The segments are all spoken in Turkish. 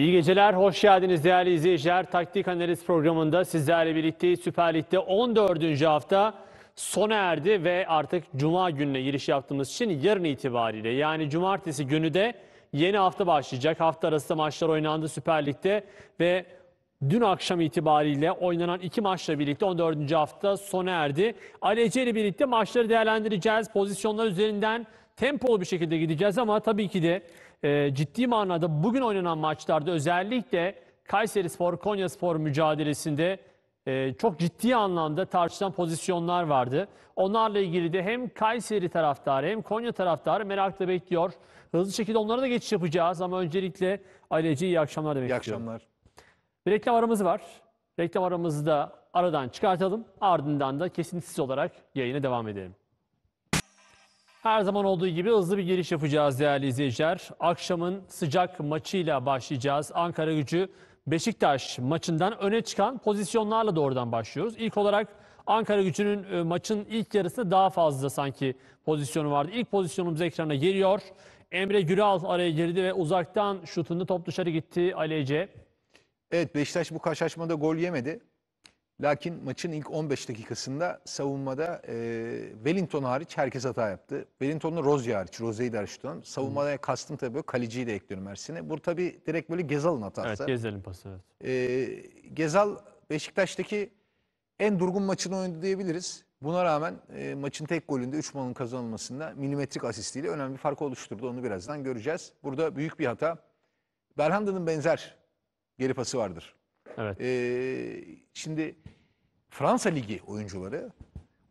İyi geceler, hoş geldiniz değerli izleyiciler. Taktik Analiz programında sizlerle birlikte Süper Lig'de 14. hafta sona erdi ve artık Cuma gününe giriş yaptığımız için yarın itibariyle yani Cumartesi günü de yeni hafta başlayacak. Hafta arasında maçlar oynandı Süper Lig'de ve dün akşam itibariyle oynanan iki maçla birlikte 14. hafta sona erdi. Ali Ece ile birlikte maçları değerlendireceğiz. Pozisyonlar üzerinden tempolu bir şekilde gideceğiz ama tabii ki de e, ciddi manada bugün oynanan maçlarda özellikle Kayseri Spor, Konya Spor mücadelesinde e, çok ciddi anlamda tartışılan pozisyonlar vardı. Onlarla ilgili de hem Kayseri taraftarı hem Konya taraftarı merakla bekliyor. Hızlı şekilde onlara da geçiş yapacağız ama öncelikle ailece iyi akşamlar demek İyi istiyorum. akşamlar. Bir reklam aramız var. Reklam aramızı da aradan çıkartalım. Ardından da kesintisiz olarak yayına devam edelim. Her zaman olduğu gibi hızlı bir giriş yapacağız değerli izleyiciler. Akşamın sıcak maçıyla başlayacağız. Ankara gücü Beşiktaş maçından öne çıkan pozisyonlarla doğrudan başlıyoruz. İlk olarak Ankara gücünün e, maçın ilk yarısında daha fazla sanki pozisyonu vardı. İlk pozisyonumuz ekrana geliyor. Emre Güral araya girdi ve uzaktan şutunda top dışarı gitti Ali Ece. Evet Beşiktaş bu karşılaşmada gol yemedi. Lakin maçın ilk 15 dakikasında savunmada e, Wellington hariç herkes hata yaptı. Wellington'la Rozier hariç, Rozier'i de hariç tutalım. Savunmada kastım tabii böyle kaleciyi de ekliyorum Ersin'e. Bu tabii direkt böyle Gezal'ın hatası. Evet Gezal'ın pası evet. E, Gezal Beşiktaş'taki en durgun maçını oynadı diyebiliriz. Buna rağmen e, maçın tek golünde 3 manın kazanılmasında milimetrik asistiyle önemli bir fark oluşturdu. Onu birazdan göreceğiz. Burada büyük bir hata. Berhanda'nın benzer geri pası vardır. Evet. Ee, şimdi Fransa Ligi oyuncuları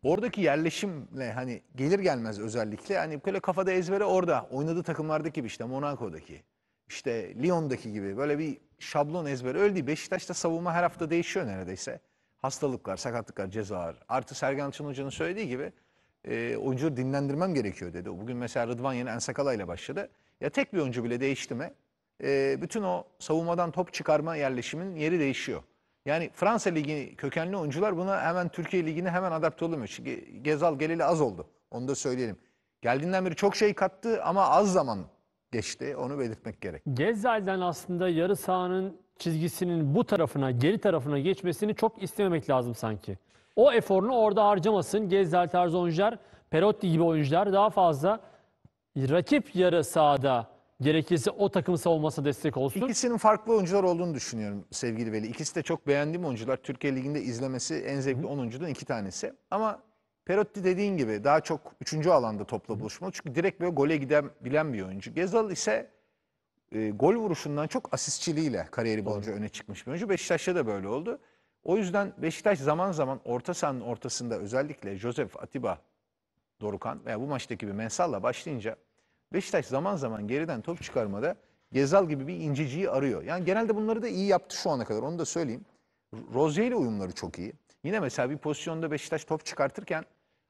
oradaki yerleşimle hani gelir gelmez özellikle hani böyle kafada ezbere orada oynadığı takımlardaki gibi işte Monaco'daki işte Lyon'daki gibi böyle bir şablon ezbere öyle değil. Beşiktaş'ta savunma her hafta değişiyor neredeyse. Hastalıklar, sakatlıklar, cezalar. Artı Sergen Çın Hoca'nın söylediği gibi e, oyuncuları dinlendirmem gerekiyor dedi. Bugün mesela Rıdvan Yeni Ensakala ile başladı. Ya tek bir oyuncu bile değişti mi e, bütün o savunmadan top çıkarma yerleşimin yeri değişiyor. Yani Fransa Ligi kökenli oyuncular buna hemen Türkiye Ligi'ne hemen adapte olamıyor. Çünkü Gezal geleli az oldu. Onu da söyleyelim. Geldiğinden beri çok şey kattı ama az zaman geçti. Onu belirtmek gerek. Gezal'den aslında yarı sahanın çizgisinin bu tarafına, geri tarafına geçmesini çok istememek lazım sanki. O eforunu orada harcamasın. Gezal tarzı oyuncular, Perotti gibi oyuncular daha fazla rakip yarı sahada Gerekirse o takım savunmasına destek olsun. İkisinin farklı oyuncular olduğunu düşünüyorum sevgili Veli. İkisi de çok beğendiğim oyuncular. Türkiye Ligi'nde izlemesi en zevkli 10 oyuncudan iki tanesi. Ama Perotti dediğin gibi daha çok 3. alanda topla buluşmalı. Çünkü direkt böyle gole giden bilen bir oyuncu. Gezal ise e, gol vuruşundan çok asistçiliğiyle kariyeri boyunca öne çıkmış bir oyuncu. Beşiktaş'ta da böyle oldu. O yüzden Beşiktaş zaman zaman orta sahanın ortasında özellikle Josef Atiba Dorukan veya bu maçtaki bir Mensal'la başlayınca Beşiktaş zaman zaman geriden top çıkarmada Gezal gibi bir inciciyi arıyor. Yani genelde bunları da iyi yaptı şu ana kadar onu da söyleyeyim. Rozier ile uyumları çok iyi. Yine mesela bir pozisyonda Beşiktaş top çıkartırken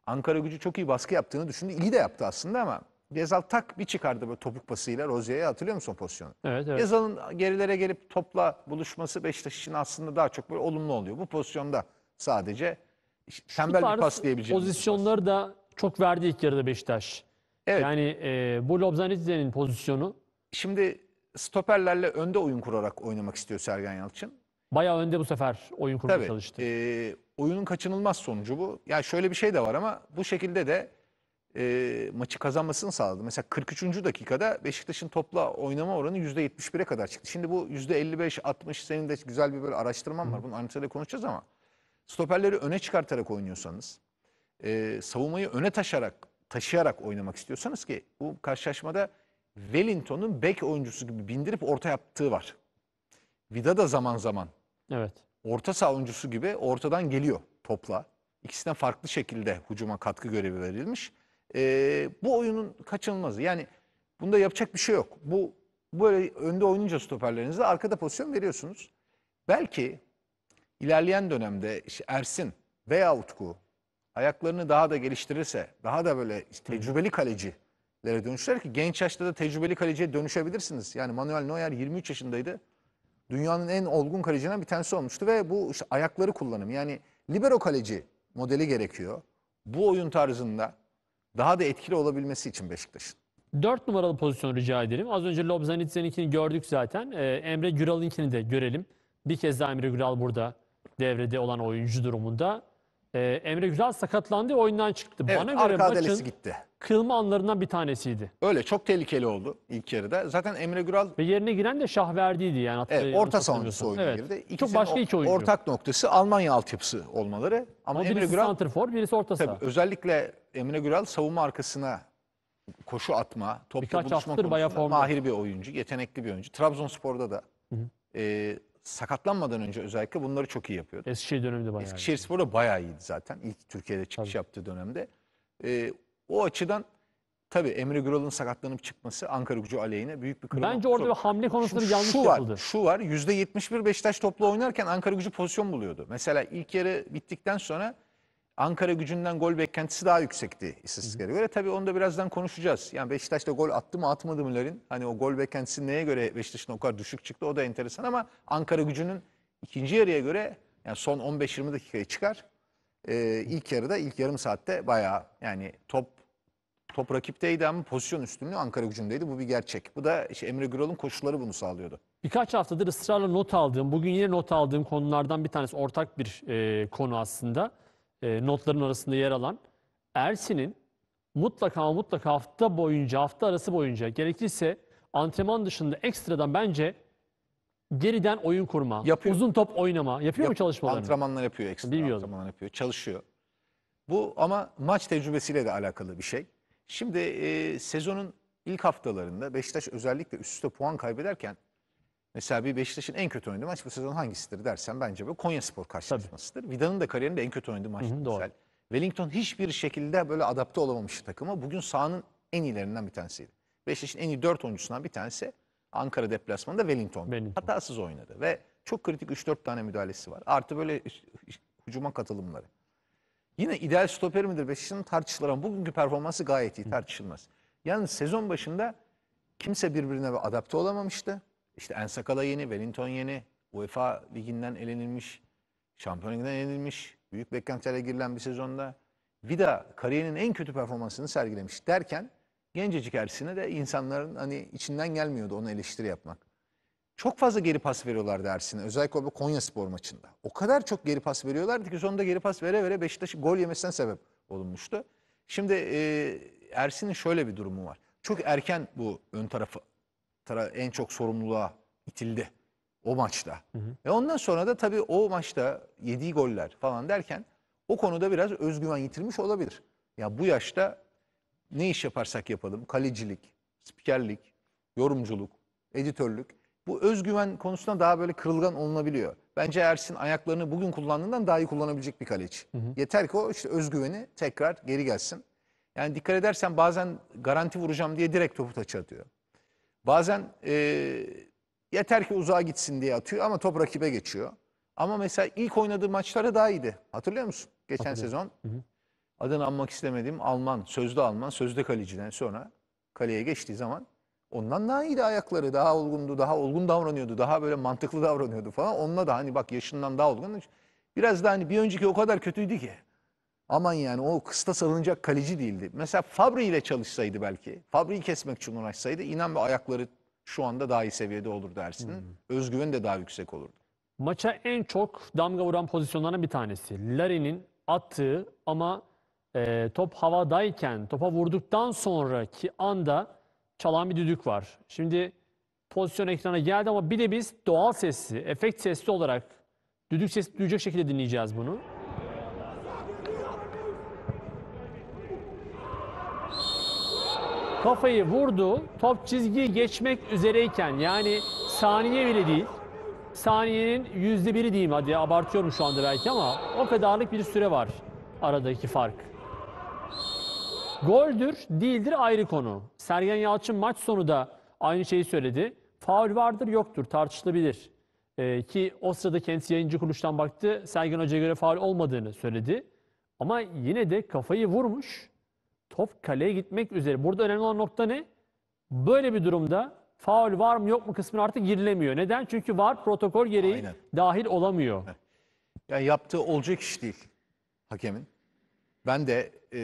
Ankara gücü çok iyi baskı yaptığını düşündü. İyi de yaptı aslında ama Gezal tak bir çıkardı böyle topuk pasıyla Rozier'e hatırlıyor musun pozisyonu? Evet, evet. Gezal'ın gerilere gelip topla buluşması Beşiktaş için aslında daha çok böyle olumlu oluyor. Bu pozisyonda sadece tembel bir pas diyebileceğimiz. Pozisyonları da çok verdi ilk yarıda Beşiktaş. Evet. Yani e, bu Lobzanizi'nin pozisyonu Şimdi stoperlerle önde oyun kurarak oynamak istiyor Sergen Yalçın. bayağı önde bu sefer oyun kurmaya Tabii. çalıştı. e, oyunun kaçınılmaz sonucu bu. Ya şöyle bir şey de var ama bu şekilde de e, maçı kazanmasını sağladı. Mesela 43. dakikada Beşiktaş'ın topla oynama oranı %71'e kadar çıktı. Şimdi bu %55-60 senin de güzel bir böyle araştırman var. Bunu ayrıntıda konuşacağız ama stoperleri öne çıkartarak oynuyorsanız, e, savunmayı öne taşarak taşıyarak oynamak istiyorsanız ki bu karşılaşmada Wellington'un bek oyuncusu gibi bindirip orta yaptığı var. Vida da zaman zaman evet. orta saha oyuncusu gibi ortadan geliyor topla. İkisine farklı şekilde hücuma katkı görevi verilmiş. Ee, bu oyunun kaçınılmazı. Yani bunda yapacak bir şey yok. Bu böyle önde oynayınca stoperlerinizle arkada pozisyon veriyorsunuz. Belki ilerleyen dönemde işte Ersin veya Utku ayaklarını daha da geliştirirse, daha da böyle tecrübeli kalecilere dönüşler ki genç yaşta da tecrübeli kaleciye dönüşebilirsiniz. Yani Manuel Neuer 23 yaşındaydı. Dünyanın en olgun kalecilerinden bir tanesi olmuştu ve bu işte ayakları kullanım. Yani libero kaleci modeli gerekiyor. Bu oyun tarzında daha da etkili olabilmesi için Beşiktaş'ın. 4 numaralı pozisyon rica edelim. Az önce Lobzanitzeninkini gördük zaten. Ee, Emre Güral'ınkini de görelim. Bir kez daha Emre Güral burada devrede olan oyuncu durumunda e, Emre Güzel sakatlandı oyundan çıktı. Evet, Bana göre maçın gitti. kırılma anlarından bir tanesiydi. Öyle çok tehlikeli oldu ilk yarıda. Zaten Emre Güral Ve yerine giren de Şahverdi'ydi yani. Evet, orta savuncusu hatırlamıyorsam. Evet. girdi. İkisinin Çok başka iki oyuncu. Ortak noktası Almanya altyapısı olmaları. Ama Ama Emre birisi Güral santrfor, birisi orta saha. özellikle Emre Güral savunma arkasına koşu atma, topla Birkaç buluşma konusunda mahir bir oyuncu, yetenekli bir oyuncu. Trabzonspor'da da e, sakatlanmadan önce özellikle bunları çok iyi yapıyordu. Eskişehir döneminde bayağı. Eskişehir iyi. Spor da bayağı iyiydi zaten. ilk Türkiye'de çıkış tabii. yaptığı dönemde. Ee, o açıdan tabii Emre Güral'ın sakatlanıp çıkması Ankara gücü aleyhine büyük bir kırılma. Bence orada bir hamle konusunda yanlış şu yapıldı. şu var %71 Beşiktaş toplu oynarken Ankara gücü pozisyon buluyordu. Mesela ilk yarı bittikten sonra Ankara gücünden gol beklentisi daha yüksekti istatistiklere göre. Tabii onu da birazdan konuşacağız. Yani Beşiktaş'ta gol attı mı atmadı mı Larin? Hani o gol beklentisi neye göre Beşiktaş'ın o kadar düşük çıktı o da enteresan ama Ankara gücünün ikinci yarıya göre yani son 15-20 dakikaya çıkar. Ee, ilk yarıda ilk yarım saatte bayağı yani top top rakipteydi ama pozisyon üstünlüğü Ankara gücündeydi. Bu bir gerçek. Bu da işte Emre Gürol'un koşulları bunu sağlıyordu. Birkaç haftadır ısrarla not aldığım, bugün yine not aldığım konulardan bir tanesi ortak bir e, konu aslında e, notların arasında yer alan Ersin'in mutlaka ama mutlaka hafta boyunca, hafta arası boyunca gerekirse antrenman dışında ekstradan bence geriden oyun kurma, Yapıyor. uzun top oynama. Yapıyor mu Yap- çalışmalarını? Antrenmanlar yapıyor ekstra. Bilmiyordum. Antrenmanlar yapıyor. Çalışıyor. Bu ama maç tecrübesiyle de alakalı bir şey. Şimdi e, sezonun ilk haftalarında Beşiktaş özellikle üst üste puan kaybederken Mesela bir Beşiktaş'ın en kötü oynadığı maç bu sezon hangisidir dersen bence bu Konya Spor karşılaşmasıdır. Vida'nın da kariyerinde en kötü oynadığı maç Hı hı, doğru. Mesela. Wellington hiçbir şekilde böyle adapte olamamıştı takıma. Bugün sahanın en iyilerinden bir tanesiydi. Beşiktaş'ın en iyi dört oyuncusundan bir tanesi Ankara deplasmanında Wellington. Wellington. Hatasız oynadı ve çok kritik 3-4 tane müdahalesi var. Artı böyle hücuma katılımları. Yine ideal stoper midir Beşiktaş'ın tartışılır ama bugünkü performansı gayet iyi tartışılmaz. Yani sezon başında kimse birbirine adapte olamamıştı işte Ensakala yeni, Wellington yeni, UEFA liginden elenilmiş, Şampiyon liginden elenilmiş, büyük beklentilere girilen bir sezonda Vida kariyerinin en kötü performansını sergilemiş derken gencecik ersine de insanların hani içinden gelmiyordu ona eleştiri yapmak. Çok fazla geri pas veriyorlar Ersin'e. Özellikle o Konya spor maçında. O kadar çok geri pas veriyorlardı ki sonunda geri pas vere vere Beşiktaş gol yemesinden sebep olunmuştu. Şimdi e, Ersin'in şöyle bir durumu var. Çok erken bu ön tarafı en çok sorumluluğa itildi o maçta. Hı hı. E ondan sonra da tabii o maçta yediği goller falan derken o konuda biraz özgüven yitirmiş olabilir. Ya bu yaşta ne iş yaparsak yapalım kalecilik, spikerlik, yorumculuk, editörlük bu özgüven konusunda daha böyle kırılgan olunabiliyor. Bence Ersin ayaklarını bugün kullandığından daha iyi kullanabilecek bir kaleci. Hı hı. Yeter ki o işte özgüveni tekrar geri gelsin. Yani dikkat edersen bazen garanti vuracağım diye direkt topu taça atıyor. Bazen e, yeter ki uzağa gitsin diye atıyor ama top rakibe geçiyor. Ama mesela ilk oynadığı maçları daha iyiydi. Hatırlıyor musun? Geçen sezon. Hı hı. Adını anmak istemediğim Alman, sözde Alman, sözde kaleciden sonra kaleye geçtiği zaman ondan daha iyiydi ayakları. Daha olgundu, daha olgun davranıyordu, daha böyle mantıklı davranıyordu falan. Onunla da hani bak yaşından daha olgun. Biraz da hani bir önceki o kadar kötüydü ki. Aman yani o kısta salınacak kaleci değildi. Mesela Fabri ile çalışsaydı belki, Fabri'yi kesmek için uğraşsaydı inan ve ayakları şu anda daha iyi seviyede olur dersin. Hmm. Özgüven de daha yüksek olurdu. Maça en çok damga vuran pozisyonlardan bir tanesi. Larry'nin attığı ama e, top havadayken, topa vurduktan sonraki anda çalan bir düdük var. Şimdi pozisyon ekrana geldi ama bir de biz doğal sesli, efekt sesli olarak düdük sesi duyacak şekilde dinleyeceğiz bunu. kafayı vurdu. Top çizgiyi geçmek üzereyken yani saniye bile değil. Saniyenin yüzde biri diyeyim hadi abartıyorum şu anda belki ama o kadarlık bir süre var aradaki fark. Goldür, değildir ayrı konu. Sergen Yalçın maç sonu da aynı şeyi söyledi. Faul vardır yoktur tartışılabilir. Ee, ki o sırada kendisi yayıncı kuruluştan baktı. Sergen Hoca'ya göre faul olmadığını söyledi. Ama yine de kafayı vurmuş. Top kaleye gitmek üzere. Burada önemli olan nokta ne? Böyle bir durumda faul var mı yok mu kısmına artık girilemiyor. Neden? Çünkü var protokol gereği Aynen. dahil olamıyor. yani yaptığı olacak iş değil hakemin. Ben de e,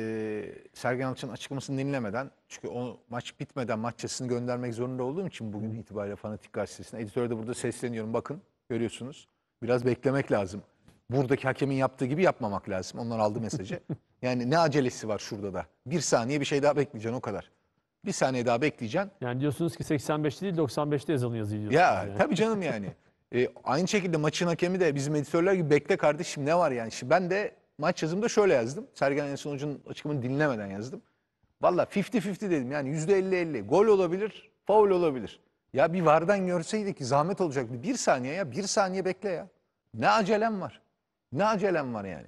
Sergen Alçın açıklamasını dinlemeden çünkü o maç bitmeden maççasını göndermek zorunda olduğum için bugün itibariyle Fanatik Gazetesi'ne editöre de burada sesleniyorum. Bakın görüyorsunuz. Biraz beklemek lazım buradaki hakemin yaptığı gibi yapmamak lazım. Onlar aldı mesajı. yani ne acelesi var şurada da? Bir saniye bir şey daha bekleyeceksin o kadar. Bir saniye daha bekleyeceksin. Yani diyorsunuz ki 85'te değil 95'te yazılı yazıyor. Ya yani. tabii canım yani. e, aynı şekilde maçın hakemi de bizim editörler gibi bekle kardeşim ne var yani. Şimdi ben de maç yazımda şöyle yazdım. Sergen Ensin Hoca'nın açıklamasını dinlemeden yazdım. Valla 50-50 dedim yani %50-50. Gol olabilir, foul olabilir. Ya bir vardan görseydik zahmet olacaktı. Bir saniye ya bir saniye bekle ya. Ne acelem var? Ne acelem var yani?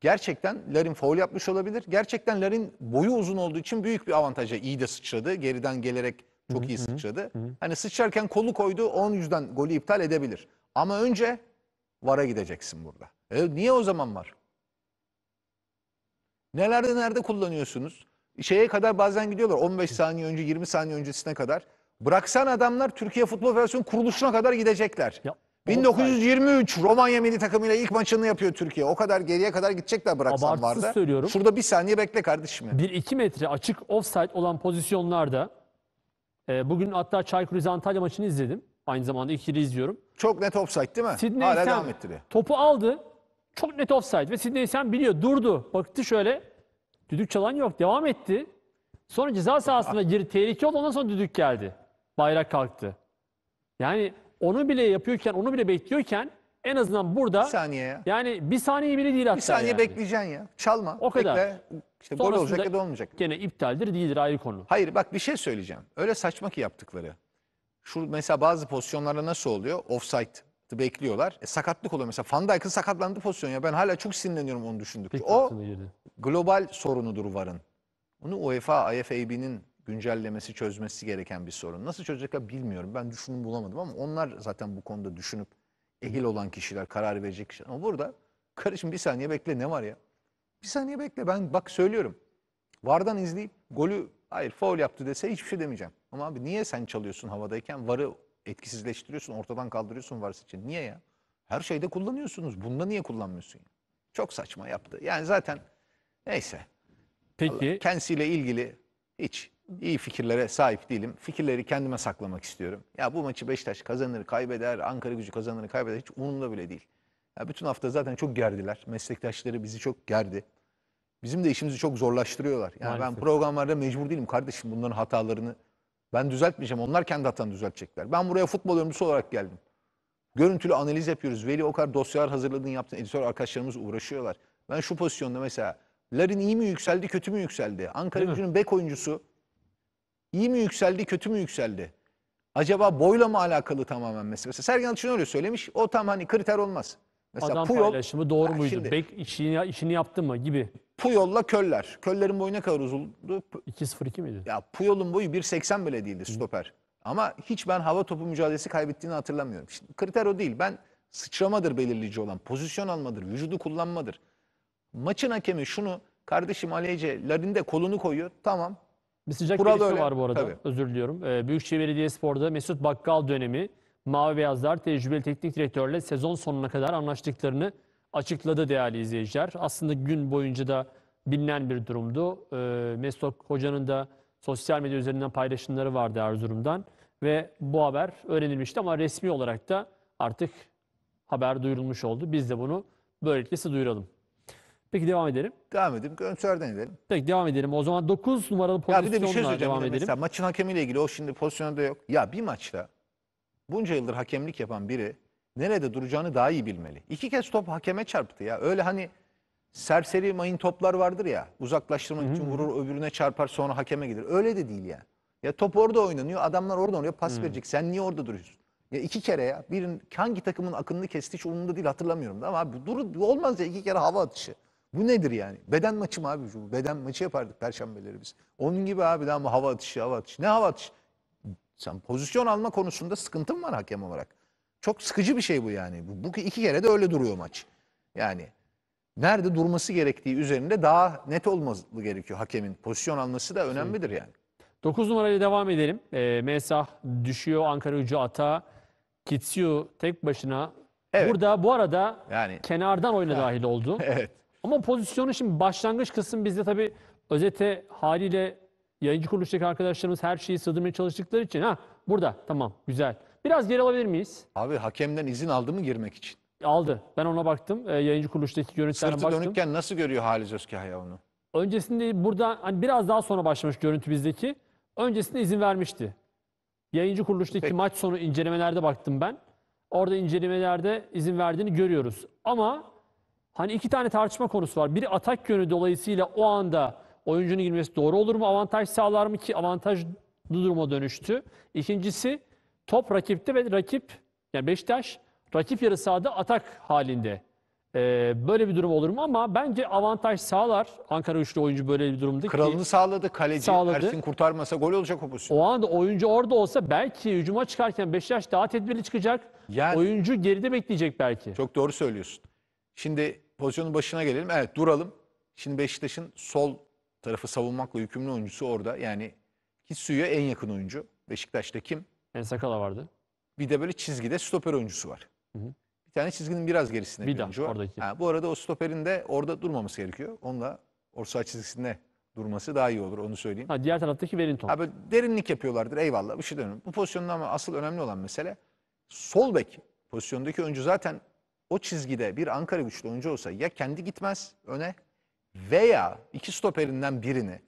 Gerçekten Larin foul yapmış olabilir. Gerçekten Larin boyu uzun olduğu için büyük bir avantaja iyi de sıçradı. Geriden gelerek çok iyi sıçradı. Hani sıçrarken kolu koydu. Onun yüzden golü iptal edebilir. Ama önce VAR'a gideceksin burada. E niye o zaman var? Nelerde nerede kullanıyorsunuz? Şeye kadar bazen gidiyorlar. 15 saniye önce 20 saniye öncesine kadar. Bıraksan adamlar Türkiye Futbol Federasyonu kuruluşuna kadar gidecekler. Ya 1923 Romanya milli takımıyla ilk maçını yapıyor Türkiye. O kadar geriye kadar gidecekler bıraksan Abartısız vardı. söylüyorum. Şurada bir saniye bekle kardeşim. ya. 1-2 metre açık offside olan pozisyonlarda e, bugün hatta Çaykur Rize-Antalya maçını izledim. Aynı zamanda ikili izliyorum. Çok net offside değil mi? Sidney Hala Sam devam ettiriyor. topu aldı. Çok net offside ve Sidney Sam biliyor durdu. Baktı şöyle. Düdük çalan yok. Devam etti. Sonra ceza sahasına girdi. Tehlike oldu. Ondan sonra düdük geldi. Bayrak kalktı. Yani onu bile yapıyorken, onu bile bekliyorken en azından burada Bir saniye ya. yani bir saniye bile değil hatta. Bir saniye yani. bekleyeceksin ya. Çalma. O kadar. Bekle. İşte gol olacak ya da olmayacak. Gene iptaldir değildir ayrı konu. Hayır bak bir şey söyleyeceğim. Öyle saçma ki yaptıkları. Şu mesela bazı pozisyonlarda nasıl oluyor? Offside bekliyorlar. E, sakatlık oluyor mesela. Van Dijk'ın sakatlandığı pozisyon ya. Ben hala çok sinirleniyorum onu düşündükçe. Peki, O global sorunudur VAR'ın. Bunu UEFA, IFAB'nin güncellemesi, çözmesi gereken bir sorun. Nasıl çözecekler bilmiyorum. Ben düşünüm bulamadım ama onlar zaten bu konuda düşünüp ehil olan kişiler, karar verecek kişiler. Ama burada karışım bir saniye bekle ne var ya? Bir saniye bekle ben bak söylüyorum. Vardan izleyip golü hayır foul yaptı dese hiçbir şey demeyeceğim. Ama abi niye sen çalıyorsun havadayken varı etkisizleştiriyorsun, ortadan kaldırıyorsun varsa için? Niye ya? Her şeyde kullanıyorsunuz. Bunda niye kullanmıyorsun? Çok saçma yaptı. Yani zaten neyse. Peki. Allah, kendisiyle ilgili hiç iyi fikirlere sahip değilim. Fikirleri kendime saklamak istiyorum. Ya bu maçı Beşiktaş kazanır, kaybeder, Ankara gücü kazanır, kaybeder hiç umurumda bile değil. Ya bütün hafta zaten çok gerdiler. Meslektaşları bizi çok gerdi. Bizim de işimizi çok zorlaştırıyorlar. Yani Maalesef. ben programlarda mecbur değilim kardeşim bunların hatalarını. Ben düzeltmeyeceğim. Onlar kendi hatanı düzeltecekler. Ben buraya futbol ömrüsü olarak geldim. Görüntülü analiz yapıyoruz. Veli Okar dosyalar hazırladığını yaptın. Editör arkadaşlarımız uğraşıyorlar. Ben şu pozisyonda mesela Larin iyi mi yükseldi, kötü mü yükseldi? Ankara gücünün bek oyuncusu İyi mi yükseldi, kötü mü yükseldi? Acaba boyla mı alakalı tamamen mesela? Mesela Sergen Yalçın öyle söylemiş. O tam hani kriter olmaz. Mesela Adam Puyol, paylaşımı doğru muydu? şimdi- Bek işini, işini yaptı mı gibi. Puyol'la Köller. Köller'in boyu ne kadar uzundu? 2-0-2 miydi? Ya Puyol'un boyu 1.80 bile değildi stoper. Ama hiç ben hava topu mücadelesi kaybettiğini hatırlamıyorum. Şimdi kriter o değil. Ben sıçramadır belirleyici olan. Pozisyon almadır, vücudu kullanmadır. Maçın hakemi şunu, kardeşim Ali Larinde kolunu koyuyor. Tamam bir sıcak Kural gelişme var bu arada. Tabii. Özür diliyorum. Ee, Büyükşehir Belediyespor'da Mesut Bakkal dönemi Mavi Beyazlar tecrübeli teknik direktörle sezon sonuna kadar anlaştıklarını açıkladı değerli izleyiciler. Aslında gün boyunca da bilinen bir durumdu. Ee, Mesut Hoca'nın da sosyal medya üzerinden paylaşımları vardı Erzurum'dan ve bu haber öğrenilmişti ama resmi olarak da artık haber duyurulmuş oldu. Biz de bunu böylelikle size duyuralım. Peki devam edelim. Devam edelim. Gönçer'den edelim. Peki devam edelim. O zaman 9 numaralı Ya bir de bir şey söyleyeceğim. devam edelim. Mesela maçın hakemiyle ilgili o şimdi pozisyonda yok. Ya bir maçta bunca yıldır hakemlik yapan biri nerede duracağını daha iyi bilmeli. İki kez top hakeme çarptı ya. Öyle hani serseri mayın toplar vardır ya. Uzaklaştırmak için vurur öbürüne çarpar sonra hakeme gider. Öyle de değil ya. Ya top orada oynanıyor. Adamlar orada oynuyor. Pas verecek. Sen niye orada duruyorsun? Ya iki kere ya. Birin, hangi takımın akınını kesti hiç umurumda değil hatırlamıyorum. da Ama abi, dur, olmaz ya iki kere hava atışı. Bu nedir yani? Beden maçı mı abi? Beden maçı yapardık perşembeleri biz. Onun gibi abi daha mı hava atışı, hava atışı. Ne hava atışı? Sen pozisyon alma konusunda sıkıntın var hakem olarak. Çok sıkıcı bir şey bu yani. Bu, bu iki kere de öyle duruyor maç. Yani nerede durması gerektiği üzerinde daha net olması gerekiyor hakemin. Pozisyon alması da önemlidir yani. 9 numarayla devam edelim. E, ee, Mesah düşüyor Ankara ucu ata. Kitsiu tek başına. Evet. Burada bu arada Yani- kenardan oyuna dahil oldu. Evet. Ama pozisyonu şimdi başlangıç kısım bizde tabi özete haliyle yayıncı kuruluştaki arkadaşlarımız her şeyi sığdırmaya çalıştıkları için. Ha burada tamam güzel. Biraz geri alabilir miyiz? Abi hakemden izin aldı mı girmek için? Aldı. Ben ona baktım. E, yayıncı kuruluştaki görüntülerine Sırtı baktım. dönükken nasıl görüyor Halis Özkahya onu? Öncesinde burada hani biraz daha sonra başlamış görüntü bizdeki. Öncesinde izin vermişti. Yayıncı kuruluştaki Peki. maç sonu incelemelerde baktım ben. Orada incelemelerde izin verdiğini görüyoruz. Ama Hani iki tane tartışma konusu var. Biri atak yönü dolayısıyla o anda oyuncunun girmesi doğru olur mu? Avantaj sağlar mı ki avantajlı duruma dönüştü. İkincisi top rakipte ve rakip yani Beşiktaş rakip yarı sahada atak halinde. Ee, böyle bir durum olur mu? Ama bence avantaj sağlar Ankara üçlü oyuncu böyle bir durumda. ki Kralını sağladı kaleci. Sağladı. Ersin kurtarmasa gol olacak o pozisyon. O anda oyuncu orada olsa belki hücuma çıkarken Beşiktaş daha tedbirli çıkacak. Yani, oyuncu geride bekleyecek belki. Çok doğru söylüyorsun. Şimdi pozisyonun başına gelelim. Evet duralım. Şimdi Beşiktaş'ın sol tarafı savunmakla yükümlü oyuncusu orada. Yani suya en yakın oyuncu. Beşiktaş'ta kim? En Sakala vardı. Bir de böyle çizgide stoper oyuncusu var. Hı hı. Bir tane çizginin biraz gerisinde bir, bir oyuncu var. Ha, bu arada o stoperin de orada durmaması gerekiyor. Onunla orsa çizgisinde durması daha iyi olur onu söyleyeyim. Ha, diğer taraftaki Wellington. Ha, derinlik yapıyorlardır eyvallah bir şey dönüyorum. Bu pozisyonda ama asıl önemli olan mesele sol bek pozisyondaki oyuncu zaten o çizgide bir Ankara güçlü oyuncu olsa ya kendi gitmez öne veya iki stoperinden birini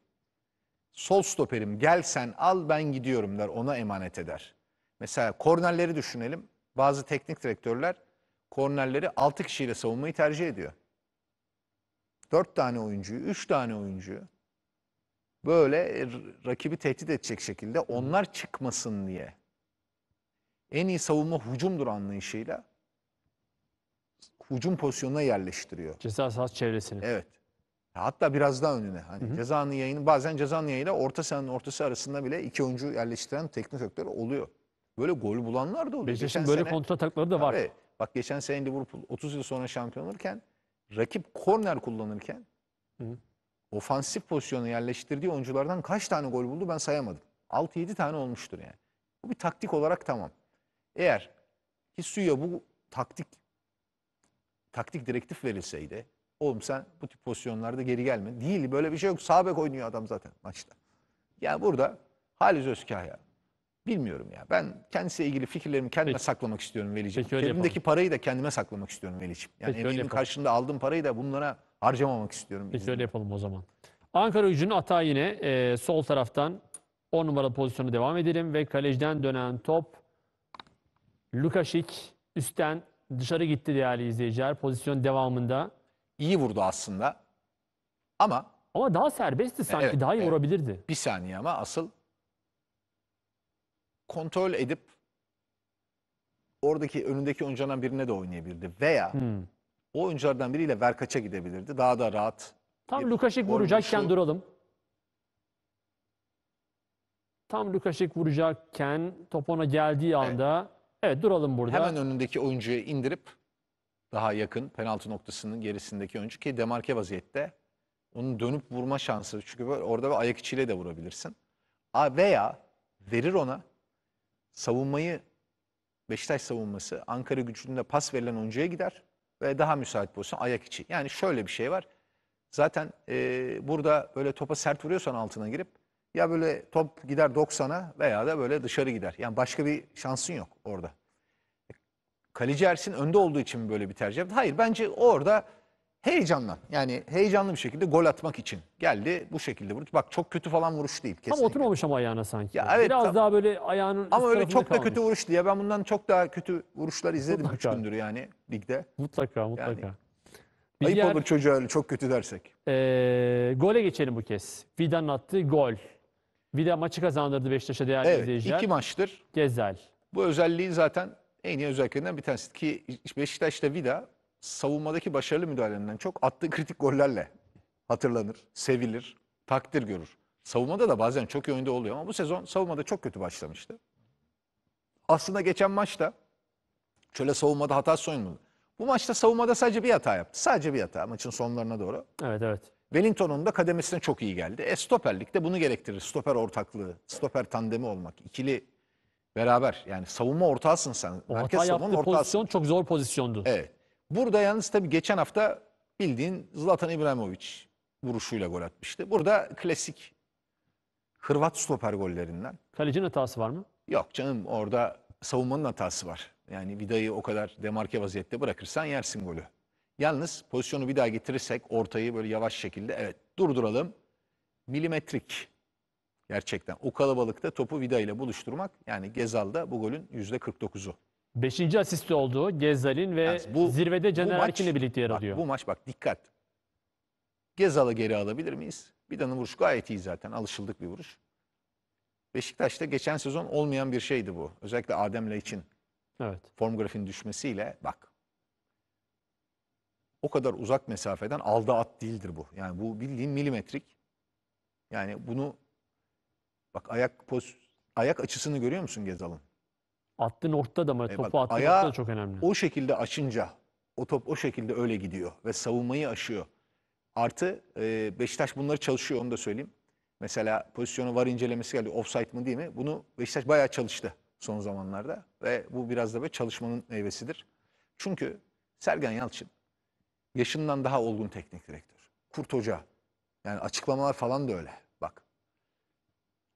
sol stoperim gel sen al ben gidiyorum der ona emanet eder. Mesela kornerleri düşünelim. Bazı teknik direktörler kornerleri 6 kişiyle savunmayı tercih ediyor. 4 tane oyuncuyu, 3 tane oyuncuyu böyle rakibi tehdit edecek şekilde onlar çıkmasın diye. En iyi savunma hucumdur anlayışıyla ucun pozisyonuna yerleştiriyor. Ceza sahası çevresini. Evet. Hatta biraz daha önüne. Hani cezanın yayını bazen cezanın yayıyla orta sahanın ortası arasında bile iki oyuncu yerleştiren teknik direktör oluyor. Böyle gol bulanlar da oluyor. Beşiktaş'ın böyle sene, kontra takları da var. Tabii, bak geçen sene Liverpool 30 yıl sonra şampiyon olurken rakip korner kullanırken hı hı. ofansif pozisyonu yerleştirdiği oyunculardan kaç tane gol buldu ben sayamadım. 6-7 tane olmuştur yani. Bu bir taktik olarak tamam. Eğer ki Suya bu taktik taktik direktif verilseydi oğlum sen bu tip pozisyonlarda geri gelme. Değil böyle bir şey yok. Sağ bek oynuyor adam zaten maçta. Yani burada Halis Özkaya bilmiyorum ya. Ben kendisiyle ilgili fikirlerimi kendime Peki. saklamak istiyorum Veli'ciğim. elimdeki parayı da kendime saklamak istiyorum Veli'ciğim. Yani Peki, emeğimin karşılığında aldığım parayı da bunlara harcamamak istiyorum. Peki izninle. öyle yapalım o zaman. Ankara gücünün ata yine e, sol taraftan 10 numaralı pozisyonu devam edelim ve kaleciden dönen top Lukaşik üstten Dışarı gitti değerli izleyiciler. Pozisyon devamında. İyi vurdu aslında. Ama Ama daha serbestti sanki. Evet, daha iyi evet. vurabilirdi. bir saniye ama asıl kontrol edip oradaki önündeki oyunculardan birine de oynayabilirdi. Veya Hmm. o oyunculardan biriyle Verkaç'a gidebilirdi. Daha da rahat. Tam Lukaşik vuracakken duralım. Tam Lukaşik vuracakken top ona geldiği anda Evet duralım burada. Hemen önündeki oyuncuya indirip daha yakın penaltı noktasının gerisindeki oyuncu ki demarke vaziyette. Onun dönüp vurma şansı çünkü böyle orada bir ayak içiyle de vurabilirsin. A veya verir ona savunmayı Beşiktaş savunması Ankara gücünde pas verilen oyuncuya gider ve daha müsait pozisyon ayak içi. Yani şöyle bir şey var. Zaten e, burada böyle topa sert vuruyorsan altına girip ya böyle top gider 90'a veya da böyle dışarı gider. Yani başka bir şansın yok orada. E, kaleci Ersin önde olduğu için böyle bir tercih yaptı. Hayır bence orada heyecanla yani heyecanlı bir şekilde gol atmak için geldi bu şekilde vurdu. Bak çok kötü falan vuruş değil kesinlikle. Tam oturmamış ama ayağına sanki. Ya evet, Biraz tam, daha böyle ayağının Ama öyle çok kalmış. da kötü vuruş değil. ben bundan çok daha kötü vuruşlar izledim 3 gündür yani ligde. Mutlaka mutlaka. Yani, bir ayıp diğer, olur çocuğa öyle çok kötü dersek. Ee, gole geçelim bu kez. Fidan'ın attı gol. Bir de maçı kazandırdı Beşiktaş'a değerli Evet, izleyiciler. İki maçtır. Gezel. Bu özelliğin zaten en iyi özelliklerinden bir tanesi. Ki Beşiktaş'ta Vida savunmadaki başarılı müdahalelerinden çok attığı kritik gollerle hatırlanır, sevilir, takdir görür. Savunmada da bazen çok iyi oyunda oluyor ama bu sezon savunmada çok kötü başlamıştı. Aslında geçen maçta şöyle savunmada hata oynadı. Bu maçta savunmada sadece bir hata yaptı. Sadece bir hata maçın sonlarına doğru. Evet evet. Wellington'un da kademesine çok iyi geldi. E stoperlik de bunu gerektirir. Stoper ortaklığı, stoper tandemi olmak, ikili beraber. Yani savunma ortağısın sen. O Merkez hata savunma yaptığı ortağısın. pozisyon çok zor pozisyondu. Evet. Burada yalnız tabii geçen hafta bildiğin Zlatan İbrahimovic vuruşuyla gol atmıştı. Burada klasik Hırvat stoper gollerinden. Kalecinin hatası var mı? Yok canım orada savunmanın hatası var. Yani Vida'yı o kadar demarke vaziyette bırakırsan yersin golü. Yalnız pozisyonu bir daha getirirsek ortayı böyle yavaş şekilde evet durduralım. Milimetrik gerçekten o kalabalıkta topu vida ile buluşturmak yani Gezal'da bu golün %49'u. Beşinci asisti oldu Gezal'in ve Yalnız bu- zirvede Caner maç- Erkin'le birlikte yer Bak, alıyor. bu maç bak dikkat. Gezal'ı geri alabilir miyiz? Vida'nın vuruşu gayet iyi zaten. Alışıldık bir vuruş. Beşiktaş'ta geçen sezon olmayan bir şeydi bu. Özellikle Adem'le için Evet. form grafiğinin düşmesiyle bak o kadar uzak mesafeden alda at değildir bu. Yani bu bildiğin milimetrik. Yani bunu bak ayak poz ayak açısını görüyor musun Gezal'ın? Attığın ortada da mı? E Topu attığın ortada da çok önemli. O şekilde açınca o top o şekilde öyle gidiyor ve savunmayı aşıyor. Artı e, Beşiktaş bunları çalışıyor onu da söyleyeyim. Mesela pozisyonu var incelemesi geldi. Offside mı değil mi? Bunu Beşiktaş bayağı çalıştı son zamanlarda. Ve bu biraz da böyle çalışmanın meyvesidir. Çünkü Sergen Yalçın yaşından daha olgun teknik direktör. Kurt Hoca. Yani açıklamalar falan da öyle. Bak.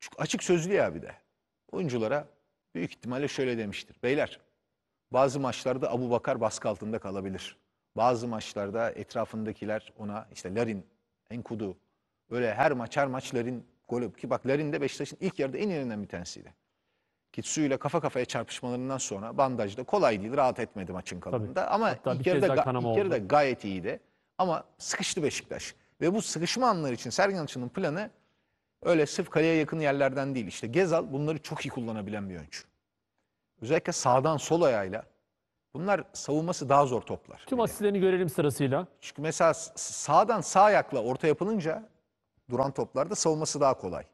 Çünkü açık sözlü ya bir de. Oyunculara büyük ihtimalle şöyle demiştir. Beyler bazı maçlarda Abu Bakar baskı altında kalabilir. Bazı maçlarda etrafındakiler ona işte Larin, Enkudu öyle her maç her maç Larin golü ki bak Larin de Beşiktaş'ın ilk yarıda en yerinden bir tanesiydi. Kitsu ile kafa kafaya çarpışmalarından sonra bandajda kolay değil rahat etmedi maçın kalanında. Tabii. Ama Hatta ilk yarıda, ilk yarıda gayet iyiydi. Ama sıkıştı Beşiktaş. Ve bu sıkışma anları için Sergen Hoca'nın planı öyle sırf kaleye yakın yerlerden değil. İşte Gezal bunları çok iyi kullanabilen bir oyuncu. Özellikle sağdan sol ayağıyla. Bunlar savunması daha zor toplar. Tüm asistlerini görelim sırasıyla. Çünkü mesela sağdan sağ ayakla orta yapılınca duran toplarda savunması daha kolay.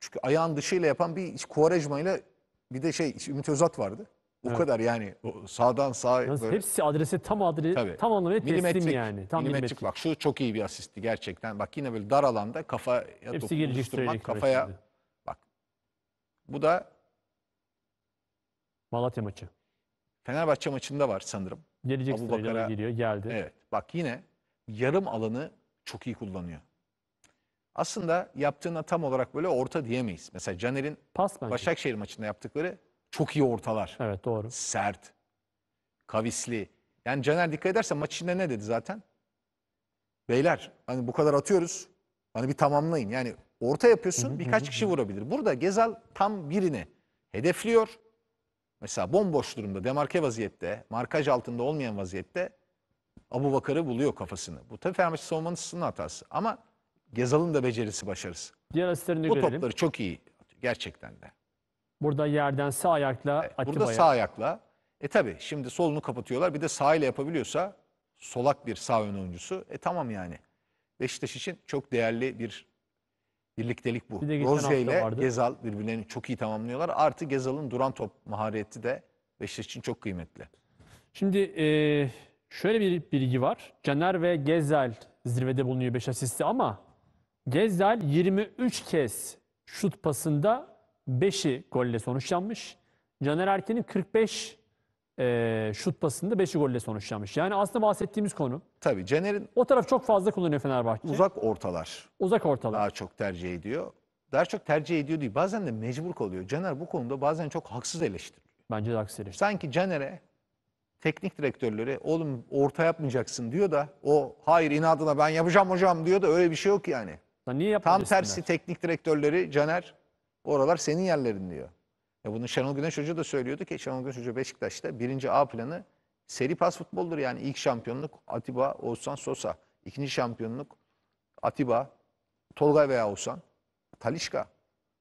Çünkü ayağın dışıyla yapan bir Kuvarejma ile bir de şey Ümit Özat vardı. O evet. kadar yani o sağdan sağa böyle. Hepsi adrese tam adres Tabii. tam anlamıyla teslim milimetrik, yani. Tam milimetrik. milimetrik. Bak şu çok iyi bir asisti gerçekten. Bak yine böyle dar alanda kafaya hepsi geliştirmek kafaya. Şimdi. Bak. Bu da Malatya maçı. Fenerbahçe maçında var sanırım. Gelecek Abu Bakar'a geliyor, geldi. Evet. Bak yine yarım alanı çok iyi kullanıyor aslında yaptığına tam olarak böyle orta diyemeyiz. Mesela Caner'in Başakşehir maçında yaptıkları çok iyi ortalar. Evet doğru. Sert, kavisli. Yani Caner dikkat ederse maç içinde ne dedi zaten? Beyler hani bu kadar atıyoruz. Hani bir tamamlayın. Yani orta yapıyorsun birkaç kişi vurabilir. Burada Gezal tam birini hedefliyor. Mesela bomboş durumda, demarke vaziyette, markaj altında olmayan vaziyette Abu Bakar'ı buluyor kafasını. Bu tabii Fenerbahçe savunmanın hatası. Ama Gezal'ın da becerisi başarısı. Diğer asistlerini Bu topları çok iyi gerçekten de. Burada yerden sağ ayakla evet, Atiba'ya. Burada sağ ayakla. E tabi şimdi solunu kapatıyorlar. Bir de sağ ile yapabiliyorsa solak bir sağ ön oyuncusu. E tamam yani. Beşiktaş için çok değerli bir birliktelik bu. Bir Rozya ile Gezal birbirlerini çok iyi tamamlıyorlar. Artı Gezal'ın duran top mahareti de Beşiktaş için çok kıymetli. Şimdi e, şöyle bir bilgi var. Caner ve Gezal zirvede bulunuyor 5 ama Gezdal 23 kez şut pasında 5'i golle sonuçlanmış. Caner Erkin'in 45 e, şut pasında 5'i golle sonuçlanmış. Yani aslında bahsettiğimiz konu. Tabii Caner'in O taraf çok fazla kullanıyor Fenerbahçe. uzak ortalar Uzak ortalar. daha çok tercih ediyor. Daha çok tercih ediyor değil. Bazen de mecbur kalıyor. Caner bu konuda bazen çok haksız eleştiriliyor. Bence de aksi eleştiri. Sanki Caner'e teknik direktörleri oğlum orta yapmayacaksın diyor da o hayır inadına ben yapacağım hocam diyor da öyle bir şey yok yani. Niye Tam tersi teknik direktörleri Caner oralar senin yerlerin diyor. Ya e bunu Şenol Güneş Hoca da söylüyordu ki Şenol Güneş Hoca Beşiktaş'ta birinci A planı seri pas futboldur. Yani ilk şampiyonluk Atiba, Oğuzhan, Sosa. ikinci şampiyonluk Atiba, Tolgay veya Oğuzhan. Talişka.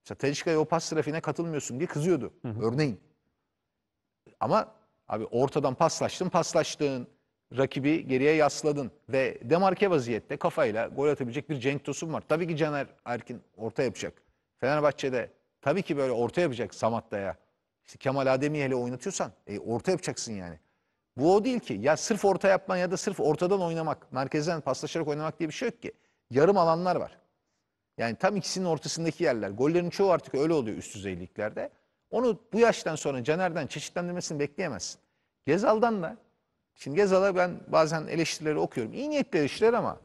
Mesela Talişka'ya o pas trafiğine katılmıyorsun diye kızıyordu. Hı hı. Örneğin. Ama abi ortadan paslaştın paslaştın rakibi geriye yasladın ve demarke vaziyette kafayla gol atabilecek bir Cenk Tosun var. Tabii ki Caner Erkin orta yapacak. Fenerbahçe'de tabii ki böyle orta yapacak Samatta'ya. İşte Kemal Adem'i hele oynatıyorsan e, orta yapacaksın yani. Bu o değil ki. Ya sırf orta yapman ya da sırf ortadan oynamak, merkezden paslaşarak oynamak diye bir şey yok ki. Yarım alanlar var. Yani tam ikisinin ortasındaki yerler. Gollerin çoğu artık öyle oluyor üst düzeyliklerde. Onu bu yaştan sonra Caner'den çeşitlendirmesini bekleyemezsin. Gezal'dan da Şimdi Gezal'a ben bazen eleştirileri okuyorum. İyi niyetli eleştiriler ama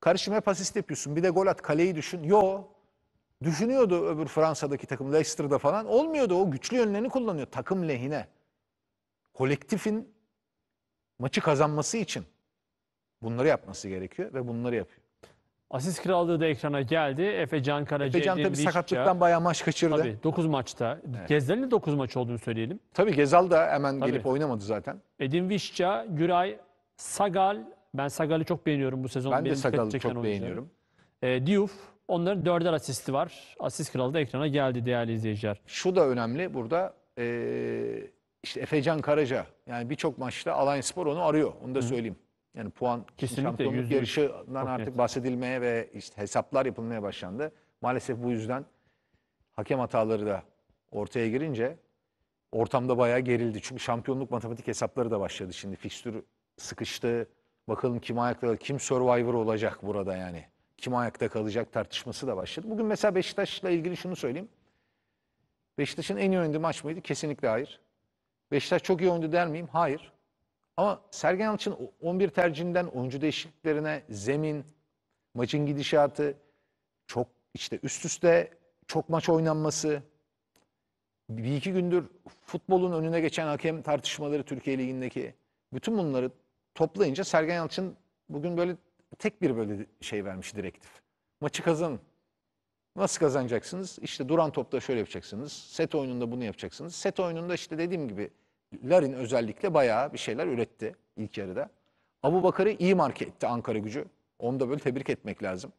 karışım hep asist yapıyorsun. Bir de gol at kaleyi düşün. Yo. Düşünüyordu öbür Fransa'daki takım Leicester'da falan. Olmuyordu. O güçlü yönlerini kullanıyor takım lehine. Kolektifin maçı kazanması için bunları yapması gerekiyor ve bunları yapıyor. Asist krallığı da ekrana geldi. Efe Can Karaca, Efe Can tabii sakatlıktan bayağı maç kaçırdı. Tabii 9 maçta. Evet. Gezdel'in de 9 maç olduğunu söyleyelim. Tabii Gezal da hemen tabii. gelip oynamadı zaten. Edin Vişça, Güray, Sagal. Ben Sagal'i çok beğeniyorum bu sezon. Ben de Sagal'ı çok oyuncuları. beğeniyorum. E, Diouf. Onların dörder asisti var. Asist kralı da ekrana geldi değerli izleyiciler. Şu da önemli burada. E, işte Efecan Karaca. Yani birçok maçta Alain Spor onu arıyor. Onu da söyleyeyim. Hı. Yani puan kesinlikle şampiyonluk yüzde yarışından artık net. bahsedilmeye ve işte hesaplar yapılmaya başlandı. Maalesef bu yüzden hakem hataları da ortaya girince ortamda bayağı gerildi. Çünkü şampiyonluk matematik hesapları da başladı şimdi. Fikstür sıkıştı. Bakalım kim ayakta, kim survivor olacak burada yani. Kim ayakta kalacak tartışması da başladı. Bugün mesela Beşiktaş'la ilgili şunu söyleyeyim. Beşiktaş'ın en iyi oynadığı maç mıydı? Kesinlikle hayır. Beşiktaş çok iyi oynadı der miyim? Hayır. Ama Sergen Yalçın 11 tercihinden oyuncu değişikliklerine zemin, maçın gidişatı, çok işte üst üste çok maç oynanması, bir iki gündür futbolun önüne geçen hakem tartışmaları Türkiye Ligi'ndeki bütün bunları toplayınca Sergen Yalçın bugün böyle tek bir böyle şey vermiş direktif. Maçı kazan, Nasıl kazanacaksınız? İşte duran topta şöyle yapacaksınız. Set oyununda bunu yapacaksınız. Set oyununda işte dediğim gibi Larin özellikle bayağı bir şeyler üretti ilk yarıda. Abu Bakar'ı iyi marke etti Ankara gücü. Onu da böyle tebrik etmek lazım.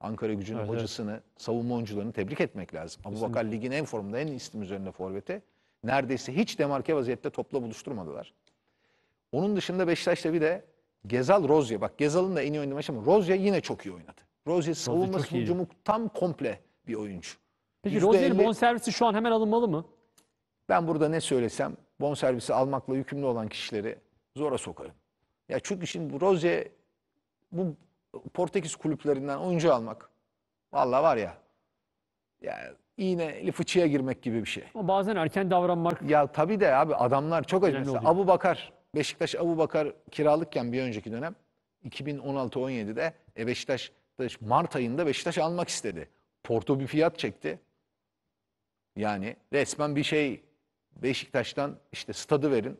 Ankara gücünün evet, hocasını, evet. savunma oyuncularını tebrik etmek lazım. Abu Bakar ligin en formda, en istim üzerinde forveti. Neredeyse hiç demarke vaziyette topla buluşturmadılar. Onun dışında Beşiktaş'ta bir de Gezal Rozya. Bak Gezal'ın da en iyi oynadığı maçı ama Rozya yine çok iyi oynadı. Rozya savunma sunucumu tam komple bir oyuncu. Peki %50... Rozya'nın bonservisi şu an hemen alınmalı mı? Ben burada ne söylesem bonservisi almakla yükümlü olan kişileri zora sokarım. Ya çünkü şimdi roze, bu Portekiz kulüplerinden oyuncu almak valla var ya ya iğneli fıçıya girmek gibi bir şey. Ama bazen erken davranmak. Ya tabii de abi adamlar çok acı. Abu Bakar, Beşiktaş Abu Bakar kiralıkken bir önceki dönem 2016-17'de e, Beşiktaş Mart ayında Beşiktaş almak istedi. Porto bir fiyat çekti. Yani resmen bir şey Beşiktaş'tan işte stadı verin.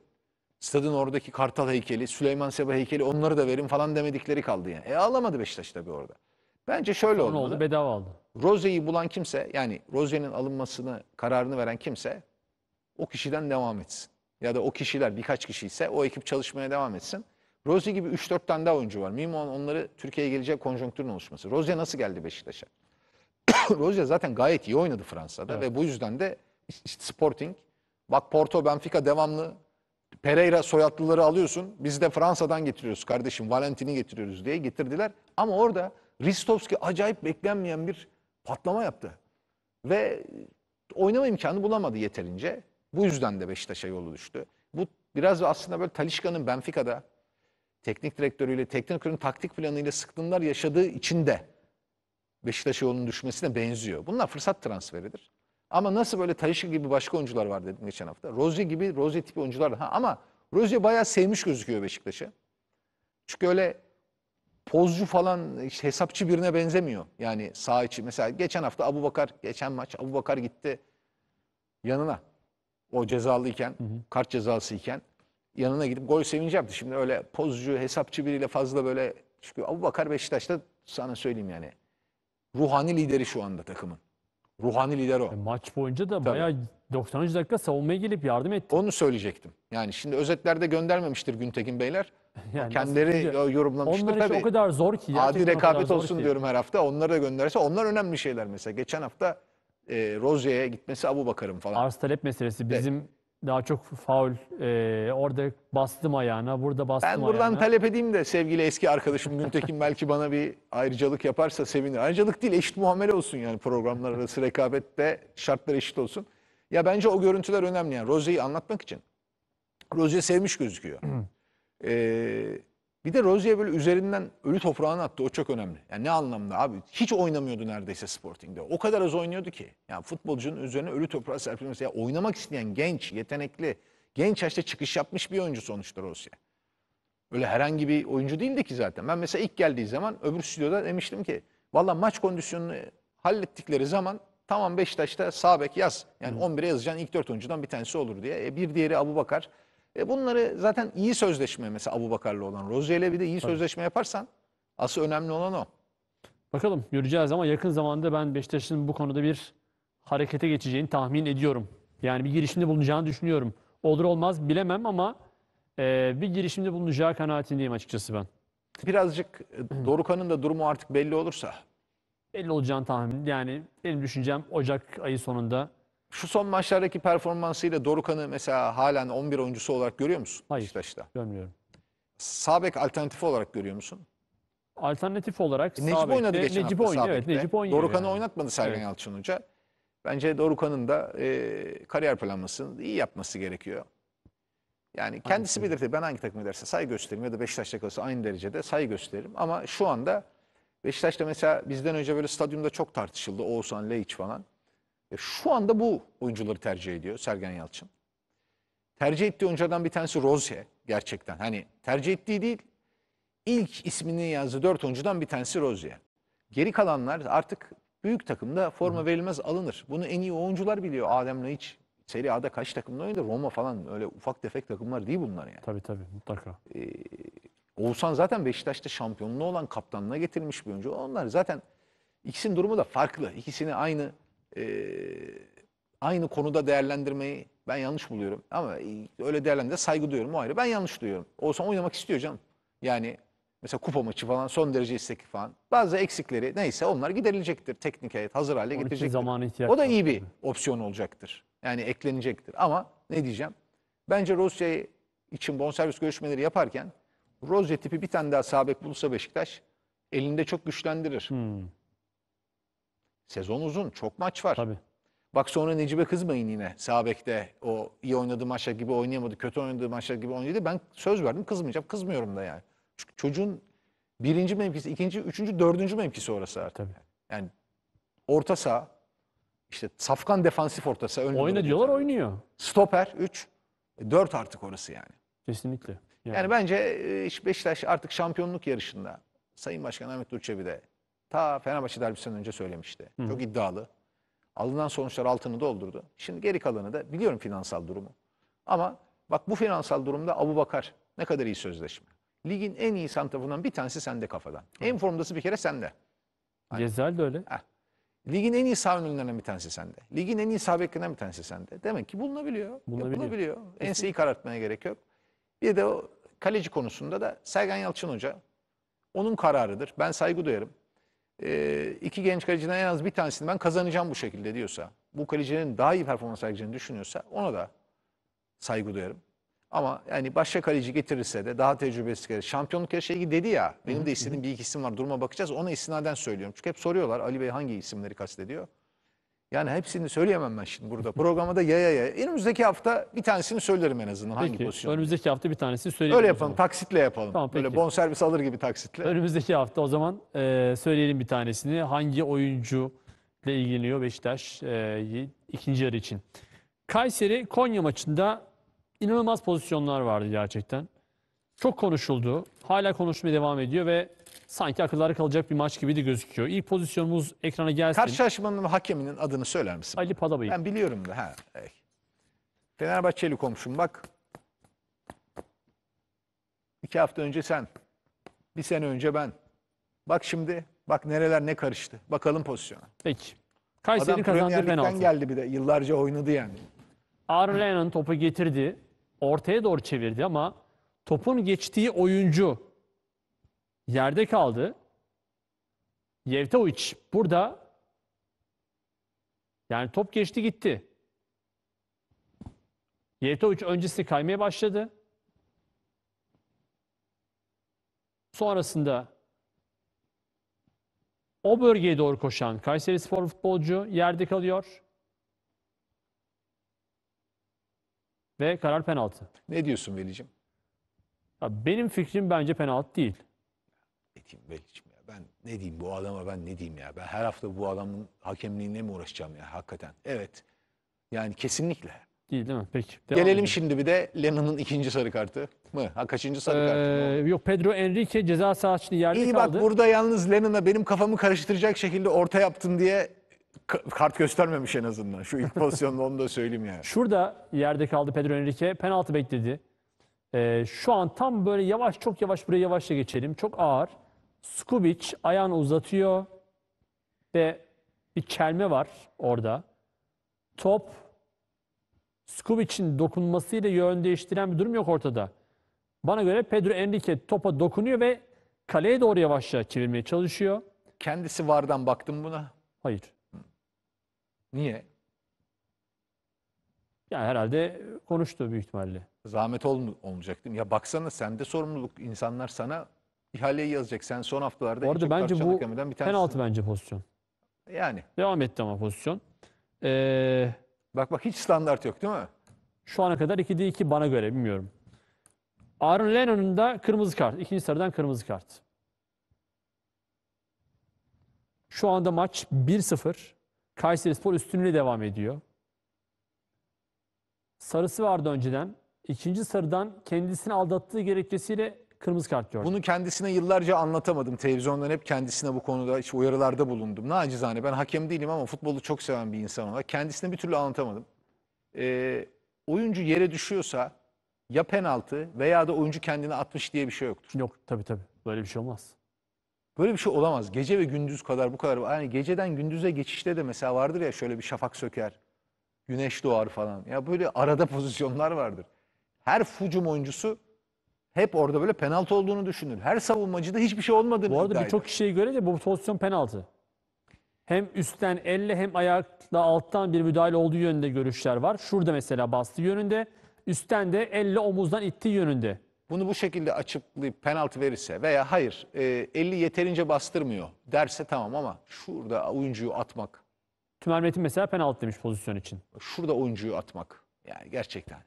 Stadın oradaki Kartal heykeli, Süleyman Seba heykeli onları da verin falan demedikleri kaldı yani. E alamadı Beşiktaş tabii orada. Bence şöyle oldu. Ne oldu? Bedava aldı. Roze'yi bulan kimse yani Roze'nin alınmasını kararını veren kimse o kişiden devam etsin. Ya da o kişiler birkaç kişi ise o ekip çalışmaya devam etsin. Roze gibi 3-4 tane daha oyuncu var. Mühim onları Türkiye'ye gelecek konjonktürün oluşması. Roze nasıl geldi Beşiktaş'a? Roze zaten gayet iyi oynadı Fransa'da evet. ve bu yüzden de Sporting Bak Porto, Benfica devamlı. Pereira soyadlıları alıyorsun. Biz de Fransa'dan getiriyoruz kardeşim. Valentin'i getiriyoruz diye getirdiler. Ama orada Ristovski acayip beklenmeyen bir patlama yaptı. Ve oynama imkanı bulamadı yeterince. Bu yüzden de Beşiktaş'a yolu düştü. Bu biraz aslında böyle Talişka'nın Benfica'da teknik direktörüyle, teknik direktörün taktik planıyla sıkıntılar yaşadığı için de Beşiktaş'a yolunun düşmesine benziyor. Bunlar fırsat transferidir. Ama nasıl böyle Talişka gibi başka oyuncular var dedim geçen hafta. Rozya gibi Rozya tipi oyuncular da. Ha, ama Rozya bayağı sevmiş gözüküyor Beşiktaş'ı. Çünkü öyle pozcu falan işte hesapçı birine benzemiyor. Yani sağ içi. Mesela geçen hafta Abu Bakar, geçen maç Abu Bakar gitti yanına. O cezalıyken, hı hı. kart cezası iken yanına gidip gol sevinci yaptı. Şimdi öyle pozcu, hesapçı biriyle fazla böyle çünkü Abu Bakar Beşiktaş'ta sana söyleyeyim yani ruhani lideri şu anda takımın. Ruhani lider o. E, maç boyunca da bayağı 93 dakika savunmaya gelip yardım etti. Onu söyleyecektim. Yani şimdi özetlerde göndermemiştir Güntekin Beyler. Yani Kendileri nasıl- yorumlamıştır Onlar tabii. o kadar zor ki. Adi rekabet zor olsun ki. diyorum her hafta. Onları da gönderse onlar önemli şeyler mesela. Geçen hafta e, Rozier'e gitmesi Abu Bakar'ın falan. Arz talep meselesi bizim daha çok faul. Ee, orada bastım ayağına, burada bastım ayağına. Ben buradan ayağına. talep edeyim de sevgili eski arkadaşım Güntekin belki bana bir ayrıcalık yaparsa sevinir. Ayrıcalık değil, eşit muamele olsun yani programlar arası rekabette şartlar eşit olsun. Ya bence o görüntüler önemli yani Rozi'yi anlatmak için. Rozi sevmiş gözüküyor. ee, bir de Rozier böyle üzerinden ölü toprağını attı. O çok önemli. Yani ne anlamda abi? Hiç oynamıyordu neredeyse Sporting'de. O kadar az oynuyordu ki. Yani futbolcunun üzerine ölü toprağı serpilmesi. Yani oynamak isteyen genç, yetenekli, genç yaşta çıkış yapmış bir oyuncu sonuçta Rozier. Öyle herhangi bir oyuncu değildi ki zaten. Ben mesela ilk geldiği zaman öbür stüdyoda demiştim ki valla maç kondisyonunu hallettikleri zaman tamam Beşiktaş'ta sağ bek yaz. Yani 11'e yazacağın ilk 4 oyuncudan bir tanesi olur diye. E, bir diğeri Abu Bakar. E bunları zaten iyi sözleşme mesela Abu Bakar'la olan Rozier'le bir de iyi sözleşme yaparsan asıl önemli olan o. Bakalım göreceğiz ama yakın zamanda ben Beşiktaş'ın bu konuda bir harekete geçeceğini tahmin ediyorum. Yani bir girişimde bulunacağını düşünüyorum. Olur olmaz bilemem ama e, bir girişimde bulunacağı kanaatindeyim açıkçası ben. Birazcık e, Dorukan'ın da durumu artık belli olursa Belli olacağını tahmin. Yani benim düşüncem Ocak ayı sonunda şu son maçlardaki performansıyla Dorukan'ı mesela halen 11 oyuncusu olarak görüyor musun? Hayır, Beşiktaş'ta? görmüyorum. Sabek alternatifi olarak görüyor musun? Alternatif olarak E, Necip sağ oynadı bekte- geçen Necip hafta oynuyor. Evet, Necip oynuyor. Dorukan'ı yani. oynatmadı Sergen Evet. Yalçın Hoca. Bence Dorukan'ın da e, kariyer planlamasını iyi yapması gerekiyor. Yani kendisi belirtir. Ben hangi takım ederse saygı gösteririm ya da Beşiktaş'ta kalırsa aynı derecede saygı gösteririm. Ama şu anda Beşiktaş'ta mesela bizden önce böyle stadyumda çok tartışıldı. Oğuzhan, Leiç falan. E, şu anda bu oyuncuları tercih ediyor Sergen Yalçın. Tercih ettiği oyunculardan bir tanesi Rozier gerçekten. Hani tercih ettiği değil, ilk ismini yazdığı dört oyuncudan bir tanesi Rozier. Geri kalanlar artık büyük takımda forma verilmez alınır. Bunu en iyi oyuncular biliyor. Adem hiç Serie A'da kaç takımda oynadı? Roma falan öyle ufak tefek takımlar değil bunlar yani. Tabii tabii mutlaka. Ee, Oğuzhan zaten Beşiktaş'ta şampiyonluğu olan kaptanına getirilmiş bir oyuncu. Onlar zaten ikisinin durumu da farklı. İkisini aynı e, aynı konuda değerlendirmeyi ben yanlış buluyorum. Ama e, öyle değerlendirme saygı duyuyorum o ayrı. Ben yanlış duyuyorum. Olsan oynamak istiyor canım. Yani mesela kupa maçı falan son derece istekli falan. Bazı eksikleri neyse onlar giderilecektir. Teknik heyet hazır hale getirecektir. o da iyi bir opsiyon olacaktır. Yani eklenecektir. Ama ne diyeceğim? Bence Rusya için bonservis görüşmeleri yaparken Rozya tipi bir tane daha sabek bulursa Beşiktaş elinde çok güçlendirir. Hmm. Sezon uzun, çok maç var. Tabii. Bak sonra Necibe kızmayın yine Sabek'te o iyi oynadığı maçlar gibi oynayamadı, kötü oynadığı maçlar gibi oynadı. Ben söz verdim kızmayacağım, kızmıyorum da yani. Çünkü çocuğun birinci mevkisi, ikinci, üçüncü, dördüncü mevkisi orası artık. Tabii. Yani orta saha, işte safkan defansif orta saha. Oyna diyorlar oynuyor. Stoper üç, e, dört artık orası yani. Kesinlikle. Yani, yani bence e, Beşiktaş artık şampiyonluk yarışında. Sayın Başkan Ahmet Durçevi de ta Fenerbahçe derbisinden önce söylemişti. Hı. Çok iddialı. Alınan sonuçlar altını doldurdu. Şimdi geri kalanı da biliyorum finansal durumu. Ama bak bu finansal durumda Abu Bakar ne kadar iyi sözleşme. Ligin en iyi santrafonundan bir tanesi sende kafadan. Hı. En formdası bir kere sende. Cezal hani de öyle. Heh. Ligin en iyi sağ bir tanesi sende. Ligin en iyi sağ beklerinden bir tanesi sende. Demek ki bulunabiliyor. Bulunabiliyor. Yapılabiliyor. Enseyi karartmaya gerek yok. Bir de o kaleci konusunda da Sergen Yalçın Hoca onun kararıdır. Ben saygı duyarım e, iki genç kaleciden en az bir tanesini ben kazanacağım bu şekilde diyorsa, bu kalecinin daha iyi performans sergileceğini düşünüyorsa ona da saygı duyarım. Ama yani başka kaleci getirirse de daha tecrübesiz kaleci. Şampiyonluk yarışı ilgili dedi ya. Benim de istediğim bir iki isim var. Duruma bakacağız. Ona istinaden söylüyorum. Çünkü hep soruyorlar Ali Bey hangi isimleri kastediyor. Yani hepsini söyleyemem ben şimdi burada. Programda ya ya ya. Önümüzdeki hafta bir tanesini söylerim en azından hangi pozisyon. Önümüzdeki hafta bir tanesini söyleyelim. Öyle yapalım. Taksitle yapalım. Tamam, peki. Böyle bonservis alır gibi taksitle. Önümüzdeki hafta o zaman e, söyleyelim bir tanesini. Hangi oyuncu ile ilgileniyor Beşiktaş e, ikinci yarı için. Kayseri Konya maçında inanılmaz pozisyonlar vardı gerçekten. Çok konuşuldu. Hala konuşmaya devam ediyor ve sanki akılları kalacak bir maç gibi de gözüküyor. İlk pozisyonumuz ekrana gelsin. Karşılaşmanın hakeminin adını söyler misin? Ali Palabay'ı. Ben biliyorum da. Ha. Fenerbahçeli komşum bak. İki hafta önce sen. Bir sene önce ben. Bak şimdi. Bak nereler ne karıştı. Bakalım pozisyona. Peki. Kayseri Adam kazandı Premier Lig'den geldi bir de. Yıllarca oynadı yani. Arlena'nın topu getirdi. Ortaya doğru çevirdi ama topun geçtiği oyuncu yerde kaldı. Yevtoviç burada yani top geçti gitti. Yevtoviç öncesi kaymaya başladı. Sonrasında o bölgeye doğru koşan Kayseri Spor futbolcu yerde kalıyor. Ve karar penaltı. Ne diyorsun Veli'cim? Benim fikrim bence penaltı değil kim Veliç mi ya? Ben ne diyeyim bu adama ben ne diyeyim ya? Ben her hafta bu adamın hakemliğine mi uğraşacağım ya hakikaten? Evet. Yani kesinlikle. Değil değil mi? Peki. Gelelim edelim. şimdi bir de Lennon'un ikinci sarı kartı mı? Ha kaçıncı sarı ee, kartı mı? Ee, yok Pedro Enrique ceza sahasını yerde İyi kaldı. bak burada yalnız Lennon'a benim kafamı karıştıracak şekilde orta yaptın diye kart göstermemiş en azından. Şu ilk pozisyonda onu da söyleyeyim yani. Şurada yerde kaldı Pedro Enrique. Penaltı bekledi. Ee, şu an tam böyle yavaş çok yavaş buraya yavaşça geçelim. Çok ağır. Skubic ayağını uzatıyor ve bir çelme var orada. Top Skubic'in dokunmasıyla yön değiştiren bir durum yok ortada. Bana göre Pedro Enrique topa dokunuyor ve kaleye doğru yavaşça çevirmeye çalışıyor. Kendisi vardan baktım buna. Hayır. Niye? Yani herhalde konuştu büyük ihtimalle. Zahmet olm- olmayacak değil mi? Ya baksana sende sorumluluk. insanlar sana ihaleyi yazacak. Sen son haftalarda Bu en bence bu bir penaltı bence pozisyon. Yani Devam etti ama pozisyon. Ee, bak bak hiç standart yok değil mi? şu ana kadar 2'de 2 bana göre bilmiyorum. Aaron Lennon'un da kırmızı kart. İkinci sarıdan kırmızı kart. Şu anda maç 1-0. Kayserispor üstünlüğü devam ediyor. Sarısı vardı önceden. İkinci sarıdan kendisini aldattığı gerekçesiyle kırmızı kart gördü. Bunu kendisine yıllarca anlatamadım. Televizyondan hep kendisine bu konuda işte uyarılarda bulundum. Nacizane ben hakem değilim ama futbolu çok seven bir insan olarak kendisine bir türlü anlatamadım. Ee, oyuncu yere düşüyorsa ya penaltı veya da oyuncu kendini atmış diye bir şey yoktur. Yok tabii tabii. Böyle bir şey olmaz. Böyle bir şey olamaz. Gece ve gündüz kadar bu kadar. Yani geceden gündüze geçişte de mesela vardır ya şöyle bir şafak söker. Güneş doğar falan. Ya böyle arada pozisyonlar vardır. Her fucum oyuncusu hep orada böyle penaltı olduğunu düşünür. Her savunmacıda hiçbir şey olmadığını Bu arada birçok kişiye göre de bu pozisyon penaltı. Hem üstten elle hem ayakla alttan bir müdahale olduğu yönünde görüşler var. Şurada mesela bastığı yönünde, üstten de elle omuzdan ittiği yönünde. Bunu bu şekilde açıklayıp penaltı verirse veya hayır e, eli yeterince bastırmıyor derse tamam ama şurada oyuncuyu atmak. Tümer Metin mesela penaltı demiş pozisyon için. Şurada oyuncuyu atmak yani gerçekten.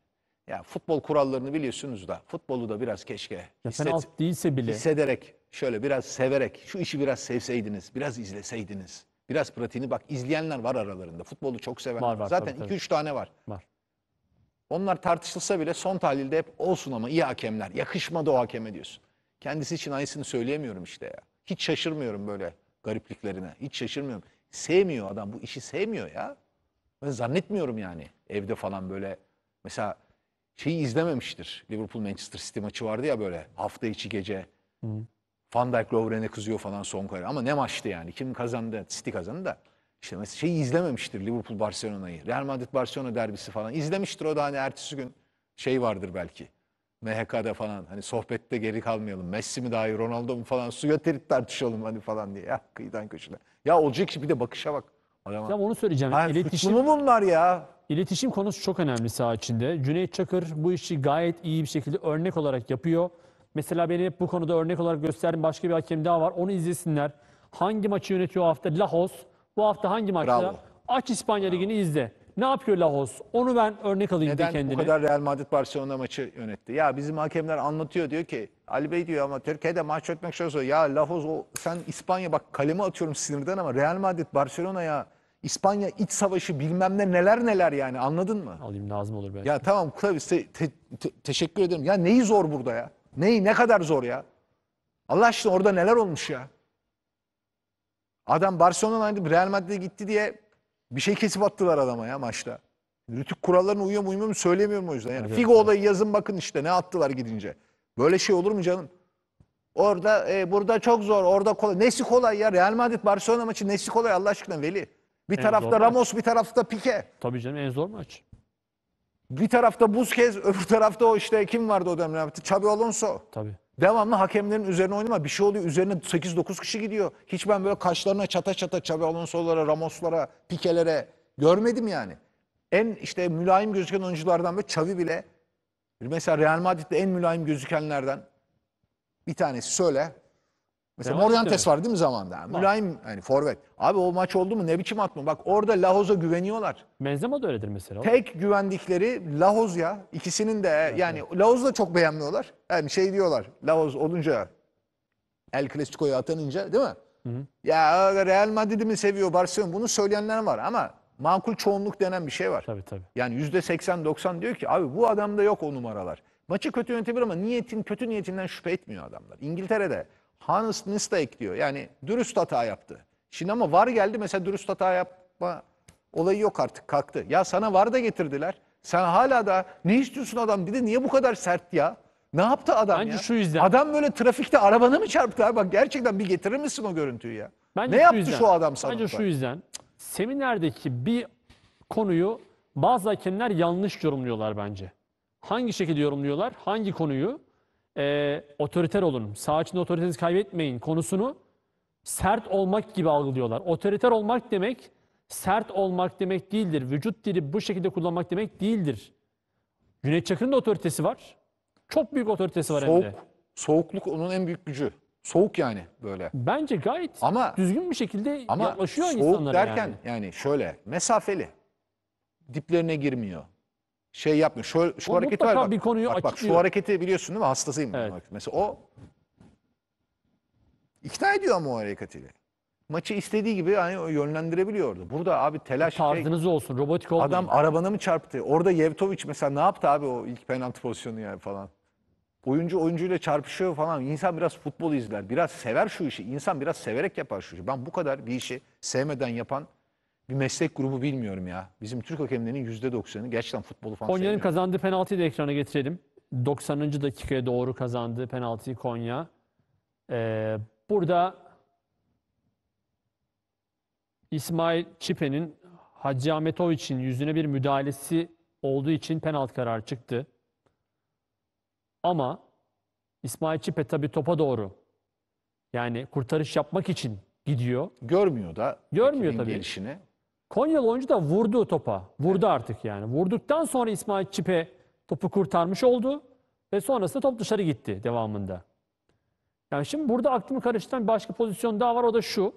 Ya futbol kurallarını biliyorsunuz da futbolu da biraz keşke hisset, değilse bile hissederek şöyle biraz severek şu işi biraz sevseydiniz, biraz izleseydiniz. Biraz pratiğini bak izleyenler var aralarında. Futbolu çok sevenler var. var Zaten 2-3 tane var. Var. Onlar tartışılsa bile son tahlilde hep olsun ama iyi hakemler. Yakışmadı o hakeme diyorsun. Kendisi için aynısını söyleyemiyorum işte ya. Hiç şaşırmıyorum böyle garipliklerine. Hiç şaşırmıyorum. Sevmiyor adam bu işi sevmiyor ya. Ben zannetmiyorum yani evde falan böyle mesela şeyi izlememiştir. Liverpool Manchester City maçı vardı ya böyle hafta içi gece. Hı. Van Dijk Lovren'e kızıyor falan son kare. Ama ne maçtı yani? Kim kazandı? City kazandı da. İşte mesela şeyi izlememiştir Liverpool Barcelona'yı. Real Madrid Barcelona derbisi falan. izlemiştir o da hani ertesi gün şey vardır belki. MHK'da falan hani sohbette geri kalmayalım. Messi mi daha iyi Ronaldo mu falan suya terip tartışalım hani falan diye. Ya kıyıdan köşeden. Ya olacak ki bir de bakışa bak. Adama. Ya onu söyleyeceğim. İletişim. iletişim... bunlar ya? İletişim konusu çok önemli saha içinde. Cüneyt Çakır bu işi gayet iyi bir şekilde örnek olarak yapıyor. Mesela beni bu konuda örnek olarak gösteren başka bir hakem daha var. Onu izlesinler. Hangi maçı yönetiyor hafta? Lahos. Bu hafta hangi maçta? Bravo. Aç İspanya Ligi'ni izle. Ne yapıyor Lahos? Onu ben örnek alayım Neden de kendine. bu kadar Real Madrid Barcelona maçı yönetti? Ya bizim hakemler anlatıyor diyor ki Ali Bey diyor ama Türkiye'de maç yönetmek çok zor. Ya Lahos o, sen İspanya bak kaleme atıyorum sinirden ama Real Madrid Barcelona ya İspanya iç savaşı bilmem ne neler neler yani anladın mı? Alayım lazım olur belki. Ya tamam tabii te, te, te, teşekkür ederim. Ya neyi zor burada ya? Neyi ne kadar zor ya? Allah aşkına orada neler olmuş ya? Adam Barcelona'ydı Real Madrid'e gitti diye bir şey kesip attılar adama ya maçta. Rütük kurallarına uyuyor mu uymuyor mu söylemiyorum o yüzden. Yani evet, Figo evet. olayı yazın bakın işte ne attılar gidince. Böyle şey olur mu canım? Orada e, burada çok zor orada kolay. Nesi kolay ya Real Madrid Barcelona maçı nesi kolay Allah aşkına Veli. Bir en tarafta Ramos, maç. bir tarafta Pique. Tabii canım en zor maç. Bir tarafta Busquets, öbür tarafta o işte kim vardı o dönemde? Xabi Alonso. Tabii. Devamlı hakemlerin üzerine oynama. Bir şey oluyor üzerine 8-9 kişi gidiyor. Hiç ben böyle kaşlarına çata çata Xabi Alonso'lara, Ramos'lara, Pike'lere görmedim yani. En işte mülayim gözüken oyunculardan ve Xavi bile mesela Real Madrid'de en mülayim gözükenlerden bir tanesi söyle Mesela Devam Morientes istedim. var değil mi zamanda? Var. Mülayim yani forvet. Abi o maç oldu mu ne biçim atma? Bak orada Lahoz'a güveniyorlar. Benzema da öyledir mesela. Tek güvendikleri Lahoz ya. İkisinin de evet, yani evet. Lahoz'u da çok beğenmiyorlar. Yani şey diyorlar. Lahoz olunca El Clasico'ya atanınca değil mi? Hı hı. Ya Real Madrid'i mi seviyor Barcelona? Bunu söyleyenler var ama makul çoğunluk denen bir şey var. Tabii tabii. Yani %80-90 diyor ki abi bu adamda yok o numaralar. Maçı kötü yönetebilir ama niyetin kötü niyetinden şüphe etmiyor adamlar. İngiltere'de honestness da ekliyor. Yani dürüst hata yaptı. Şimdi ama var geldi mesela dürüst hata yapma olayı yok artık kalktı. Ya sana var da getirdiler. Sen hala da ne istiyorsun adam bir de niye bu kadar sert ya? Ne yaptı adam Bence ya? şu yüzden. Adam böyle trafikte arabana mı çarptı? Ha? Bak gerçekten bir getirir misin o görüntüyü ya? Bence ne şu yaptı yüzden. şu adam sana? Bence şu yüzden. Seminerdeki bir konuyu bazı hakemler yanlış yorumluyorlar bence. Hangi şekilde yorumluyorlar? Hangi konuyu? e, otoriter olun, sağ içinde otoritenizi kaybetmeyin konusunu sert olmak gibi algılıyorlar. Otoriter olmak demek sert olmak demek değildir. Vücut dili bu şekilde kullanmak demek değildir. Güney Çakır'ın da otoritesi var. Çok büyük otoritesi var Soğuk, hem Soğukluk onun en büyük gücü. Soğuk yani böyle. Bence gayet ama, düzgün bir şekilde ama yaklaşıyor soğuk derken yani şöyle mesafeli. Diplerine girmiyor şey yapmıyor. Şu, şu hareketi var. Bak, bir konuyu bak, bak, şu hareketi biliyorsun değil mi? Hastasıyım. Evet. Bak. Mesela o ikna ediyor ama o hareketiyle. Maçı istediği gibi hani yönlendirebiliyordu. Burada abi telaş... Şey- Tarzınız şey, olsun, robotik olmayın. Adam arabana mı çarptı? Orada Yevtoviç mesela ne yaptı abi o ilk penaltı pozisyonu yani falan. Oyuncu oyuncuyla çarpışıyor falan. İnsan biraz futbol izler, biraz sever şu işi. İnsan biraz severek yapar şu işi. Ben bu kadar bir işi sevmeden yapan bir meslek grubu bilmiyorum ya. Bizim Türk hakemlerinin yüzde doksanı gerçekten futbolu falan Konya'nın sevmiyor. kazandığı penaltıyı da ekrana getirelim. 90. dakikaya doğru kazandığı penaltıyı Konya. Ee, burada İsmail Çipe'nin Hacı Ahmetovic'in yüzüne bir müdahalesi olduğu için penaltı kararı çıktı. Ama İsmail Çipe tabii topa doğru yani kurtarış yapmak için gidiyor. Görmüyor da Görmüyor tabii. gelişini. Konyalı oyuncu da vurdu topa. Vurdu artık yani. Vurduktan sonra İsmail Çipe topu kurtarmış oldu. Ve sonrasında top dışarı gitti devamında. Yani şimdi burada aklımı karıştıran başka pozisyon daha var. O da şu.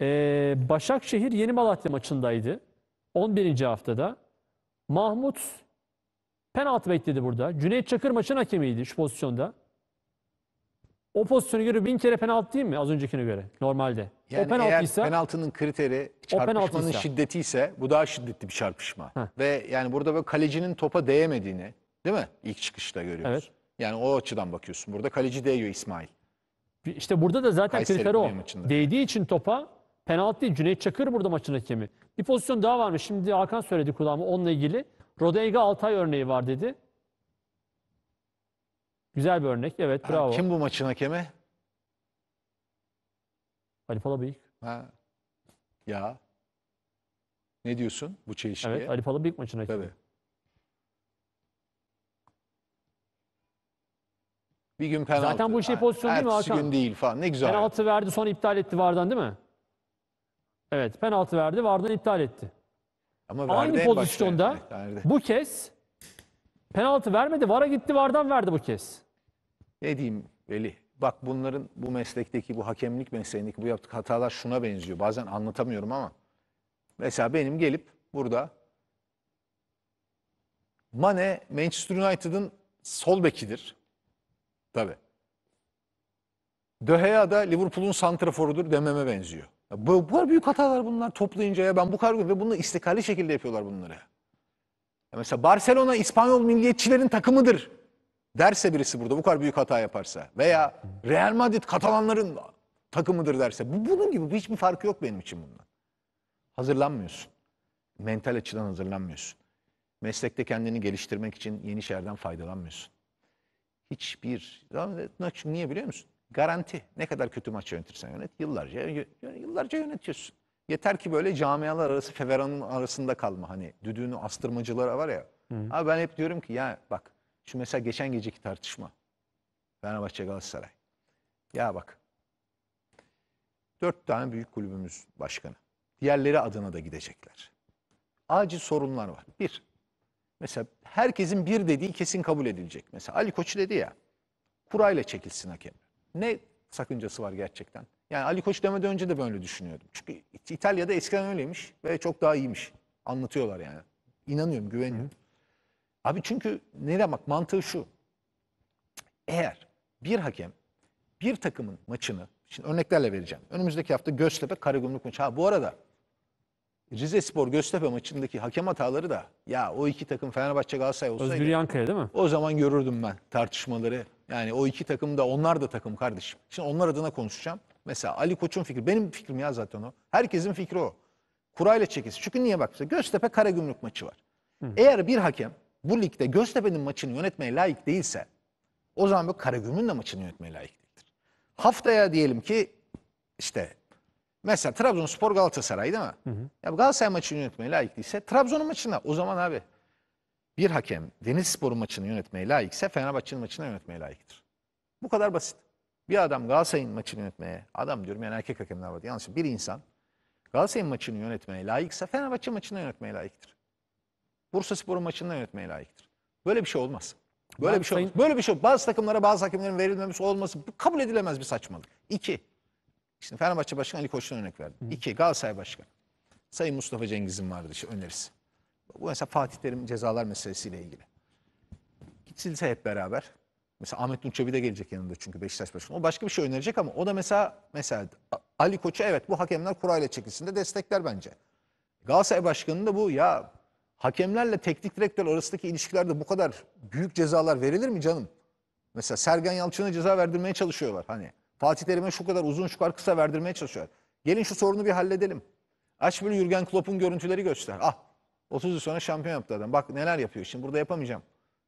Ee, Başakşehir Yeni Malatya maçındaydı. 11. haftada. Mahmut penaltı bekledi burada. Cüneyt Çakır maçın hakemiydi şu pozisyonda o pozisyona göre bin kere penaltı değil mi az öncekine göre normalde? Yani o penaltı ise, penaltının kriteri çarpışmanın şiddeti ise bu daha şiddetli bir çarpışma. Heh. Ve yani burada böyle kalecinin topa değmediğini değil mi ilk çıkışta görüyoruz. Evet. Yani o açıdan bakıyorsun. Burada kaleci değiyor İsmail. İşte burada da zaten Kayseri kriter o. Değdiği için topa penaltı değil. Cüneyt Çakır burada maçın hakemi. Bir pozisyon daha var mı? Şimdi Hakan söyledi kulağıma onunla ilgili. Rodega Altay örneği var dedi. Güzel bir örnek. Evet bravo. kim bu maçın hakemi? Ali Palabıyık. Ha. Ya. Ne diyorsun bu çelişkiye? Evet Ali Palabıyık maçın hakemi. Tabii. Bir gün penaltı. Zaten bu şey pozisyon değil mi Ertesi Hakan? gün değil falan. Ne güzel. Penaltı verdi sonra iptal etti Vardan değil mi? Evet penaltı verdi Vardan iptal etti. Ama verdi Aynı en pozisyonda Verdi. bu kez penaltı vermedi. Vara gitti Vardan verdi bu kez ne diyeyim Veli? Bak bunların bu meslekteki, bu hakemlik mesleğindeki bu yaptık hatalar şuna benziyor. Bazen anlatamıyorum ama. Mesela benim gelip burada Mane Manchester United'ın sol bekidir. tabi. De Gea da Liverpool'un santraforudur dememe benziyor. Ya bu, bu büyük hatalar bunlar toplayınca ya ben bu kadar ve bunu istikrarlı şekilde yapıyorlar bunları. Ya mesela Barcelona İspanyol milliyetçilerin takımıdır derse birisi burada bu kadar büyük hata yaparsa veya Real Madrid Katalanların takımıdır derse bu, bunun gibi hiçbir farkı yok benim için bundan. Hazırlanmıyorsun. Mental açıdan hazırlanmıyorsun. Meslekte kendini geliştirmek için yeni şeylerden faydalanmıyorsun. Hiçbir. Niye biliyor musun? Garanti. Ne kadar kötü maç yönetirsen yönet. Yıllarca, yıllarca yönetiyorsun. Yeter ki böyle camialar arası feveranın arasında kalma. Hani düdüğünü astırmacılara var ya. Hı. Abi ben hep diyorum ki ya bak şu mesela geçen geceki tartışma. Fenerbahçe Galatasaray. Ya bak. Dört tane büyük kulübümüz başkanı. Diğerleri adına da gidecekler. Acil sorunlar var. Bir. Mesela herkesin bir dediği kesin kabul edilecek. Mesela Ali Koç dedi ya. Kurayla çekilsin hakem. Ne sakıncası var gerçekten? Yani Ali Koç demeden önce de böyle düşünüyordum. Çünkü İtalya'da eskiden öyleymiş ve çok daha iyiymiş. Anlatıyorlar yani. İnanıyorum, güveniyorum. Hı. Abi çünkü ne demek mantığı şu. Eğer bir hakem bir takımın maçını şimdi örneklerle vereceğim. Önümüzdeki hafta Göztepe Karagümrük maçı. Ha bu arada Rize Spor Göztepe maçındaki hakem hataları da ya o iki takım Fenerbahçe Galatasaray olsaydı. Özgür Yankaya değil mi? O zaman görürdüm ben tartışmaları. Yani o iki takım da onlar da takım kardeşim. Şimdi onlar adına konuşacağım. Mesela Ali Koç'un fikri. Benim fikrim ya zaten o. Herkesin fikri o. Kurayla çekilsin. Çünkü niye bak? Göztepe Karagümrük maçı var. Hı. Eğer bir hakem bu ligde Göztepe'nin maçını yönetmeye layık değilse o zaman bu Karagümrük'ün de maçını yönetmeye layık değildir. Haftaya diyelim ki işte mesela Trabzonspor Galatasaray değil mi? Hı hı. Ya Galatasaray maçını yönetmeye layık değilse Trabzon'un maçına o zaman abi bir hakem Deniz Spor'un maçını yönetmeye layıksa Fenerbahçe'nin maçını yönetmeye layıktır. Bu kadar basit. Bir adam Galatasaray'ın maçını yönetmeye, adam diyorum yani erkek hakemler var yanlış bir insan Galatasaray'ın maçını yönetmeye layıksa Fenerbahçe maçını yönetmeye layıktır. Bursa Spor'un maçında yönetmeye layıktır. Böyle bir şey olmaz. Böyle ben bir şey sayın... Böyle bir şey Bazı takımlara bazı hakemlerin verilmemesi olması bu kabul edilemez bir saçmalık. İki. Şimdi Fenerbahçe Başkanı Ali Koç'tan örnek verdi. Hı. İki. Galatasaray Başkanı. Sayın Mustafa Cengiz'in vardı işte önerisi. Bu mesela Fatih Terim cezalar meselesiyle ilgili. Gitsilse hep beraber. Mesela Ahmet Nurçevi de gelecek yanında çünkü Beşiktaş Başkanı. O başka bir şey önerecek ama o da mesela mesela Ali Koç'u evet bu hakemler kurayla çekilsin de destekler bence. Galatasaray Başkanı da bu ya Hakemlerle teknik direktör arasındaki ilişkilerde bu kadar büyük cezalar verilir mi canım? Mesela Sergen Yalçın'a ceza verdirmeye çalışıyorlar. Hani Fatih Terim'e şu kadar uzun şu kadar kısa verdirmeye çalışıyorlar. Gelin şu sorunu bir halledelim. Aç böyle Jürgen Klopp'un görüntüleri göster. Ah 30 yıl sonra şampiyon yaptı adam. Bak neler yapıyor. Şimdi burada yapamayacağım.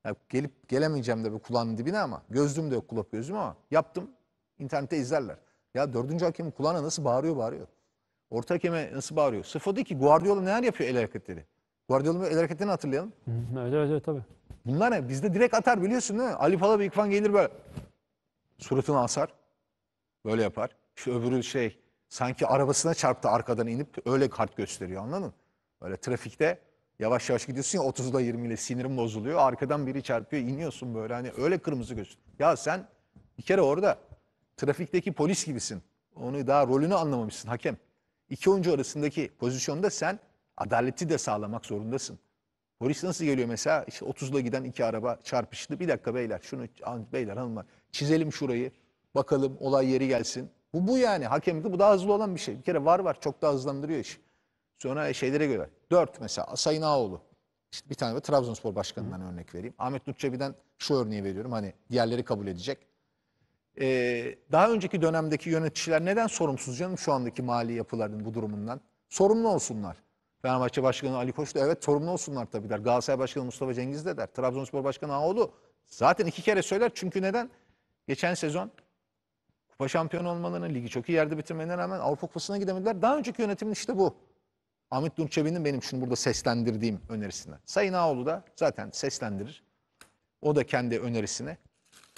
Ya gelip gelemeyeceğim de bir kulağının dibine ama. Gözlüğüm de yok kulak gözüm ama. Yaptım. İnternette izlerler. Ya dördüncü hakemin kulağına nasıl bağırıyor bağırıyor. Orta hakeme nasıl bağırıyor. Sıfır ki Guardiola neler yapıyor el hareketleri. Guardiola'nın el hareketlerini hatırlayalım. evet evet, evet tabii. Bunlar ne? Bizde direkt atar biliyorsun değil mi? Ali Palaba İkfan gelir böyle. Suratını asar. Böyle yapar. İşte öbürü şey sanki arabasına çarptı arkadan inip öyle kart gösteriyor anladın? Böyle trafikte yavaş yavaş gidiyorsun ya 20 ile sinirim bozuluyor. Arkadan biri çarpıyor iniyorsun böyle hani öyle kırmızı gösteriyor. Ya sen bir kere orada trafikteki polis gibisin. Onu daha rolünü anlamamışsın hakem. İki oyuncu arasındaki pozisyonda sen Adaleti de sağlamak zorundasın. Polis nasıl geliyor mesela? İşte 30'la giden iki araba çarpıştı. Bir dakika beyler şunu beyler hanımlar çizelim şurayı. Bakalım olay yeri gelsin. Bu bu yani. hakemlik bu daha hızlı olan bir şey. Bir kere var var çok daha hızlandırıyor iş. Sonra şeylere göre. Dört mesela Sayın Ağoğlu. İşte bir tane de Trabzonspor başkanından örnek vereyim. Ahmet Nutçebi'den şu örneği veriyorum. Hani diğerleri kabul edecek. Ee, daha önceki dönemdeki yöneticiler neden sorumsuz canım şu andaki mali yapıların bu durumundan? Sorumlu olsunlar. Fenerbahçe Başkanı Ali Koç da evet torunlu olsunlar tabii der. Galatasaray Başkanı Mustafa Cengiz de der. Trabzonspor Başkanı Ağoğlu zaten iki kere söyler. Çünkü neden? Geçen sezon kupa şampiyonu olmalarını, ligi çok iyi yerde bitirmelerine rağmen Avrupa Kupası'na gidemediler. Daha önceki yönetimin işte bu. Ahmet Nurçebi'nin benim şimdi burada seslendirdiğim önerisine. Sayın Ağoğlu da zaten seslendirir. O da kendi önerisine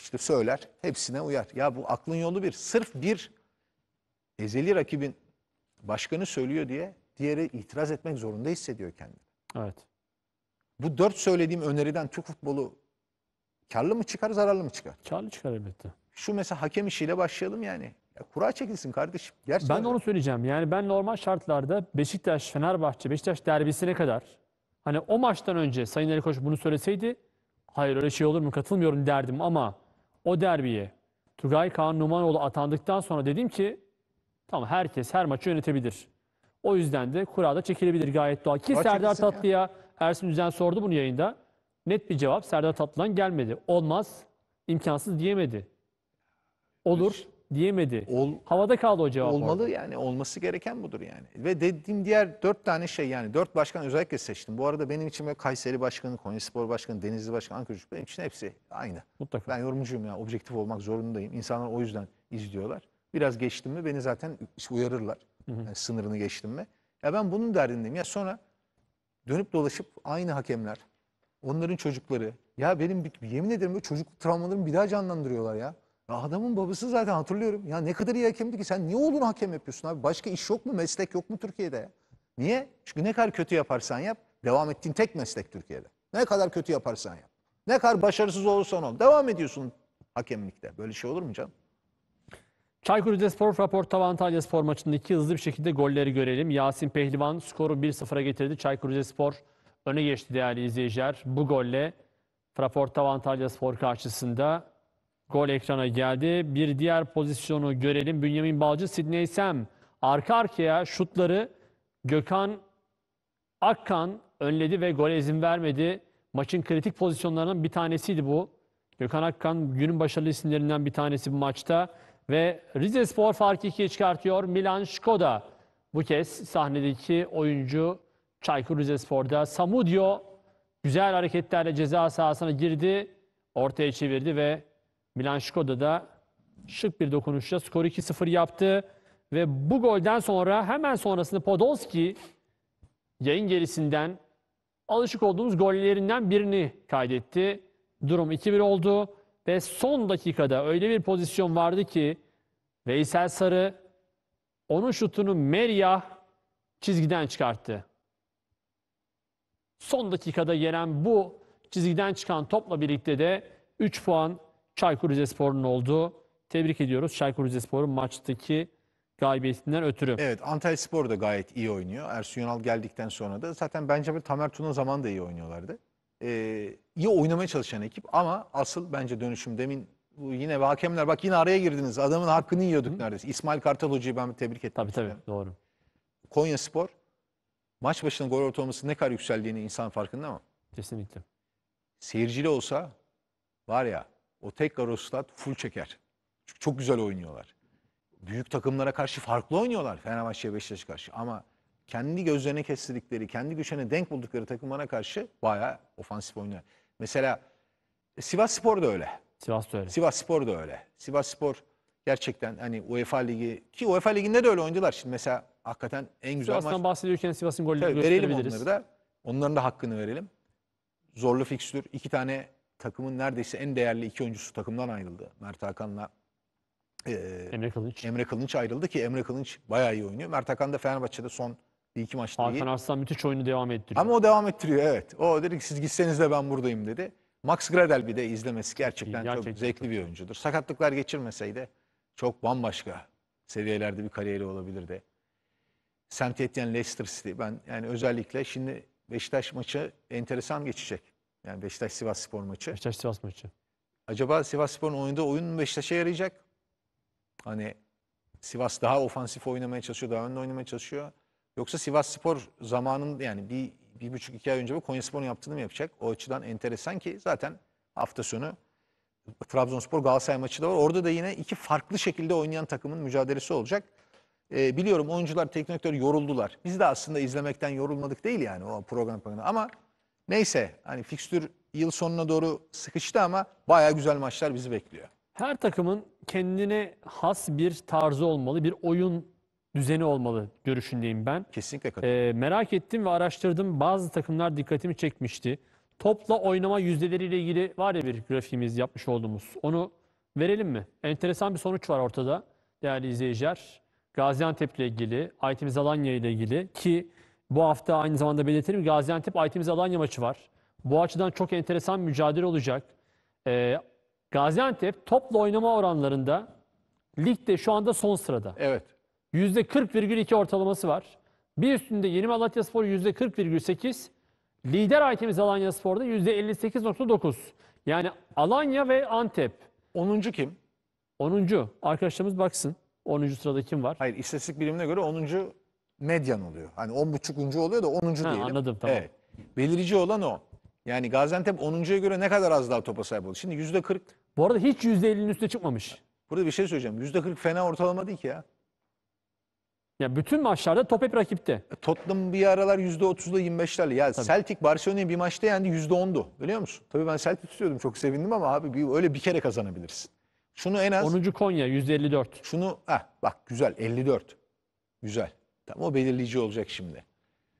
işte söyler. Hepsine uyar. Ya bu aklın yolu bir. Sırf bir ezeli rakibin başkanı söylüyor diye diğeri itiraz etmek zorunda hissediyor kendini. Evet. Bu dört söylediğim öneriden Türk futbolu karlı mı çıkar, zararlı mı çıkar? Karlı çıkar elbette. Şu mesela hakem işiyle başlayalım yani. Ya kura çekilsin kardeşim. Gerçekten ben de onu söyleyeceğim. Yani ben normal şartlarda Beşiktaş, Fenerbahçe, Beşiktaş derbisine kadar hani o maçtan önce Sayın Ali Koç bunu söyleseydi hayır öyle şey olur mu katılmıyorum derdim ama o derbiye Tugay Kaan Numanoğlu atandıktan sonra dedim ki tamam herkes her maçı yönetebilir. O yüzden de kurada çekilebilir gayet doğal. Ki Serdar Tatlı'ya Ersin Düzen sordu bunu yayında. Net bir cevap Serdar Tatlı'dan gelmedi. Olmaz, imkansız diyemedi. Olur diyemedi. Ol- Havada kaldı o cevap. orada. Olmalı yani olması gereken budur yani. Ve dediğim diğer dört tane şey yani dört başkan özellikle seçtim. Bu arada benim için Kayseri Başkanı, Konya Spor Başkanı, Denizli Başkanı, Ankara Gücü benim için hepsi aynı. Mutlaka. Ben yorumcuyum ya objektif olmak zorundayım. İnsanlar o yüzden izliyorlar. Biraz geçtim mi beni zaten uyarırlar. Yani sınırını geçtim mi? Ya ben bunun derdindeyim. Ya sonra dönüp dolaşıp aynı hakemler, onların çocukları. Ya benim yemin ederim böyle çocukluk travmalarımı bir daha canlandırıyorlar ya. Ya adamın babası zaten hatırlıyorum. Ya ne kadar iyi hakemdi ki sen niye oğlunu hakem yapıyorsun abi? Başka iş yok mu? Meslek yok mu Türkiye'de ya? Niye? Çünkü ne kadar kötü yaparsan yap, devam ettiğin tek meslek Türkiye'de. Ne kadar kötü yaparsan yap. Ne kadar başarısız olursan ol. Devam ediyorsun hakemlikte. Böyle şey olur mu canım? Çaykur Rizespor Raportava Antalya Spor maçında iki hızlı bir şekilde golleri görelim. Yasin Pehlivan skoru 1-0'a getirdi. Çaykur Rizespor öne geçti değerli izleyiciler. Bu golle Raportava Antalya Spor karşısında gol ekrana geldi. Bir diğer pozisyonu görelim. Bünyamin Balcı, Sidney Sem arka arkaya şutları Gökhan Akkan önledi ve gole izin vermedi. Maçın kritik pozisyonlarının bir tanesiydi bu. Gökhan Akkan günün başarılı isimlerinden bir tanesi bu maçta. Ve Rize Spor farkı ikiye çıkartıyor. Milan Şkoda bu kez sahnedeki oyuncu Çaykur Rizespor'da Samudio güzel hareketlerle ceza sahasına girdi. Ortaya çevirdi ve Milan Şkoda da şık bir dokunuşla skoru 2-0 yaptı. Ve bu golden sonra hemen sonrasında Podolski yayın gerisinden alışık olduğumuz gollerinden birini kaydetti. Durum 2-1 oldu ve son dakikada öyle bir pozisyon vardı ki Veysel Sarı onun şutunu Meryah çizgiden çıkarttı. Son dakikada gelen bu çizgiden çıkan topla birlikte de 3 puan Çaykur Rizespor'un oldu. Tebrik ediyoruz Çaykur Rizespor'un maçtaki galibiyetinden ötürü. Evet Antalya Spor da gayet iyi oynuyor. Ersun Yanal geldikten sonra da zaten bence bir Tamer Tuna zaman da iyi oynuyorlardı e, iyi oynamaya çalışan ekip ama asıl bence dönüşüm demin bu yine hakemler bak yine araya girdiniz. Adamın hakkını yiyorduk Hı. neredeyse. İsmail Kartal Hoca'yı ben tebrik ettim. Tabii tabii doğru. Konya Spor maç başına gol ortalaması ne kadar yükseldiğini insan farkında ama. Kesinlikle. Seyircili olsa var ya o tek o stat full çeker. Çünkü çok güzel oynuyorlar. Büyük takımlara karşı farklı oynuyorlar Fenerbahçe'ye Beşiktaş'a karşı ama kendi gözlerine kestirdikleri, kendi güçlerine denk buldukları takımlara karşı bayağı ofansif oynuyor. Mesela e, Sivas Spor da öyle. Sivas da öyle. Sivas Spor da öyle. Sivas Spor gerçekten hani UEFA Ligi ki UEFA Ligi'nde de öyle oynadılar. Şimdi mesela hakikaten en güzel Sivas'tan maç. Sivas'tan bahsediyorken Sivas'ın gollerini Tabii, verelim onları da. Onların da hakkını verelim. Zorlu fikstür. İki tane takımın neredeyse en değerli iki oyuncusu takımdan ayrıldı. Mert Hakan'la e, Emre Kılınç. Emre Kılınç ayrıldı ki Emre Kılınç bayağı iyi oynuyor. Mert Hakan da Fenerbahçe'de son bir iki maçta Hakan iyi. Arslan müthiş oyunu devam ettiriyor. Ama o devam ettiriyor evet. O dedi ki siz gitseniz de ben buradayım dedi. Max Gradel bir de izlemesi gerçekten, gerçekten çok zevkli çok. bir oyuncudur. Sakatlıklar geçirmeseydi çok bambaşka seviyelerde bir kariyeri olabilirdi. Semt etyen Leicester City. Ben yani özellikle şimdi Beşiktaş maçı enteresan geçecek. Yani Beşiktaş Sivas Spor maçı. Beşiktaş Sivas maçı. Acaba Sivas Spor'un oyunda oyun mu Beşiktaş'a yarayacak? Hani Sivas daha ofansif oynamaya çalışıyor, daha önde oynamaya çalışıyor. Yoksa Sivas Spor zamanında yani bir, bir buçuk iki ay önce bu Konya Spor'un yaptığını mı yapacak? O açıdan enteresan ki zaten hafta sonu Trabzonspor Galatasaray maçı da var. Orada da yine iki farklı şekilde oynayan takımın mücadelesi olacak. E, biliyorum oyuncular, teknik direktör yoruldular. Biz de aslında izlemekten yorulmadık değil yani o program programında. Ama neyse hani fikstür yıl sonuna doğru sıkıştı ama baya güzel maçlar bizi bekliyor. Her takımın kendine has bir tarzı olmalı, bir oyun düzeni olmalı görüşündeyim ben. Kesinlikle ee, katılıyorum. Ee, merak ettim ve araştırdım. Bazı takımlar dikkatimi çekmişti. Topla oynama yüzdeleriyle ilgili var ya bir grafiğimiz yapmış olduğumuz. Onu verelim mi? Enteresan bir sonuç var ortada değerli izleyiciler. Gaziantep ile ilgili, Aytemiz Alanya ile ilgili ki bu hafta aynı zamanda belirtelim Gaziantep Aytemiz Alanya maçı var. Bu açıdan çok enteresan mücadele olacak. Ee, Gaziantep topla oynama oranlarında ligde şu anda son sırada. Evet. %40,2 ortalaması var. Bir üstünde Yeni Malatya Spor %40,8. Lider hakemiz Alanya Spor'da %58,9. Yani Alanya ve Antep. 10. kim? 10. Arkadaşlarımız baksın. 10. sırada kim var? Hayır istatistik bilimine göre 10. medyan oluyor. Hani 10.5. oluyor da 10. Ha, diyelim. Anladım tamam. Evet. Belirici olan o. Yani Gaziantep 10.ya göre ne kadar az daha topa sahip oldu. Şimdi %40. Bu arada hiç %50'nin üstüne çıkmamış. Burada bir şey söyleyeceğim. %40 fena ortalama değil ki ya. Ya bütün maçlarda top hep rakipte. E, Tottenham bir aralar %30'da 25'lerle. Ya Tabii. Celtic Barcelona'yı bir maçta yendi %10'du. Biliyor musun? Tabii ben Celtic tutuyordum çok sevindim ama abi bir, öyle bir kere kazanabilirsin. Şunu en az... 10. Konya %54. Şunu heh, bak güzel 54. Güzel. Tamam o belirleyici olacak şimdi.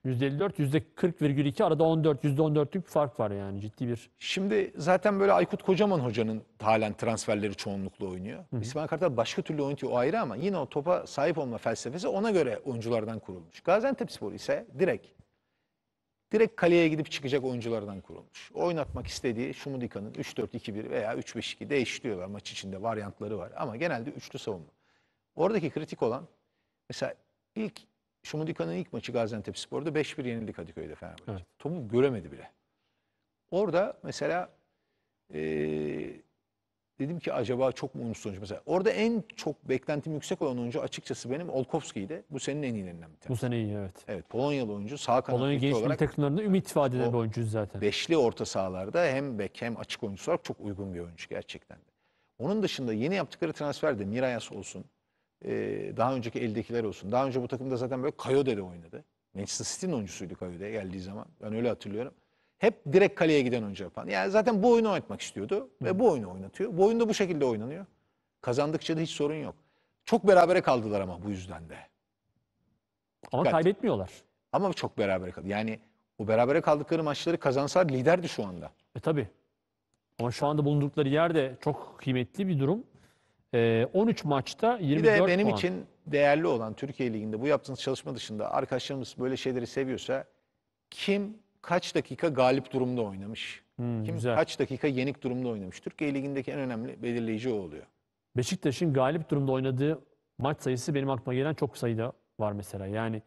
%54, %40,2 arada 14, %14'lük bir fark var yani ciddi bir. Şimdi zaten böyle Aykut Kocaman hocanın halen transferleri çoğunlukla oynuyor. Hı hı. İsmail Kartal başka türlü oynatıyor o ayrı ama yine o topa sahip olma felsefesi ona göre oyunculardan kurulmuş. Gaziantepspor ise direkt direkt kaleye gidip çıkacak oyunculardan kurulmuş. Oynatmak istediği Şumudika'nın 3-4-2-1 veya 3-5-2 değiştiriyorlar maç içinde varyantları var ama genelde üçlü savunma. Oradaki kritik olan mesela ilk Şumudika'nın ilk maçı Gaziantep Spor'da 5-1 yenildi Kadıköy'de Fenerbahçe. Evet. Tomu göremedi bile. Orada mesela e, dedim ki acaba çok mu umutsuz oyuncu? Mesela orada en çok beklentim yüksek olan oyuncu açıkçası benim Olkowski'ydi. Bu senin en iyilerinden bir tanesi. Bu sene iyi evet. Evet Polonyalı oyuncu sağ kanat Polonya genç milli olarak takımlarında ümit vaat eden bir oyuncu zaten. beşli orta sahalarda hem bek hem açık oyuncu olarak çok uygun bir oyuncu gerçekten de. Onun dışında yeni yaptıkları transfer de Mirayas olsun, e, daha önceki eldekiler olsun. Daha önce bu takımda zaten böyle Kayode de oynadı. Manchester City'nin oyuncusuydu Kayode geldiği zaman. Ben öyle hatırlıyorum. Hep direkt kaleye giden oyuncu yapan. Yani zaten bu oyunu oynatmak istiyordu ve bu oyunu oynatıyor. Bu oyunda bu şekilde oynanıyor. Kazandıkça da hiç sorun yok. Çok berabere kaldılar ama bu yüzden de. Ama Dikkat. kaybetmiyorlar. Ama çok berabere kaldı. Yani o berabere kaldıkları maçları kazansalar liderdi şu anda. E tabii. Ama şu anda bulundukları yerde çok kıymetli bir durum. E, ee, 13 maçta 24 puan. Bir de benim puan. için değerli olan Türkiye Ligi'nde bu yaptığınız çalışma dışında arkadaşlarımız böyle şeyleri seviyorsa kim kaç dakika galip durumda oynamış? Hmm, kim güzel. kaç dakika yenik durumda oynamış? Türkiye Ligi'ndeki en önemli belirleyici o oluyor. Beşiktaş'ın galip durumda oynadığı maç sayısı benim aklıma gelen çok sayıda var mesela. Yani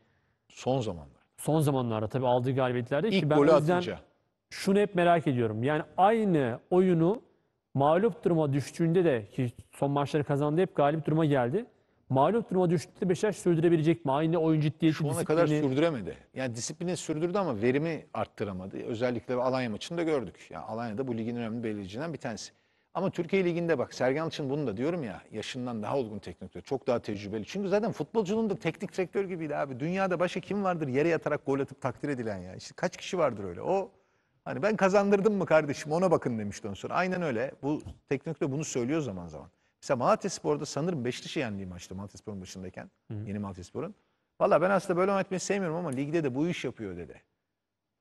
son zamanlar. Son zamanlarda tabii aldığı galibiyetlerde İlk ki ben o yüzden atınca. şunu hep merak ediyorum. Yani aynı oyunu mağlup duruma düştüğünde de ki son maçları kazandı hep galip duruma geldi. Mağlup duruma düştüğünde Beşiktaş sürdürebilecek mi? Aynı oyun ciddiyeti, Şu ana disiplini... kadar sürdüremedi. Yani disiplini sürdürdü ama verimi arttıramadı. Özellikle Alanya maçında gördük. Yani Alanya'da bu ligin önemli belirleyicilerinden bir tanesi. Ama Türkiye Ligi'nde bak Sergen için bunu da diyorum ya yaşından daha olgun teknik direktör. Çok daha tecrübeli. Çünkü zaten futbolcunun da teknik direktör gibiydi abi. Dünyada başka kim vardır yere yatarak gol atıp takdir edilen ya. İşte kaç kişi vardır öyle. O Hani ben kazandırdım mı kardeşim ona bakın demişti ondan sonra. Aynen öyle. Bu teknik de bunu söylüyor zaman zaman. Mesela Malatya Spor'da sanırım Beşiktaş'ı yendiği maçtı Malatya Spor'un başındayken. Hı Yeni Malatya Spor'un. Valla ben aslında böyle yönetmeyi sevmiyorum ama ligde de bu iş yapıyor dedi.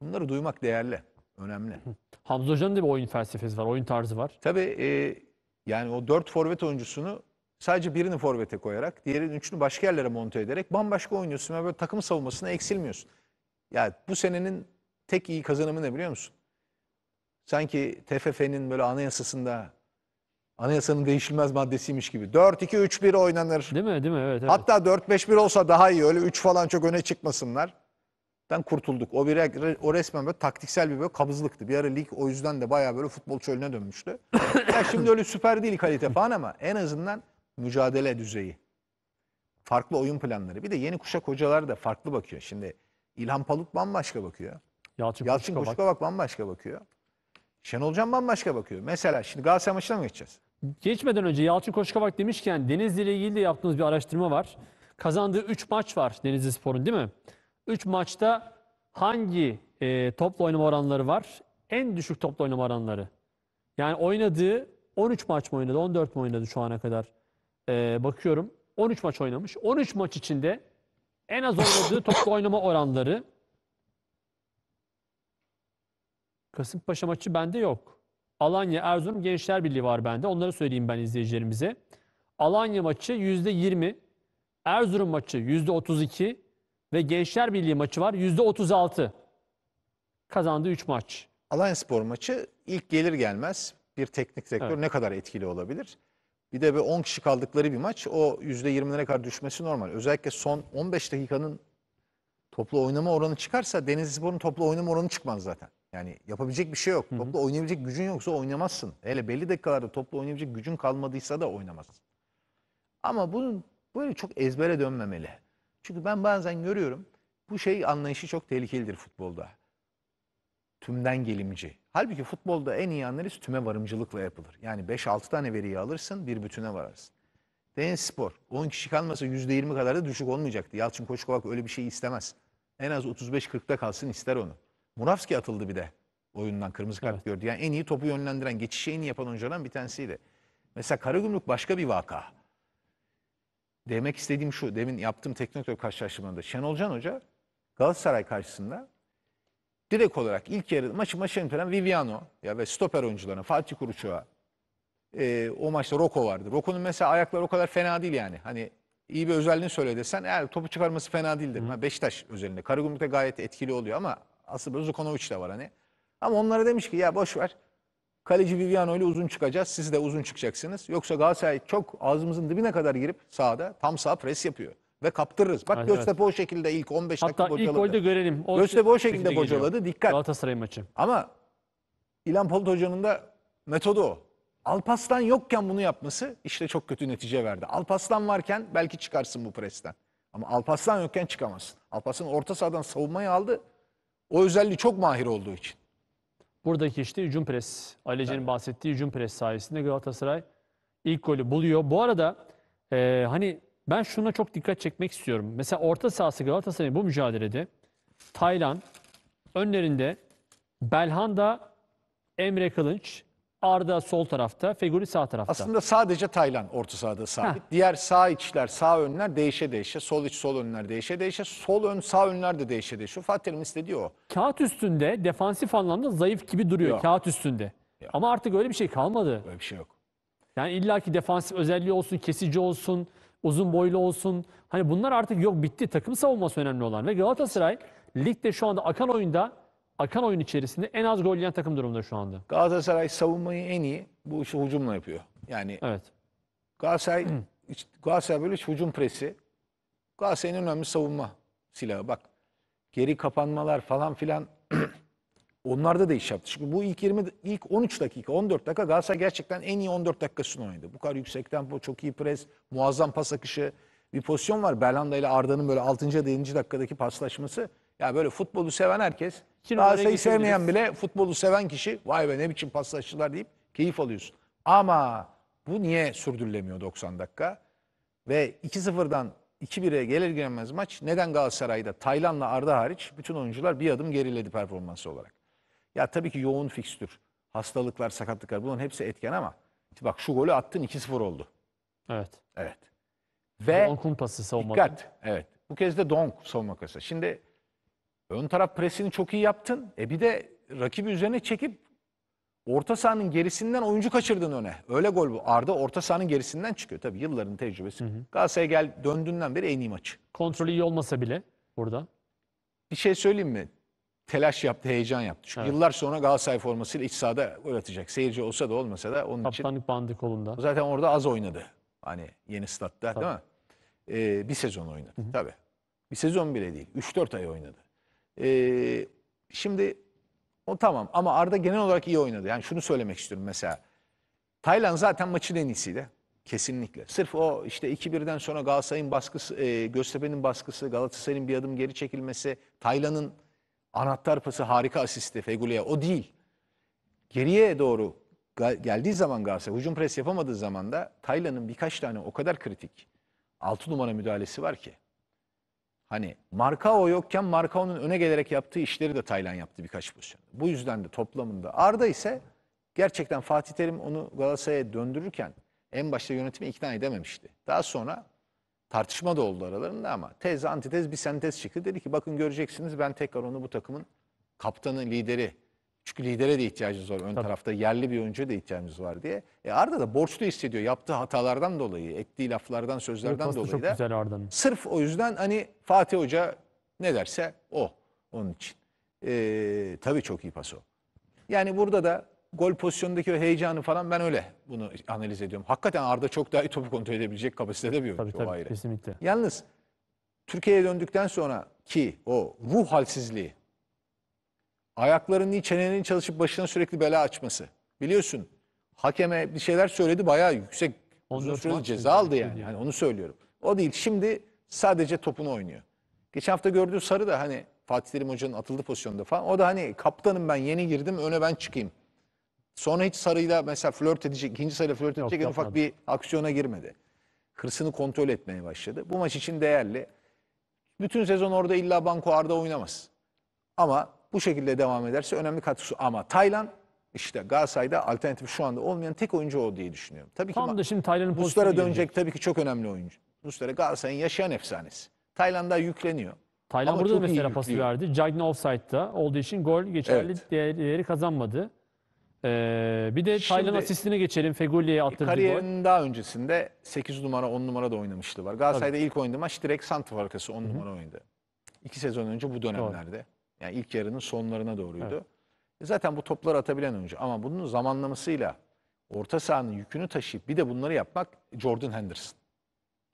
Bunları duymak değerli. Önemli. Hı. Hamza Hoca'nın da bir oyun felsefesi var. Oyun tarzı var. Tabii e, yani o dört forvet oyuncusunu sadece birini forvete koyarak diğerinin üçünü başka yerlere monte ederek bambaşka oynuyorsun ve böyle takım savunmasına eksilmiyorsun. Yani bu senenin tek iyi kazanımı ne biliyor musun? Sanki TFF'nin böyle anayasasında anayasanın değişilmez maddesiymiş gibi. 4-2-3-1 oynanır. Değil mi? Değil mi? Evet, evet. Hatta 4-5-1 olsa daha iyi. Öyle 3 falan çok öne çıkmasınlar. Ben kurtulduk. O, bir, o resmen böyle taktiksel bir böyle kabızlıktı. Bir ara lig o yüzden de bayağı böyle futbol çölüne dönmüştü. ya şimdi öyle süper değil kalite falan ama en azından mücadele düzeyi. Farklı oyun planları. Bir de yeni kuşak hocalar da farklı bakıyor. Şimdi İlhan Palut bambaşka bakıyor. Yalçın, Yalçın Kuşkabak. Kuşkabak bambaşka bakıyor. Şenol Can bambaşka bakıyor. Mesela şimdi Galatasaray maçına mı geçeceğiz? Geçmeden önce Yalçın Koşkabak demişken Denizli ile ilgili de yaptığınız bir araştırma var. Kazandığı 3 maç var Denizli Spor'un değil mi? 3 maçta hangi e, topla oynama oranları var? En düşük topla oynama oranları. Yani oynadığı 13 maç mı oynadı, 14 mi oynadı şu ana kadar? E, bakıyorum 13 maç oynamış. 13 maç içinde en az oynadığı topla oynama oranları Kasımpaşa maçı bende yok. Alanya, Erzurum Gençler Birliği var bende. Onları söyleyeyim ben izleyicilerimize. Alanya maçı %20, Erzurum maçı %32 ve Gençler Birliği maçı var %36. Kazandı 3 maç. Alanya Spor maçı ilk gelir gelmez bir teknik direktör evet. ne kadar etkili olabilir? Bir de bir 10 kişi kaldıkları bir maç o %20'lere kadar düşmesi normal. Özellikle son 15 dakikanın toplu oynama oranı çıkarsa Denizlispor'un toplu oynama oranı çıkmaz zaten. Yani yapabilecek bir şey yok. Hı hı. Topla oynayabilecek gücün yoksa oynamazsın. Hele belli dakikalarda topla oynayabilecek gücün kalmadıysa da oynamazsın. Ama bunun böyle çok ezbere dönmemeli. Çünkü ben bazen görüyorum bu şey anlayışı çok tehlikelidir futbolda. Tümden gelimci. Halbuki futbolda en iyi analiz tüme varımcılıkla yapılır. Yani 5-6 tane veriyi alırsın bir bütüne vararsın. Deniz Spor 10 kişi kalmasa %20 kadar da düşük olmayacaktı. Yalçın Koçkovak öyle bir şey istemez. En az 35 40da kalsın ister onu. Muravski atıldı bir de oyundan kırmızı kart evet. gördü. Yani en iyi topu yönlendiren, geçişi en iyi yapan oyunculardan bir tanesiydi. Mesela Karagümrük başka bir vaka. Demek istediğim şu, demin yaptığım teknik karşılaştırmada Şenol Can Hoca Galatasaray karşısında direkt olarak ilk yarı maçı maçı yönetilen Viviano ya ve stoper oyuncularına Fatih Kuruçoğa e, o maçta Roko vardı. Roko'nun mesela ayakları o kadar fena değil yani. Hani iyi bir özelliğini söyle desen eğer topu çıkarması fena değildir. Hı. Ha, Beşiktaş özelinde. Karagümrük'te gayet etkili oluyor ama Asıl böyle Zukonovic de var hani. Ama onlara demiş ki ya boş ver. Kaleci Viviano ile uzun çıkacağız. Siz de uzun çıkacaksınız. Yoksa Galatasaray çok ağzımızın dibine kadar girip sağda tam sağ pres yapıyor. Ve kaptırırız. Bak evet, Göztepe o şekilde ilk 15 Hatta dakika bocaladı. Hatta ilk golde görelim. O Göztepe o şekilde, şekilde bocaladı. Geliyor. Dikkat. Galatasaray maçı. Ama İlhan Polut Hoca'nın da metodu o. Alpaslan yokken bunu yapması işte çok kötü netice verdi. Alpaslan varken belki çıkarsın bu presten. Ama Alpaslan yokken çıkamazsın. Alpaslan orta sahadan savunmayı aldı. O özelliği çok mahir olduğu için. Buradaki işte hücum pres. Alece'nin evet. bahsettiği hücum pres sayesinde Galatasaray ilk golü buluyor. Bu arada e, hani ben şuna çok dikkat çekmek istiyorum. Mesela orta sahası Galatasaray'ın bu mücadelede Taylan önlerinde Belhanda, Emre Kılınç, Arda sol tarafta, Feguli sağ tarafta. Aslında sadece Taylan orta sahada sabit. Heh. Diğer sağ içler, sağ önler değişe değişe. Sol iç, sol önler değişe değişe. Sol ön, sağ önler de değişe değişe. Fatih Terim istediği o. Kağıt üstünde defansif anlamda zayıf gibi duruyor Yok. kağıt üstünde. Yok. Ama artık öyle bir şey kalmadı. Öyle bir şey yok. Yani illaki defansif özelliği olsun, kesici olsun, uzun boylu olsun. Hani bunlar artık yok bitti. Takım savunması önemli olan. Ve Galatasaray ligde şu anda akan oyunda akan oyun içerisinde en az gol yiyen takım durumda şu anda. Galatasaray savunmayı en iyi bu işi hücumla yapıyor. Yani Evet. Galatasaray, Galatasaray böyle hücum presi. Galatasaray'ın en önemli savunma silahı. Bak geri kapanmalar falan filan onlarda da iş yaptı. Çünkü bu ilk 20 ilk 13 dakika 14 dakika Galatasaray gerçekten en iyi 14 dakikasını oynadı. Bu kadar yüksek tempo, çok iyi pres, muazzam pas akışı. Bir pozisyon var Belhanda ile Arda'nın böyle 6. ya 7. dakikadaki paslaşması. Ya böyle futbolu seven herkes Şimdi Galatasaray'ı şey sevmeyen bile futbolu seven kişi vay be ne biçim paslaştılar deyip keyif alıyorsun. Ama bu niye sürdürülemiyor 90 dakika? Ve 2-0'dan 2-1'e gelir gelmez maç neden Galatasaray'da Taylan'la Arda hariç bütün oyuncular bir adım geriledi performansı olarak. Ya tabii ki yoğun fikstür, hastalıklar, sakatlıklar bunun hepsi etken ama bak şu golü attın 2-0 oldu. Evet. Evet. Ve Donk'un pası savunma. Dikkat. Evet. Bu kez de Donk savunma kası. Şimdi Ön taraf presini çok iyi yaptın. E bir de rakibi üzerine çekip orta sahanın gerisinden oyuncu kaçırdın öne. Öyle gol bu. Arda orta sahanın gerisinden çıkıyor. Tabii yılların tecrübesi. Hı hı. Galatasaray'a gel döndüğünden beri en iyi maçı. Kontrolü iyi olmasa bile burada. Bir şey söyleyeyim mi? Telaş yaptı, heyecan yaptı. Çünkü evet. yıllar sonra Galatasaray formasıyla iç sahada gol atacak. Seyirci olsa da olmasa da onun Kaptanlık için. Kaptanlık bandı kolunda. Zaten orada az oynadı. Hani yeni statta Tabii. değil mi? Ee, bir sezon oynadı. Hı hı. Tabii. Bir sezon bile değil. 3-4 ay oynadı. Ee, şimdi o tamam ama Arda genel olarak iyi oynadı. Yani şunu söylemek istiyorum mesela. Tayland zaten maçın en iyisiydi. Kesinlikle. Sırf o işte 2-1'den sonra Galatasaray'ın baskısı, e, Göztepe'nin baskısı, Galatasaray'ın bir adım geri çekilmesi, Taylan'ın anahtar pası harika asisti Fegule'ye o değil. Geriye doğru geldiği zaman Galatasaray hücum pres yapamadığı zaman da Taylan'ın birkaç tane o kadar kritik 6 numara müdahalesi var ki. Hani Markao yokken Markao'nun öne gelerek yaptığı işleri de Taylan yaptı birkaç pozisyonda. Bu yüzden de toplamında Arda ise gerçekten Fatih Terim onu Galatasaray'a döndürürken en başta yönetimi ikna edememişti. Daha sonra tartışma da oldu aralarında ama tez, antitez bir sentez çıktı. Dedi ki bakın göreceksiniz ben tekrar onu bu takımın kaptanı, lideri çünkü lidere de ihtiyacımız var. Ön Tabii. tarafta yerli bir oyuncuya da ihtiyacımız var diye. E Arda da borçlu hissediyor. Yaptığı hatalardan dolayı, ettiği laflardan, sözlerden dolayı çok da. Güzel Arda'nın. Sırf o yüzden hani Fatih Hoca ne derse o onun için. E, tabii çok iyi paso. Yani burada da gol pozisyonundaki o heyecanı falan ben öyle bunu analiz ediyorum. Hakikaten Arda çok daha iyi topu kontrol edebilecek kapasitede bir oyuncu tabii, tabii, ayrı. Kesinlikle. Yalnız Türkiye'ye döndükten sonra ki o ruh halsizliği Ayaklarının çenenin çalışıp başına sürekli bela açması. Biliyorsun hakeme bir şeyler söyledi bayağı yüksek uzun süreli ceza aldı yani. yani. Onu söylüyorum. O değil. Şimdi sadece topunu oynuyor. Geçen hafta gördüğü sarı da hani Fatih Terim Hoca'nın atıldığı pozisyonda falan. O da hani kaptanım ben yeni girdim öne ben çıkayım. Sonra hiç sarıyla mesela flört edecek, ikinci sarıyla flört edecek Yok, en ufak bir aksiyona girmedi. Hırsını kontrol etmeye başladı. Bu maç için değerli. Bütün sezon orada illa Banko Arda oynamaz. Ama bu şekilde devam ederse önemli katkısı. Ama Tayland işte Galatasaray'da alternatif şu anda olmayan tek oyuncu o diye düşünüyorum. Tabii Tam ki da şimdi Tayland'ın pozisyonu Muslera dönecek gelecek. tabii ki çok önemli oyuncu. Muslera Galatasaray'ın yaşayan efsanesi. Tayland'a yükleniyor. Tayland burada da çok mesela pası yüklüyor. verdi. Cagney offside'da olduğu için gol geçerli Evet. değeri kazanmadı. Ee, bir de Tayland Şimdi- asistine geçelim. Fegoli'ye attırdı gol. Kariyerinin daha öncesinde 8 numara 10 numara da oynamıştı var. Galatasaray'da ilk oynadığı maç direkt santrafor arkası 10 numara oynadı. İki sezon önce bu dönemlerde. Yani ilk yarının sonlarına doğruydu. Evet. E, zaten bu topları atabilen oyuncu. Ama bunun zamanlamasıyla orta sahanın yükünü taşıyıp bir de bunları yapmak Jordan Henderson.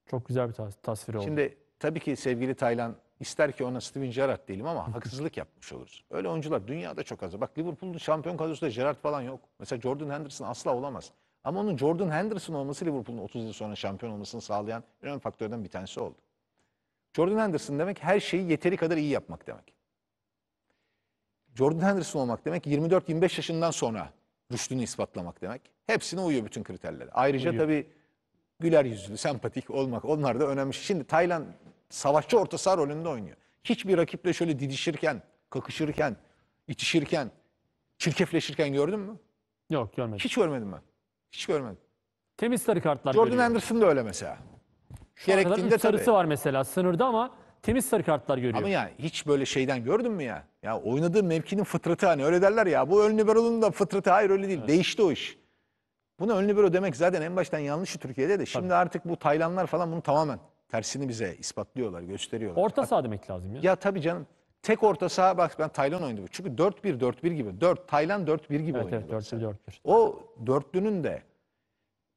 Çok güzel bir tas tasvir oldu. Şimdi tabii ki sevgili Taylan ister ki ona Steven Gerrard diyelim ama haksızlık yapmış oluruz. Öyle oyuncular dünyada çok az. Bak Liverpool'un şampiyon kadrosunda Gerrard falan yok. Mesela Jordan Henderson asla olamaz. Ama onun Jordan Henderson olması Liverpool'un 30 yıl sonra şampiyon olmasını sağlayan önemli faktörden bir tanesi oldu. Jordan Henderson demek her şeyi yeteri kadar iyi yapmak demek. Jordan Henderson olmak demek 24-25 yaşından sonra rüştünü ispatlamak demek. Hepsine uyuyor bütün kriterlere. Ayrıca uyuyor. tabii güler yüzlü, sempatik olmak onlar da önemli. Şimdi Tayland savaşçı orta saha rolünde oynuyor. Hiçbir rakiple şöyle didişirken, kakışırken, itişirken, çirkefleşirken gördün mü? Yok görmedim. Hiç görmedim ben. Hiç görmedim. Temiz sarı kartlar Jordan görüyorum. Henderson da öyle mesela. Şu Gerektiğinde sarısı tabii. var mesela sınırda ama temiz sarı kartlar görüyor. Ama ya hiç böyle şeyden gördün mü ya? Ya oynadığı mevkinin fıtratı hani öyle derler ya. Bu ön libero'nun da fıtratı hayır öyle değil. Evet. Değişti o iş. Bunu ön libero demek zaten en baştan yanlışı Türkiye'de de. Şimdi Tabii. artık bu Taylanlar falan bunu tamamen tersini bize ispatlıyorlar, gösteriyorlar. Orta saha demek lazım ya. Ya tabii canım. Tek orta saha bak ben Taylan oynadı. Çünkü 4-1-4-1 gibi. 4 Taylan 4-1 gibi evet, oynadı. Evet 4-1-4-1. O dörtlünün de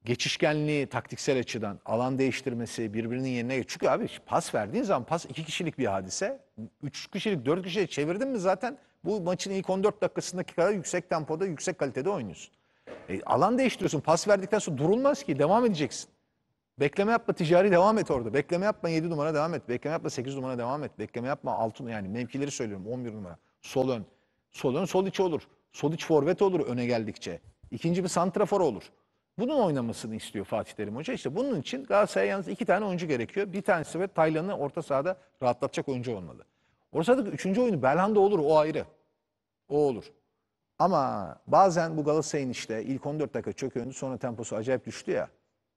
geçişkenliği taktiksel açıdan, alan değiştirmesi, birbirinin yerine... Çünkü abi pas verdiğin zaman pas iki kişilik bir hadise. Üç kişilik, dört kişiye çevirdin mi zaten bu maçın ilk 14 dakikasındaki kadar yüksek tempoda, yüksek kalitede oynuyorsun. E, alan değiştiriyorsun. Pas verdikten sonra durulmaz ki. Devam edeceksin. Bekleme yapma ticari devam et orada. Bekleme yapma 7 numara devam et. Bekleme yapma 8 numara devam et. Bekleme yapma 6 yani mevkileri söylüyorum 11 numara. Sol ön. Sol ön sol içi olur. Sol iç forvet olur öne geldikçe. ikinci bir santrafor olur. Bunun oynamasını istiyor Fatih Terim Hoca. İşte bunun için Galatasaray'a yalnız iki tane oyuncu gerekiyor. Bir tanesi ve Taylan'ı orta sahada rahatlatacak oyuncu olmalı. Orta sahadaki üçüncü oyunu Belhanda olur o ayrı. O olur. Ama bazen bu Galatasaray'ın işte ilk 14 dakika çok sonra temposu acayip düştü ya.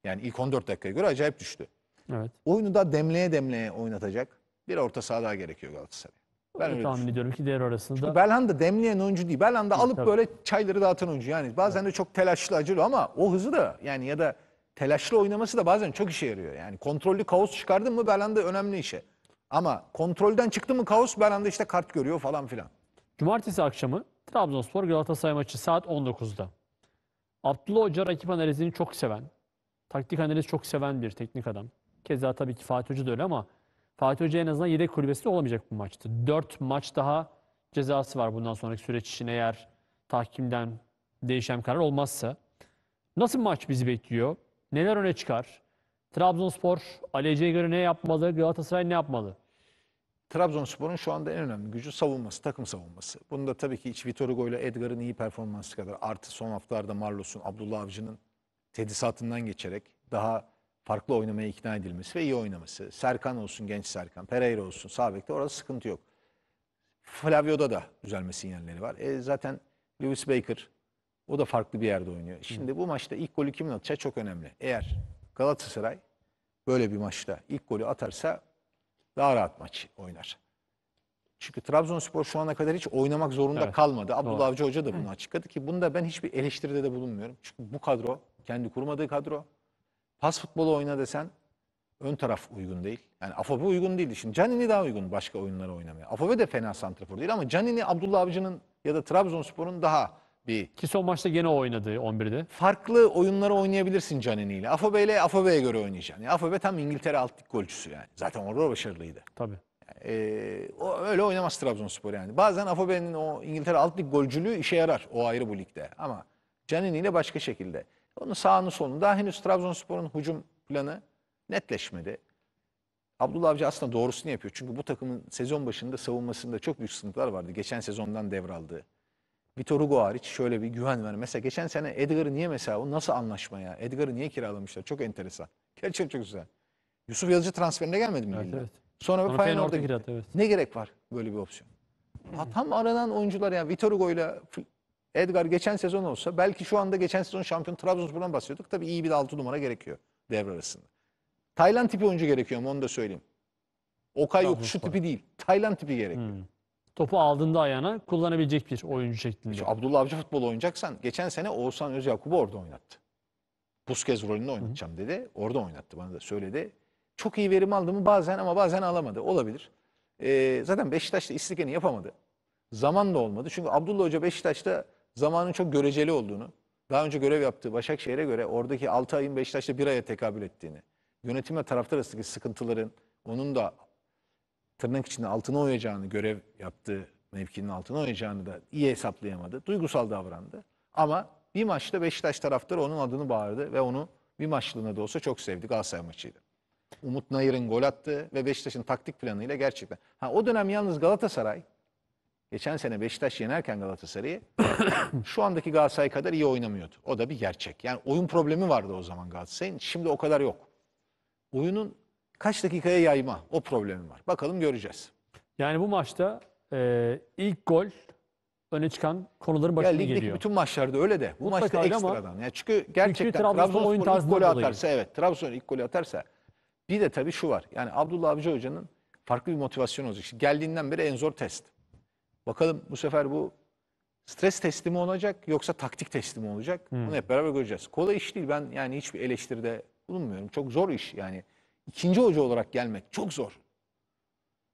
Yani ilk 14 dakikaya göre acayip düştü. Evet. Oyunu da demleye demleye oynatacak bir orta saha daha gerekiyor Galatasaray'a. Ben öyle tahmin ediyorum ki değer arasında. Çünkü Belhanda demleyen oyuncu değil. Belhanda alıp tabii. böyle çayları dağıtan oyuncu. Yani bazen de çok telaşlı acılı ama o hızı da yani ya da telaşlı oynaması da bazen çok işe yarıyor. Yani kontrollü kaos çıkardın mı Belhanda önemli işe. Ama kontrolden çıktı mı kaos Belhanda işte kart görüyor falan filan. Cumartesi akşamı Trabzonspor Galatasaray maçı saat 19'da. Abdullah Hoca rakip analizini çok seven, taktik analiz çok seven bir teknik adam. Keza tabii ki Fatih Hoca da öyle ama Fatih Hoca en azından yedek kulübesinde olamayacak bu maçta. 4 maç daha cezası var bundan sonraki süreç için eğer tahkimden değişen karar olmazsa. Nasıl maç bizi bekliyor? Neler öne çıkar? Trabzonspor Alece'ye göre ne yapmalı? Galatasaray ne yapmalı? Trabzonspor'un şu anda en önemli gücü savunması, takım savunması. Bunda tabii ki iç Vitor Hugo ile Edgar'ın iyi performansı kadar artı son haftalarda Marlos'un, Abdullah Avcı'nın tedisatından geçerek daha farklı oynamaya ikna edilmesi ve iyi oynaması. Serkan olsun, genç Serkan, Pereira olsun, Sabek'te orada sıkıntı yok. Flavio'da da düzelme sinyalleri var. E, zaten Lewis Baker o da farklı bir yerde oynuyor. Şimdi bu maçta ilk golü kimin atacağı çok önemli. Eğer Galatasaray böyle bir maçta ilk golü atarsa daha rahat maç oynar. Çünkü Trabzonspor şu ana kadar hiç oynamak zorunda evet. kalmadı. Abdullah Doğru. Avcı Hoca da bunu açıkladı ki bunda ben hiçbir eleştiride de bulunmuyorum. Çünkü bu kadro kendi kurmadığı kadro. Pas futbolu oyna desen ön taraf uygun değil. Yani Afobe uygun değildi. Şimdi Canini daha uygun başka oyunlara oynamaya. Afobe de fena santrafor değil ama Canini Abdullah Avcı'nın ya da Trabzonspor'un daha bir... Ki son maçta gene oynadı 11'de. Farklı oyunları oynayabilirsin Canini ile. Afobe ile Afobe'ye göre oynayacaksın. Yani Afobe tam İngiltere alt lig golcüsü yani. Zaten orada başarılıydı. Tabii. Ee, o öyle oynamaz Trabzonspor yani. Bazen Afobe'nin o İngiltere alt lig golcülüğü işe yarar. O ayrı bu ligde. Ama Canini ile başka şekilde. Onun sağını solunu. Daha henüz Trabzonspor'un hücum planı netleşmedi. Abdullah Avcı aslında doğrusunu yapıyor. Çünkü bu takımın sezon başında savunmasında çok büyük sıkıntılar vardı. Geçen sezondan devraldığı. Vitor Hugo hariç şöyle bir güven ver. Mesela geçen sene Edgar'ı niye mesela o nasıl ya? Edgar'ı niye kiralamışlar? Çok enteresan. Gerçekten çok güzel. Yusuf Yazıcı transferine gelmedi mi? Evet, evet. Sonra bir Feyenoord'a girdi. Evet. Ne gerek var böyle bir opsiyon? Ha, tam aranan oyuncular ya Vitor Hugo ile Edgar geçen sezon olsa belki şu anda geçen sezon şampiyon Trabzonspor'dan bahsediyorduk. Tabii iyi bir 6 numara gerekiyor devre arasında. Tayland tipi oyuncu gerekiyor mu onu da söyleyeyim. Okay yok şu tipi değil. Tayland tipi gerekiyor. Hmm. Topu aldığında ayağına kullanabilecek bir oyuncu şeklinde. İşte Abdullah Avcı futbol oynayacaksan geçen sene Oğuzhan Öz Özyakup'u orada oynattı. Busquets rolünde oynatacağım Hı. dedi. Orada oynattı bana da söyledi. Çok iyi verim aldı mı bazen ama bazen alamadı. Olabilir. Ee, zaten Beşiktaş'ta istikeni yapamadı. Zaman da olmadı. Çünkü Abdullah Hoca Beşiktaş'ta zamanın çok göreceli olduğunu, daha önce görev yaptığı Başakşehir'e göre oradaki 6 ayın Beşiktaş'ta 1 aya tekabül ettiğini, yönetimle taraftar arasındaki sıkıntıların onun da tırnak içinde altına oyacağını, görev yaptığı mevkinin altına oyacağını da iyi hesaplayamadı. Duygusal davrandı. Ama bir maçta Beşiktaş taraftarı onun adını bağırdı ve onu bir maçlığına da olsa çok sevdi. Galatasaray maçıydı. Umut Nayır'ın gol attı ve Beşiktaş'ın taktik planıyla gerçekten. Ha, o dönem yalnız Galatasaray Geçen sene Beşiktaş yenerken Galatasaray'ı şu andaki Galatasaray kadar iyi oynamıyordu. O da bir gerçek. Yani oyun problemi vardı o zaman Galatasaray'ın. Şimdi o kadar yok. Oyunun kaç dakikaya yayma o problemi var. Bakalım göreceğiz. Yani bu maçta e, ilk gol öne çıkan konuların başına ya, ligdeki geliyor. bütün maçlarda öyle de. Bu Mutlaka maçta ekstradan. Ama, yani çünkü gerçekten Trabzon Trabzonspor oyun ilk golü dolayı. atarsa evet. Trabzon ilk golü atarsa bir de tabii şu var. Yani Abdullah Avcı Hoca'nın farklı bir motivasyon olacak. Şimdi geldiğinden beri en zor test. Bakalım bu sefer bu stres testi mi olacak yoksa taktik testi mi olacak? Hmm. Bunu hep beraber göreceğiz. Kolay iş değil. Ben yani hiçbir eleştiride bulunmuyorum. Çok zor iş yani. ikinci hoca olarak gelmek çok zor.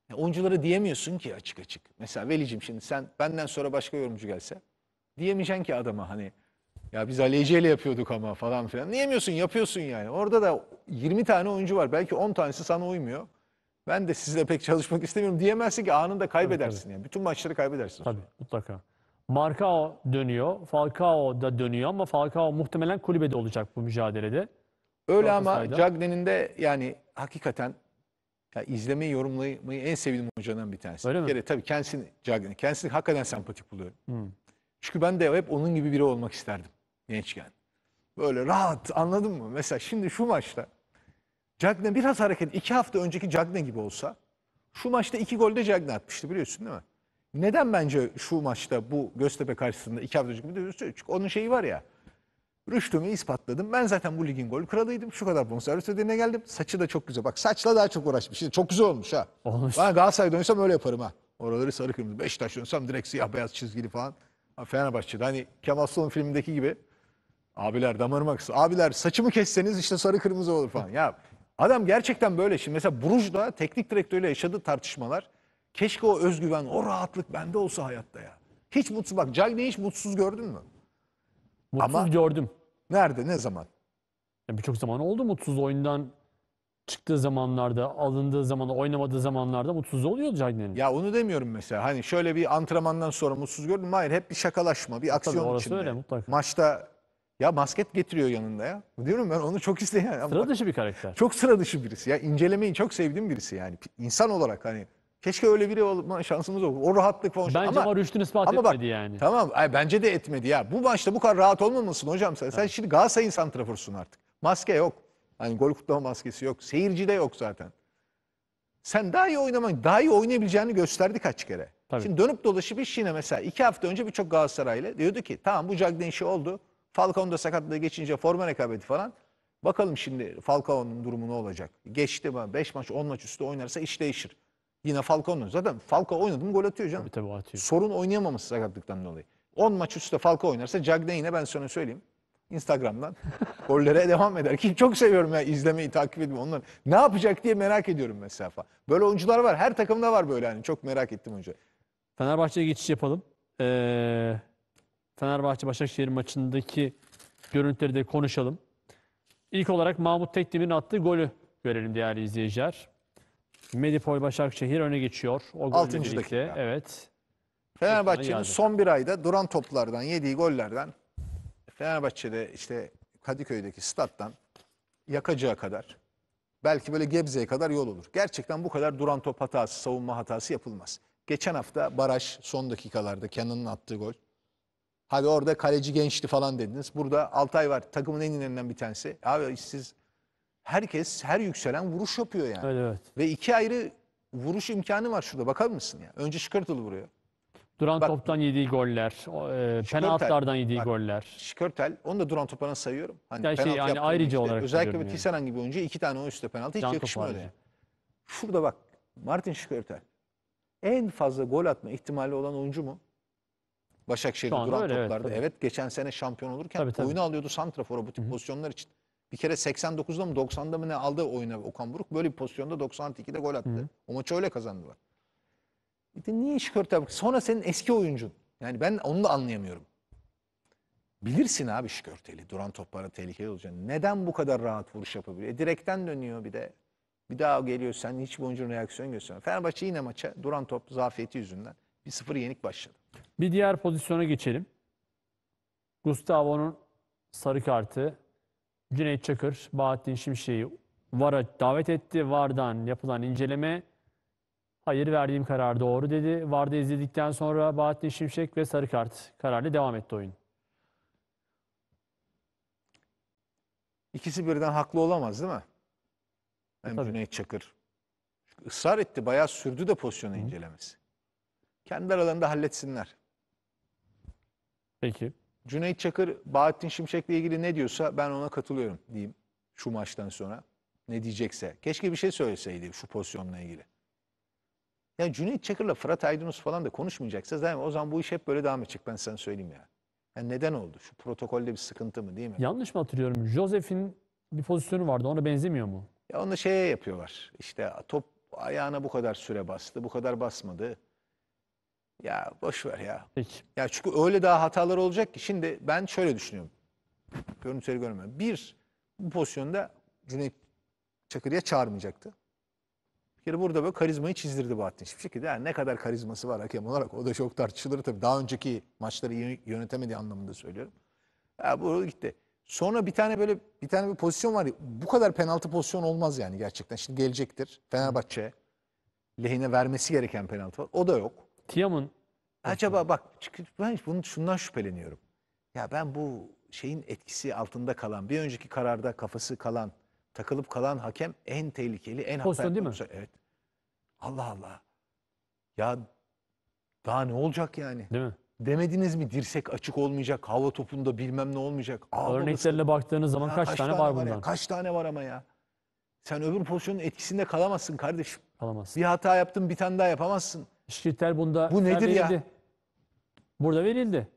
Yani oyunculara diyemiyorsun ki açık açık. Mesela Veli'cim şimdi sen benden sonra başka yorumcu gelse diyemeyeceksin ki adama hani ya biz Ali ile yapıyorduk ama falan filan. Diyemiyorsun yapıyorsun yani. Orada da 20 tane oyuncu var. Belki 10 tanesi sana uymuyor ben de sizinle pek çalışmak istemiyorum diyemezsin ki anında kaybedersin. Tabii, tabii. Yani. Bütün maçları kaybedersin. Tabii mutlaka. Marcao dönüyor. Falcao da dönüyor ama Falcao muhtemelen kulübede olacak bu mücadelede. Öyle ama Cagney'in de yani hakikaten ya izlemeyi, yorumlamayı en sevdiğim hocadan bir tanesi. Öyle bir mi? kere tabii kendisini Cagney, kendisini hakikaten sempatik buluyorum. Hmm. Çünkü ben de hep onun gibi biri olmak isterdim gençken. Böyle rahat anladın mı? Mesela şimdi şu maçta Cagne biraz hareket iki hafta önceki Cagne gibi olsa şu maçta iki golde Cagne atmıştı biliyorsun değil mi? Neden bence şu maçta bu Göztepe karşısında iki hafta önceki bir de Çünkü onun şeyi var ya. Rüştümü ispatladım. Ben zaten bu ligin gol kralıydım. Şu kadar bonservis ödediğine geldim. Saçı da çok güzel. Bak saçla daha çok uğraşmış. İşte Çok güzel olmuş ha. Olmuş. Ben Galatasaray dönsem öyle yaparım ha. Oraları sarı kırmızı. Beşiktaş dönsem direkt siyah beyaz çizgili falan. Fenerbahçe'de hani Kemal Solun filmindeki gibi. Abiler damarım aksın. Abiler saçımı kesseniz işte sarı kırmızı olur falan. ya Adam gerçekten böyle. Şimdi mesela Buruj'da teknik direktörüyle yaşadığı tartışmalar keşke o özgüven, o rahatlık bende olsa hayatta ya. Hiç mutsuz bak Cagney'i hiç mutsuz gördün mü? Mutsuz Ama gördüm. Nerede, ne zaman? Ya Birçok zaman oldu mutsuz oyundan çıktığı zamanlarda, alındığı zaman, oynamadığı zamanlarda mutsuz oluyor Cagney'in. Ya onu demiyorum mesela. Hani şöyle bir antrenmandan sonra mutsuz gördüm. Hayır hep bir şakalaşma, bir aksiyon Tabii orası içinde. öyle mutlaka. Maçta ya basket getiriyor yanında ya. Diyorum ben onu çok isteyen. Ama Sıra dışı bir karakter. Çok sıra dışı birisi. Ya incelemeyi çok sevdiğim birisi yani. insan olarak hani keşke öyle biri olma şansımız olur. O rahatlık falan. Bence ama, ama rüştünü ispat ama bak, etmedi yani. Tamam ay, bence de etmedi ya. Bu maçta bu kadar rahat olmamalısın hocam. Sen, evet. sen şimdi Galatasaray'ın santraforsun artık. Maske yok. Hani gol kutlama maskesi yok. Seyirci de yok zaten. Sen daha iyi oynaman, daha iyi oynayabileceğini gösterdi kaç kere. Tabii. Şimdi dönüp dolaşıp iş yine mesela iki hafta önce birçok Galatasaraylı diyordu ki tamam bu Cagney işi oldu. Falcao'nun da sakatlığı geçince forma rekabeti falan. Bakalım şimdi Falcao'nun durumu ne olacak? Geçti mi? 5 maç 10 maç üstü oynarsa iş değişir. Yine Falcao'nun. Zaten Falcao oynadı mı gol atıyor canım. Tabii, tabii atıyor. Sorun oynayamaması sakatlıktan dolayı. 10 maç üstü Falcao oynarsa Cagne yine ben sana söyleyeyim. Instagram'dan gollere devam eder. Ki çok seviyorum ya izlemeyi, takip etmeyi. Onlar ne yapacak diye merak ediyorum mesela. Böyle oyuncular var. Her takımda var böyle yani Çok merak ettim önce. Fenerbahçe'ye geçiş yapalım. Ee, Fenerbahçe-Başakşehir maçındaki görüntüleri de konuşalım. İlk olarak Mahmut Tekdem'in attığı golü görelim değerli izleyiciler. Medipol Başakşehir öne geçiyor. O 6. dakika. Evet. Fenerbahçe'nin son bir ayda duran toplardan, yediği gollerden Fenerbahçe'de işte Kadıköy'deki stat'tan Yakacı'ya kadar belki böyle Gebze'ye kadar yol olur. Gerçekten bu kadar duran top hatası, savunma hatası yapılmaz. Geçen hafta Baraj son dakikalarda Kenan'ın attığı gol. Hadi orada kaleci gençti falan dediniz. Burada Altay var. Takımın en inerinden bir tanesi. Abi siz herkes her yükselen vuruş yapıyor yani. Öyle evet. Ve iki ayrı vuruş imkanı var şurada. Bakar mısın ya? Önce Şıkırtılı vuruyor. Duran Bak, toptan yediği goller, e, penaltılardan yediği bak, goller. Şikörtel, onu da duran topana sayıyorum. Hani ya şey, yani ayrıca işte, olarak Özellikle bir Tisaran yani. gibi oyuncu iki tane o üstte penaltı hiç Can yakışmıyor. Şurada bak, Martin Şikörtel. En fazla gol atma ihtimali olan oyuncu mu? Başakşehir'de duran öyle, toplarda. Evet, evet geçen sene şampiyon olurken tabii, tabii. oyunu alıyordu Santrafor'a bu tip Hı-hı. pozisyonlar için. Bir kere 89'da mı 90'da mı ne aldı oyuna Okan Buruk. Böyle bir pozisyonda 92'de gol attı. Hı-hı. O maçı öyle kazandılar. Bir e de niye Şikört'e Sonra senin eski oyuncun. Yani ben onu da anlayamıyorum. Bilirsin abi Şikörteli. Duran toplara tehlikeli olacaksın. Neden bu kadar rahat vuruş yapabiliyor? E, direkten dönüyor bir de. Bir daha geliyor sen hiç oyuncunun reaksiyon göstermiyor. Fenerbahçe yine maça duran top zafiyeti yüzünden bir sıfır yenik başladı. Bir diğer pozisyona geçelim. Gustavo'nun sarı kartı. Cüneyt Çakır, Bahattin Şimşek'i VAR'a davet etti. VAR'dan yapılan inceleme hayır verdiğim karar doğru dedi. VAR'da izledikten sonra Bahattin Şimşek ve sarı kart kararlı devam etti oyun. İkisi birden haklı olamaz değil mi? Hem e, Tabii. Cüneyt Çakır. Çünkü ısrar etti. Bayağı sürdü de pozisyonu incelemesi kendi aralarında halletsinler. Peki. Cüneyt Çakır, Bahattin Şimşek'le ilgili ne diyorsa ben ona katılıyorum diyeyim şu maçtan sonra. Ne diyecekse. Keşke bir şey söyleseydi şu pozisyonla ilgili. Yani Cüneyt Çakır'la Fırat Aydınus falan da konuşmayacaksa zaten o zaman bu iş hep böyle devam edecek ben sana söyleyeyim yani. yani neden oldu? Şu protokolde bir sıkıntı mı değil mi? Yanlış mı hatırlıyorum? Joseph'in bir pozisyonu vardı ona benzemiyor mu? Ya onu şeye yapıyorlar. İşte top ayağına bu kadar süre bastı, bu kadar basmadı. Ya boş ver ya. Hiç. Ya çünkü öyle daha hatalar olacak ki. Şimdi ben şöyle düşünüyorum. Görüntüleri görmüyorum. Bir, bu pozisyonda Cüneyt Çakır'ya çağırmayacaktı. Bir burada böyle karizmayı çizdirdi Bahattin Şimşek'i. Yani ne kadar karizması var hakem olarak o da çok tartışılır tabii. Daha önceki maçları yönetemediği anlamında söylüyorum. Ya bu gitti. Sonra bir tane böyle bir tane bir pozisyon var. bu kadar penaltı pozisyon olmaz yani gerçekten. Şimdi gelecektir. Fenerbahçe lehine vermesi gereken penaltı var. O da yok. Tiam'ın Acaba bak çünkü ben bunun şundan şüpheleniyorum. Ya ben bu şeyin etkisi altında kalan, bir önceki kararda kafası kalan, takılıp kalan hakem en tehlikeli, en Pozisyon hata değil mi? Evet. Allah Allah. Ya daha ne olacak yani? değil mi? Demediniz mi dirsek açık olmayacak, hava topunda bilmem ne olmayacak. Ağ Örneklerle baktığınız zaman Ya kaç tane var ya? bundan? Kaç tane var ama ya? Sen öbür pozisyonun etkisinde kalamazsın kardeşim. Alamaz. Bir hata yaptın bir tane daha yapamazsın. İşkirtel bunda Bu nedir verildi. ya? Burada verildi.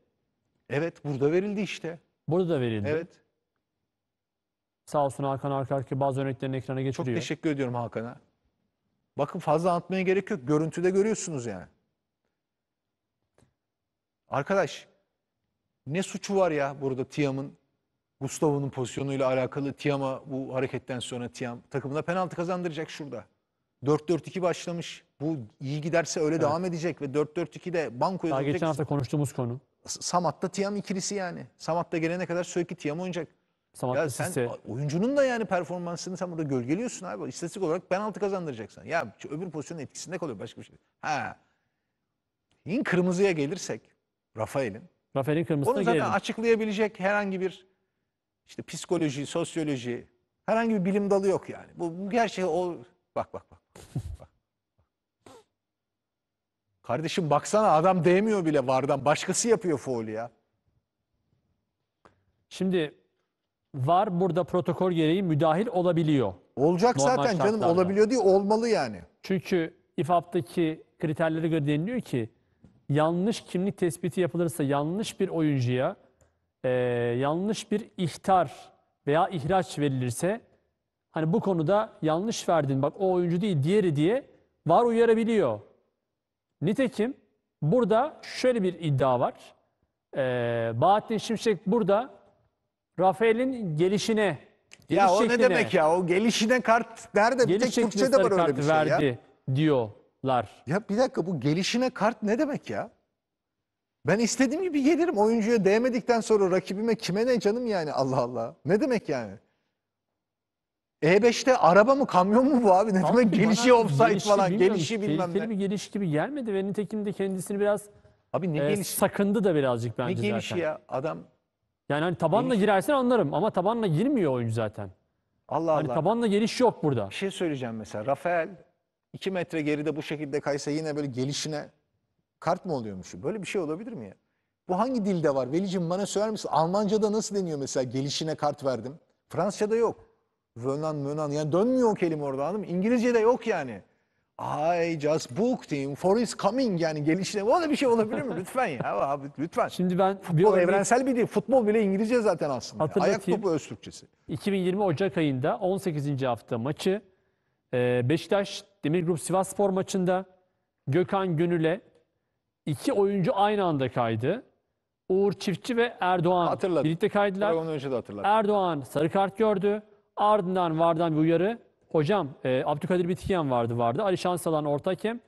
Evet burada verildi işte. Burada da verildi. Evet. Sağ olsun Hakan Arkarki bazı örneklerini ekrana Çok teşekkür ediyorum Hakan'a. Bakın fazla anlatmaya gerek yok. Görüntüde görüyorsunuz yani. Arkadaş ne suçu var ya burada Tiam'ın Gustavo'nun pozisyonuyla alakalı Tiam'a bu hareketten sonra Tiam takımına penaltı kazandıracak şurada. 4-4-2 başlamış. Bu iyi giderse öyle evet. devam edecek ve 4-4-2 de banko Daha geçen hafta konuştuğumuz konu. Samat'ta Tiam ikilisi yani. Samat'ta gelene kadar sürekli Tiam oynayacak. Samat ya sen ise... oyuncunun da yani performansını sen burada gölgeliyorsun abi. İstatistik olarak penaltı kazandıracaksın. Ya öbür pozisyonun etkisinde kalıyor başka bir şey. Ha. Yine kırmızıya gelirsek Rafael'in. Rafael'in kırmızısına gelelim. Onu zaten gelelim. açıklayabilecek herhangi bir işte psikoloji, sosyoloji, herhangi bir bilim dalı yok yani. Bu, bu gerçeği o bak bak bak. Kardeşim baksana adam değmiyor bile vardan. Başkası yapıyor faul ya. Şimdi var burada protokol gereği müdahil olabiliyor. Olacak Normal zaten canım olabiliyor diye olmalı yani. Çünkü İFAP'taki kriterlere göre deniliyor ki yanlış kimlik tespiti yapılırsa yanlış bir oyuncuya e, yanlış bir ihtar veya ihraç verilirse Hani bu konuda yanlış verdin bak o oyuncu değil diğeri diye var uyarabiliyor. Nitekim burada şöyle bir iddia var. Ee, Bahattin Şimşek burada Rafael'in gelişine geliş Ya o şekline, ne demek ya? O gelişine kart nerede? Bir tek Türkçe'de var öyle bir şey verdi ya. diyorlar. Ya bir dakika bu gelişine kart ne demek ya? Ben istediğim gibi gelirim. Oyuncuya değmedikten sonra rakibime kime ne canım yani Allah Allah. Ne demek yani? E5'te araba mı kamyon mu bu abi? Ne demek gelişi offside falan, gelişi bilmem ne. bir geliş gibi gelmedi ve nitekim de kendisini biraz Abi ne e, gelişi? sakındı da birazcık bence Ne zaten. ya? Adam Yani hani tabanla Geliş- girersen anlarım ama tabanla girmiyor oyuncu zaten. Allah Hani tabanla geliş yok burada. Bir şey söyleyeceğim mesela. Rafael 2 metre geride bu şekilde kaysa yine böyle gelişine kart mı oluyormuş? Böyle bir şey olabilir mi ya? Bu hangi dilde var? Velicim bana söyler misin? Almanca'da nasıl deniyor mesela gelişine kart verdim? Fransızca'da yok. Vönan vönan. Yani dönmüyor o kelime orada anladın mı? İngilizce'de yok yani. I just booked him for his coming yani gelişine. da bir şey olabilir mi? Lütfen ya abi lütfen. Şimdi ben futbol bir örnek... evrensel bir dil. Futbol bile İngilizce zaten aslında. Ayak topu öz Türkçesi. 2020 Ocak ayında 18. hafta maçı e, Beşiktaş Demir Grup Sivas Spor maçında Gökhan Gönül'e iki oyuncu aynı anda kaydı. Uğur Çiftçi ve Erdoğan Hatırladım. birlikte kaydılar. Ondan önce de hatırladım. Erdoğan sarı kart gördü. Ardından vardan bir uyarı. Hocam e, Abdülkadir Bitikiyan vardı vardı. Ali Şansalan orta hakem.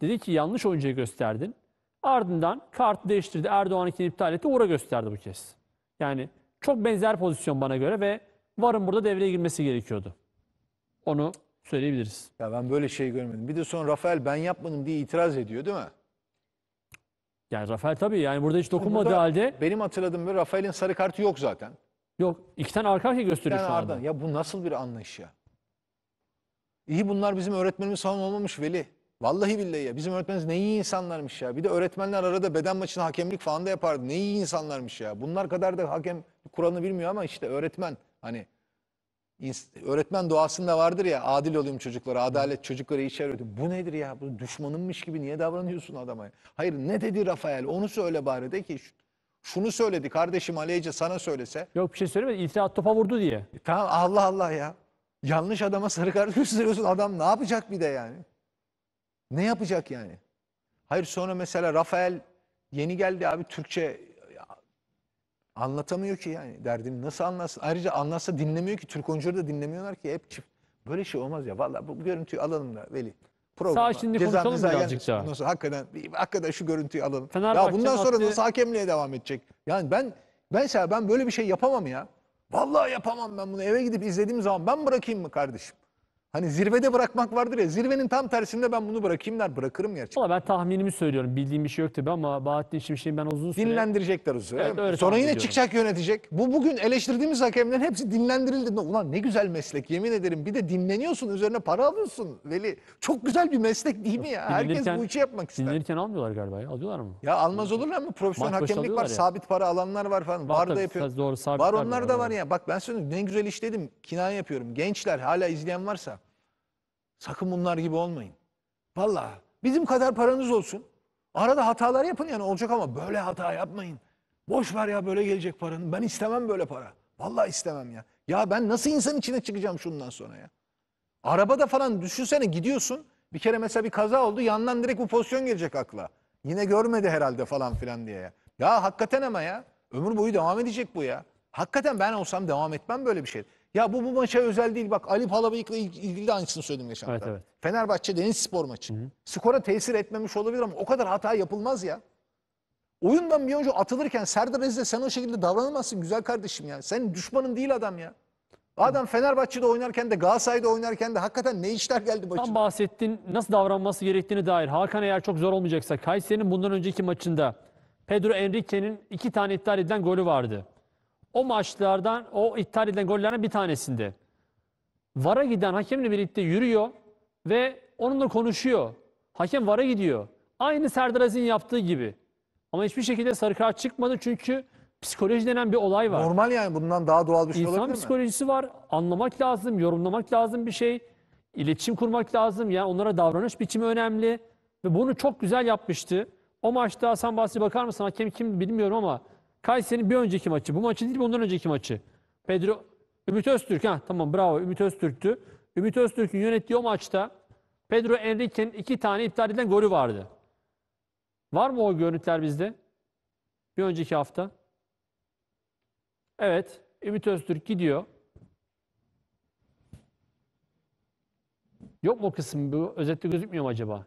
Dedi ki yanlış oyuncuya gösterdin. Ardından kartı değiştirdi. Erdoğan'ın iptal etti. Uğur'a gösterdi bu kez. Yani çok benzer pozisyon bana göre ve varın burada devreye girmesi gerekiyordu. Onu söyleyebiliriz. Ya ben böyle şey görmedim. Bir de sonra Rafael ben yapmadım diye itiraz ediyor değil mi? Yani Rafael tabii yani burada hiç dokunmadığı halde. Benim hatırladığım böyle Rafael'in sarı kartı yok zaten. Yok iki tane arka arka gösteriyor şu anda. Ya bu nasıl bir anlayış ya? İyi bunlar bizim öğretmenimiz falan olmamış Veli. Vallahi billahi ya bizim öğretmenimiz ne iyi insanlarmış ya. Bir de öğretmenler arada beden maçına hakemlik falan da yapardı. Ne iyi insanlarmış ya. Bunlar kadar da hakem kuralını bilmiyor ama işte öğretmen hani öğretmen doğasında vardır ya adil olayım çocuklara, adalet çocuklara içer ödüm. Bu nedir ya? Bu düşmanınmış gibi niye davranıyorsun adama? Hayır ne dedi Rafael? Onu söyle bari de ki şu şunu söyledi kardeşim Aleyce sana söylese. Yok bir şey söylemedi. İtiraz topa vurdu diye. E, tamam Allah Allah ya. Yanlış adama sarı kart gösteriyorsun. Adam ne yapacak bir de yani? Ne yapacak yani? Hayır sonra mesela Rafael yeni geldi abi Türkçe anlatamıyor ki yani derdini nasıl anlasın Ayrıca anlatsa dinlemiyor ki Türk oyuncuları da dinlemiyorlar ki hep çift. Böyle şey olmaz ya. Vallahi bu görüntüyü alalım da Veli. Sağ şimdi konuşalım Cezanızı birazcık ayarlayın. daha. Ondan hakikaten, hakikaten şu görüntüyü alalım. ya bundan sonra attığı- nasıl hakemliğe devam edecek? Yani ben mesela ben böyle bir şey yapamam ya. Vallahi yapamam ben bunu. Eve gidip izlediğim zaman ben bırakayım mı kardeşim? Hani zirvede bırakmak vardır ya. Zirvenin tam tersinde ben bunu bırakayım der. Bırakırım gerçekten. Valla ben tahminimi söylüyorum. Bildiğim bir şey yok tabii ama Bahattin Şimşek'in ben uzun süre... Dinlendirecekler o Evet, Sonra yine ediyorum. çıkacak yönetecek. Bu bugün eleştirdiğimiz hakemlerin hepsi dinlendirildi. Ulan ne güzel meslek yemin ederim. Bir de dinleniyorsun üzerine para alıyorsun Veli. Çok güzel bir meslek değil mi ya? Herkes Dinlenirken- bu işi yapmak ister. Dinlenirken almıyorlar galiba ya. Alıyorlar mı? Ya almaz olurlar mı? Profesyonel Maç hakemlik var. ya. Sabit para alanlar var falan. Var, da tabii, yapıyor. doğru, sabit var onlar da var ya. Bak ben söylüyorum ne güzel iş dedim. Kina yapıyorum. Gençler hala izleyen varsa Sakın bunlar gibi olmayın. Valla bizim kadar paranız olsun. Arada hatalar yapın yani olacak ama böyle hata yapmayın. Boş ver ya böyle gelecek paranın. Ben istemem böyle para. Valla istemem ya. Ya ben nasıl insan içine çıkacağım şundan sonra ya. Arabada falan düşünsene gidiyorsun. Bir kere mesela bir kaza oldu. Yandan direkt bu pozisyon gelecek akla. Yine görmedi herhalde falan filan diye ya. Ya hakikaten ama ya. Ömür boyu devam edecek bu ya. Hakikaten ben olsam devam etmem böyle bir şey. Ya bu bu maça özel değil. Bak Ali Palabıyık'la ilgili de aynısını söyledim geçen evet, hafta. Evet. Fenerbahçe Deniz Spor maçı. Hı-hı. Skora tesir etmemiş olabilir ama o kadar hata yapılmaz ya. Oyundan bir önce atılırken Serdar Aziz'e sen o şekilde davranamazsın güzel kardeşim ya. Sen düşmanın değil adam ya. Adam Fenerbahçe'de oynarken de Galatasaray'da oynarken de hakikaten ne işler geldi başına. Tam bahsettin nasıl davranması gerektiğini dair. Hakan eğer çok zor olmayacaksa Kayseri'nin bundan önceki maçında Pedro Enrique'nin iki tane iptal edilen golü vardı o maçlardan, o iptal edilen gollerden bir tanesinde. VAR'a giden hakemle birlikte yürüyor ve onunla konuşuyor. Hakem VAR'a gidiyor. Aynı Serdar Aziz'in yaptığı gibi. Ama hiçbir şekilde sarı kart çıkmadı çünkü psikoloji denen bir olay var. Normal yani bundan daha doğal bir şey İnsan olabilir mi? psikolojisi var. Anlamak lazım, yorumlamak lazım bir şey. İletişim kurmak lazım. Yani onlara davranış biçimi önemli. Ve bunu çok güzel yapmıştı. O maçta Hasan Basri bakar mısın? Hakem kim bilmiyorum ama Kayseri'nin bir önceki maçı. Bu maçı değil mi? ondan önceki maçı. Pedro Ümit Öztürk. Ha, tamam bravo Ümit Öztürk'tü. Ümit Öztürk'ün yönettiği o maçta Pedro Enrique'nin iki tane iptal edilen golü vardı. Var mı o görüntüler bizde? Bir önceki hafta. Evet. Ümit Öztürk gidiyor. Yok mu o kısım? Bu özette gözükmüyor mu acaba?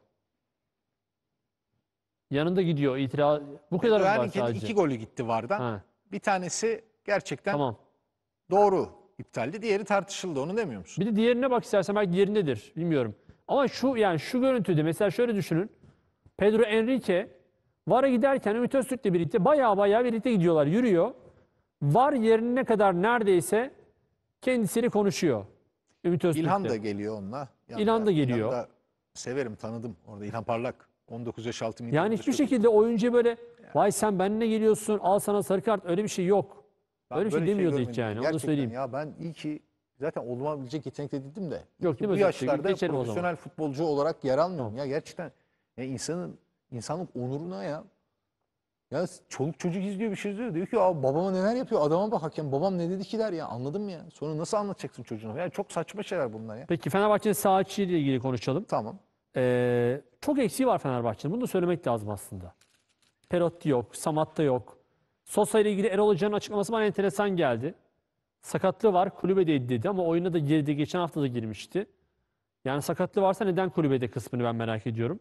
Yanında gidiyor. itiraz bu e, kadar mı var sadece? iki golü gitti vardan. Ha. Bir tanesi gerçekten Tamam. doğru iptaldi. Diğeri tartışıldı. Onu demiyor musun? Bir de diğerine bak istersen belki diğerindedir. Bilmiyorum. Ama şu yani şu görüntüde mesela şöyle düşünün. Pedro Enrique VAR'a giderken Ümit Öztürk'le birlikte baya baya birlikte gidiyorlar. Yürüyor. VAR yerine kadar neredeyse kendisiyle konuşuyor. Ümit Öztürk'le. İlhan da geliyor onunla. İlhan da geliyor. İlhan da severim, tanıdım. Orada İlhan Parlak. 19 yaş altı milyon. Yani hiçbir şekilde oyuncu böyle vay sen benimle geliyorsun al sana sarı kart öyle bir şey yok. Ben öyle bir şey, şey demiyordu hiç görmedim. yani onu söyleyeyim. Ya ben iyi ki zaten olabilecek yetenek dedim de. Yok, değil mi bu yaşlarda profesyonel futbolcu olarak yer almıyorum. Ya gerçekten ya insanın insanlık onuruna ya. Ya çoluk çocuk izliyor bir şey izliyor. Diyor ki abi babama neler yapıyor? Adama bak hakem babam ne dedi ki der ya anladın mı ya? Sonra nasıl anlatacaksın çocuğuna? Ya çok saçma şeyler bunlar ya. Peki Fenerbahçe'nin sağ ile ilgili konuşalım. Tamam. Ee, çok eksiği var Fenerbahçe'nin. Bunu da söylemek lazım aslında. Perotti yok, Samat da yok. Sosa ile ilgili Erol Hoca'nın açıklaması bana enteresan geldi. Sakatlığı var, kulübedeydi dedi ama oyuna da girdi. Geçen hafta da girmişti. Yani sakatlığı varsa neden kulübede kısmını ben merak ediyorum.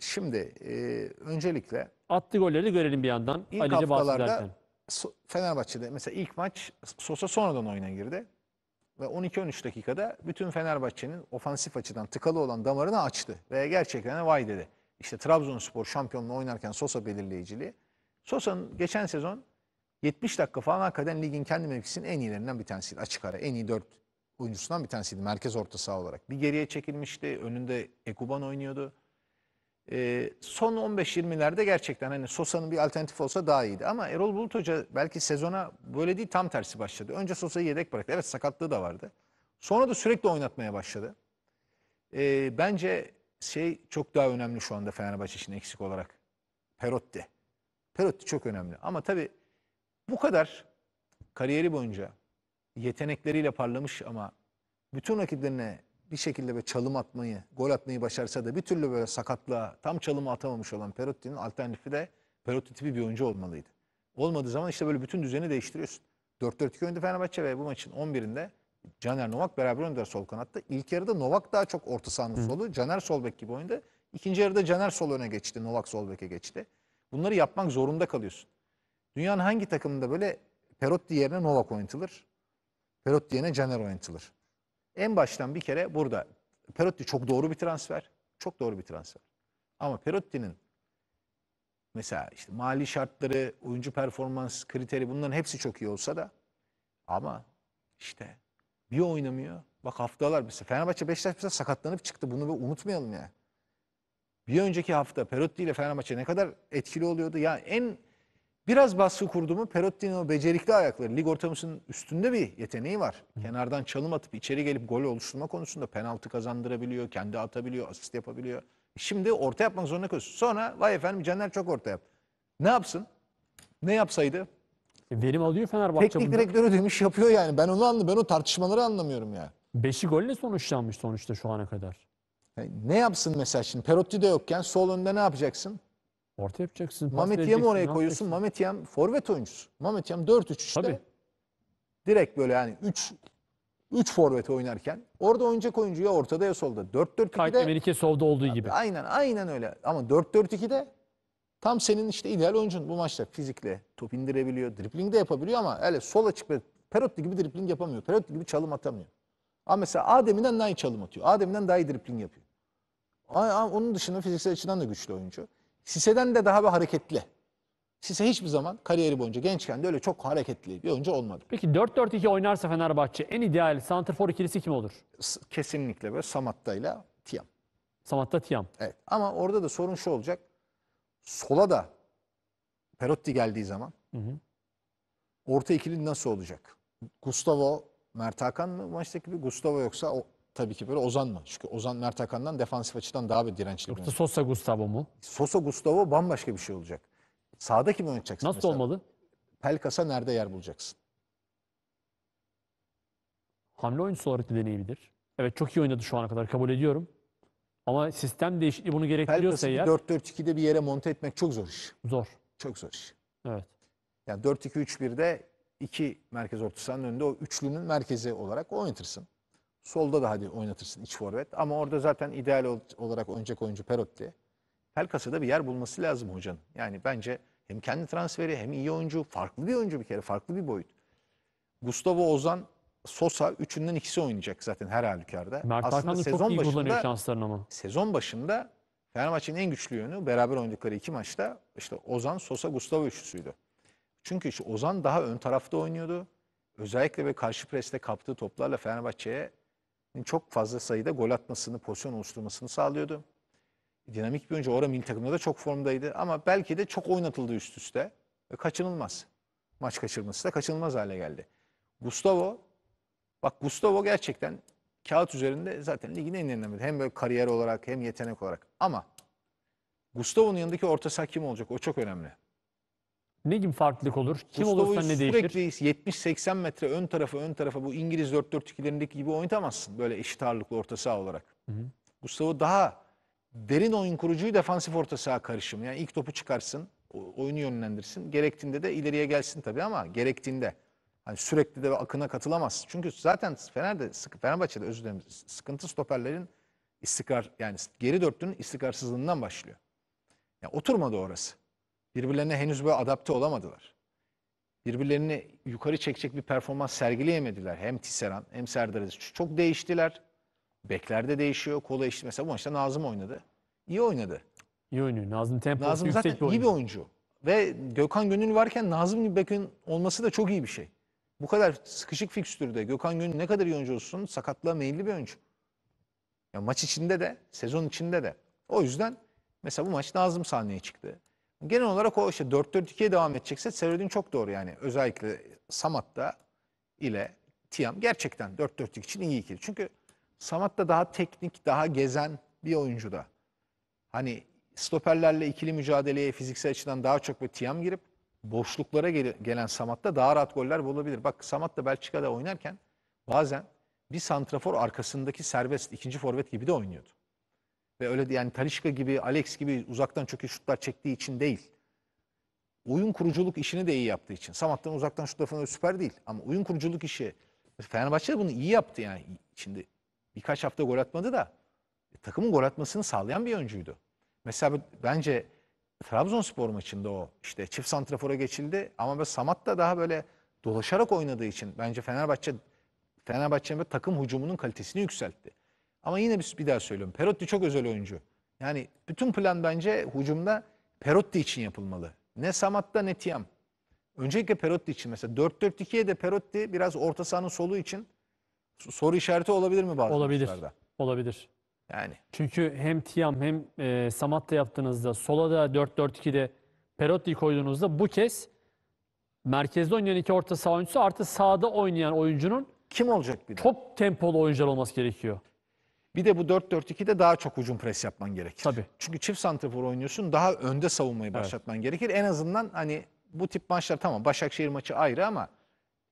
Şimdi e, öncelikle... Attı golleri de görelim bir yandan. İlk Alice haftalarda bahsederken. Fenerbahçe'de mesela ilk maç Sosa sonradan oyuna girdi ve 12-13 dakikada bütün Fenerbahçe'nin ofansif açıdan tıkalı olan damarını açtı. Ve gerçekten vay dedi. İşte Trabzonspor şampiyonluğu oynarken Sosa belirleyiciliği. Sosa'nın geçen sezon 70 dakika falan hakikaten ligin kendi mevkisinin en iyilerinden bir tanesiydi. Açık ara en iyi 4 oyuncusundan bir tanesiydi merkez orta saha olarak. Bir geriye çekilmişti. Önünde Ekuban oynuyordu. E, son 15-20'lerde gerçekten hani Sosa'nın bir alternatif olsa daha iyiydi. Ama Erol Bulut Hoca belki sezona böyle değil tam tersi başladı. Önce Sosa'yı yedek bıraktı. Evet sakatlığı da vardı. Sonra da sürekli oynatmaya başladı. E, bence şey çok daha önemli şu anda Fenerbahçe için eksik olarak. Perotti. Perotti çok önemli. Ama tabii bu kadar kariyeri boyunca yetenekleriyle parlamış ama bütün rakiplerine bir şekilde böyle çalım atmayı, gol atmayı başarsa da bir türlü böyle sakatlığa tam çalımı atamamış olan Perotti'nin alternatifi de Perotti tipi bir oyuncu olmalıydı. Olmadığı zaman işte böyle bütün düzeni değiştiriyorsun. 4-4-2 oynadı Fenerbahçe ve bu maçın 11'inde Caner Novak beraber oynadılar sol kanatta. İlk yarıda Novak daha çok orta sahanın solu, Caner sol bek gibi oynadı. İkinci yarıda Caner sol öne geçti, Novak sol beke geçti. Bunları yapmak zorunda kalıyorsun. Dünyanın hangi takımında böyle Perotti yerine Novak oynatılır? Perotti yerine Caner oynatılır en baştan bir kere burada Perotti çok doğru bir transfer. Çok doğru bir transfer. Ama Perotti'nin mesela işte mali şartları, oyuncu performans kriteri bunların hepsi çok iyi olsa da ama işte bir oynamıyor. Bak haftalar mesela Fenerbahçe Beşiktaş mesela sakatlanıp çıktı. Bunu bir unutmayalım ya. Bir önceki hafta Perotti ile Fenerbahçe ne kadar etkili oluyordu. Ya en Biraz baskı kurdu mu Perotti'nin o becerikli ayakları lig ortamısının üstünde bir yeteneği var. Kenardan çalım atıp içeri gelip gol oluşturma konusunda penaltı kazandırabiliyor, kendi atabiliyor, asist yapabiliyor. Şimdi orta yapmak zorunda kalıyorsun. Sonra vay efendim Caner çok orta yap. Ne yapsın? Ne yapsaydı? E, verim alıyor Fenerbahçe. Teknik bunda. direktörü demiş yapıyor yani. Ben onu anlıyorum, Ben o tartışmaları anlamıyorum ya. Beşi golle sonuçlanmış sonuçta şu ana kadar. E, ne yapsın mesela şimdi? Perotti de yokken sol önde ne yapacaksın? Orta yapacaksın. Mamet Yem'i oraya koyuyorsun. Mamet Yem forvet oyuncusu. Mamet Yem 4-3-3'te. Direkt böyle yani 3 3 forvet oynarken orada oynayacak oyuncu ya ortada ya solda. 4-4-2'de Kayıt Melike solda olduğu gibi. Aynen aynen öyle. Ama 4-4-2'de tam senin işte ideal oyuncun bu maçta fizikle top indirebiliyor. dribling de yapabiliyor ama öyle sol açık ve Perotti gibi dribling yapamıyor. Perotti gibi çalım atamıyor. Ama mesela Adem'inden daha iyi çalım atıyor. Adem'inden daha iyi dribling yapıyor. Ama onun dışında fiziksel açıdan da güçlü oyuncu. Sise'den de daha bir hareketli. Sise hiçbir zaman kariyeri boyunca gençken de öyle çok hareketli bir oyuncu olmadı. Peki 4-4-2 oynarsa Fenerbahçe en ideal center santrfor ikilisi kim olur? Kesinlikle böyle Samatta ile Tiam. Samatta Tiam. Evet. Ama orada da sorun şu olacak. Sola da Perotti geldiği zaman orta ikili nasıl olacak? Gustavo Mert Hakan mı maçtaki bir Gustavo yoksa o tabii ki böyle mı? Çünkü Ozan Mert Hakan'dan defansif açıdan daha bir dirençli. Yoksa Sosa Gustavo mu? Sosa Gustavo bambaşka bir şey olacak. Sağda kim oynayacaksın? Nasıl mesela? olmalı? Pelkas'a nerede yer bulacaksın? Hamle oyuncusu olarak da deneyebilir. Evet çok iyi oynadı şu ana kadar kabul ediyorum. Ama sistem değişikliği bunu gerektiriyorsa Pelkas'ı eğer... 4-4-2'de bir yere monte etmek çok zor iş. Zor. Çok zor iş. Evet. Yani 4-2-3-1'de iki merkez orta önünde o üçlünün merkezi olarak oynatırsın. Solda da hadi oynatırsın iç forvet. Ama orada zaten ideal olarak oynayacak oyuncu Perotti. Pelkas'a bir yer bulması lazım hocanın. Yani bence hem kendi transferi hem iyi oyuncu. Farklı bir oyuncu bir kere. Farklı bir boyut. Gustavo Ozan Sosa üçünden ikisi oynayacak zaten her halükarda. Mert Aslında sezon çok iyi kullanıyor şanslarını ama. Sezon başında Fenerbahçe'nin en güçlü yönü beraber oynadıkları iki maçta işte Ozan, Sosa, Gustavo üçlüsüydü. Çünkü işte Ozan daha ön tarafta oynuyordu. Özellikle ve karşı preste kaptığı toplarla Fenerbahçe'ye çok fazla sayıda gol atmasını, pozisyon oluşturmasını sağlıyordu. Dinamik bir oyuncu. Orada milli takımda da çok formdaydı. Ama belki de çok oynatıldı üst üste. Ve kaçınılmaz. Maç kaçırması da kaçınılmaz hale geldi. Gustavo, bak Gustavo gerçekten kağıt üzerinde zaten ligin en önemli. Hem böyle kariyer olarak hem yetenek olarak. Ama Gustavo'nun yanındaki orta saha kim olacak? O çok önemli. Ne gibi farklılık olur? Kim Gustavo olursa ne değişir? sürekli 70-80 metre ön tarafa ön tarafa bu İngiliz 4-4-2'lerindeki gibi oynatamazsın. Böyle eşit ağırlıklı orta saha olarak. Hı hı. Gustavo daha derin oyun kurucuyu defansif orta saha karışımı. Yani ilk topu çıkarsın, oyunu yönlendirsin. Gerektiğinde de ileriye gelsin tabii ama gerektiğinde. Hani sürekli de akına katılamaz. Çünkü zaten Fener'de, Fenerbahçe'de özür dilerim sıkıntı stoperlerin istikrar yani geri dörtlünün istikrarsızlığından başlıyor. Yani oturmadı orası. Birbirlerine henüz böyle adapte olamadılar. Birbirlerini yukarı çekecek bir performans sergileyemediler. Hem Tisseran hem Serdar Aziz. Çok değiştiler. Bekler de değişiyor. Kola eşit. Mesela bu maçta Nazım oynadı. İyi oynadı. İyi oynuyor. Nazım temposu Nazım yüksek zaten bir oyuncu. iyi bir oyuncu. Ve Gökhan Gönül varken Nazım gibi bekün olması da çok iyi bir şey. Bu kadar sıkışık fikstürde Gökhan Gönül ne kadar iyi oyuncu olsun sakatlığa meyilli bir oyuncu. Ya maç içinde de, sezon içinde de. O yüzden mesela bu maç Nazım sahneye çıktı. Genel olarak o işte 4-4-2'ye devam edecekse Severodin çok doğru yani. Özellikle Samat'ta ile Tiam gerçekten 4-4-2 için iyi ikili. Çünkü Samat'ta daha teknik, daha gezen bir oyuncu da. Hani stoperlerle ikili mücadeleye fiziksel açıdan daha çok ve Tiam girip boşluklara gelen Samat'ta daha rahat goller bulabilir. Bak Samat da Belçika'da oynarken bazen bir santrafor arkasındaki serbest ikinci forvet gibi de oynuyordu. Ve öyle yani Talişka gibi, Alex gibi uzaktan çok iyi şutlar çektiği için değil. Oyun kuruculuk işini de iyi yaptığı için. Samat'tan uzaktan şutlar falan süper değil. Ama oyun kuruculuk işi. Fenerbahçe de bunu iyi yaptı yani. Şimdi birkaç hafta gol atmadı da e, takımın gol atmasını sağlayan bir oyuncuydu. Mesela bence Trabzonspor maçında o işte çift santrafora geçildi ama Samat da daha böyle dolaşarak oynadığı için bence Fenerbahçe Fenerbahçe'nin takım hücumunun kalitesini yükseltti. Ama yine bir, bir daha söylüyorum. Perotti çok özel oyuncu. Yani bütün plan bence hucumda Perotti için yapılmalı. Ne Samat'ta ne Tiam. Öncelikle Perotti için mesela 4-4-2'ye de Perotti biraz orta sahanın solu için soru işareti olabilir mi bazı Olabilir. maçlarda? Olabilir. Yani. Çünkü hem Tiam hem e, Samat'ta yaptığınızda sola da 4-4-2'de Perotti koyduğunuzda bu kez merkezde oynayan iki orta saha oyuncusu artı sağda oynayan oyuncunun kim olacak bir de? top tempolu oyuncular olması gerekiyor. Bir de bu 4-4-2'de daha çok hücum pres yapman gerekir. Tabii. Çünkü çift santrafor oynuyorsun. Daha önde savunmayı başlatman gerekir. En azından hani bu tip maçlar tamam Başakşehir maçı ayrı ama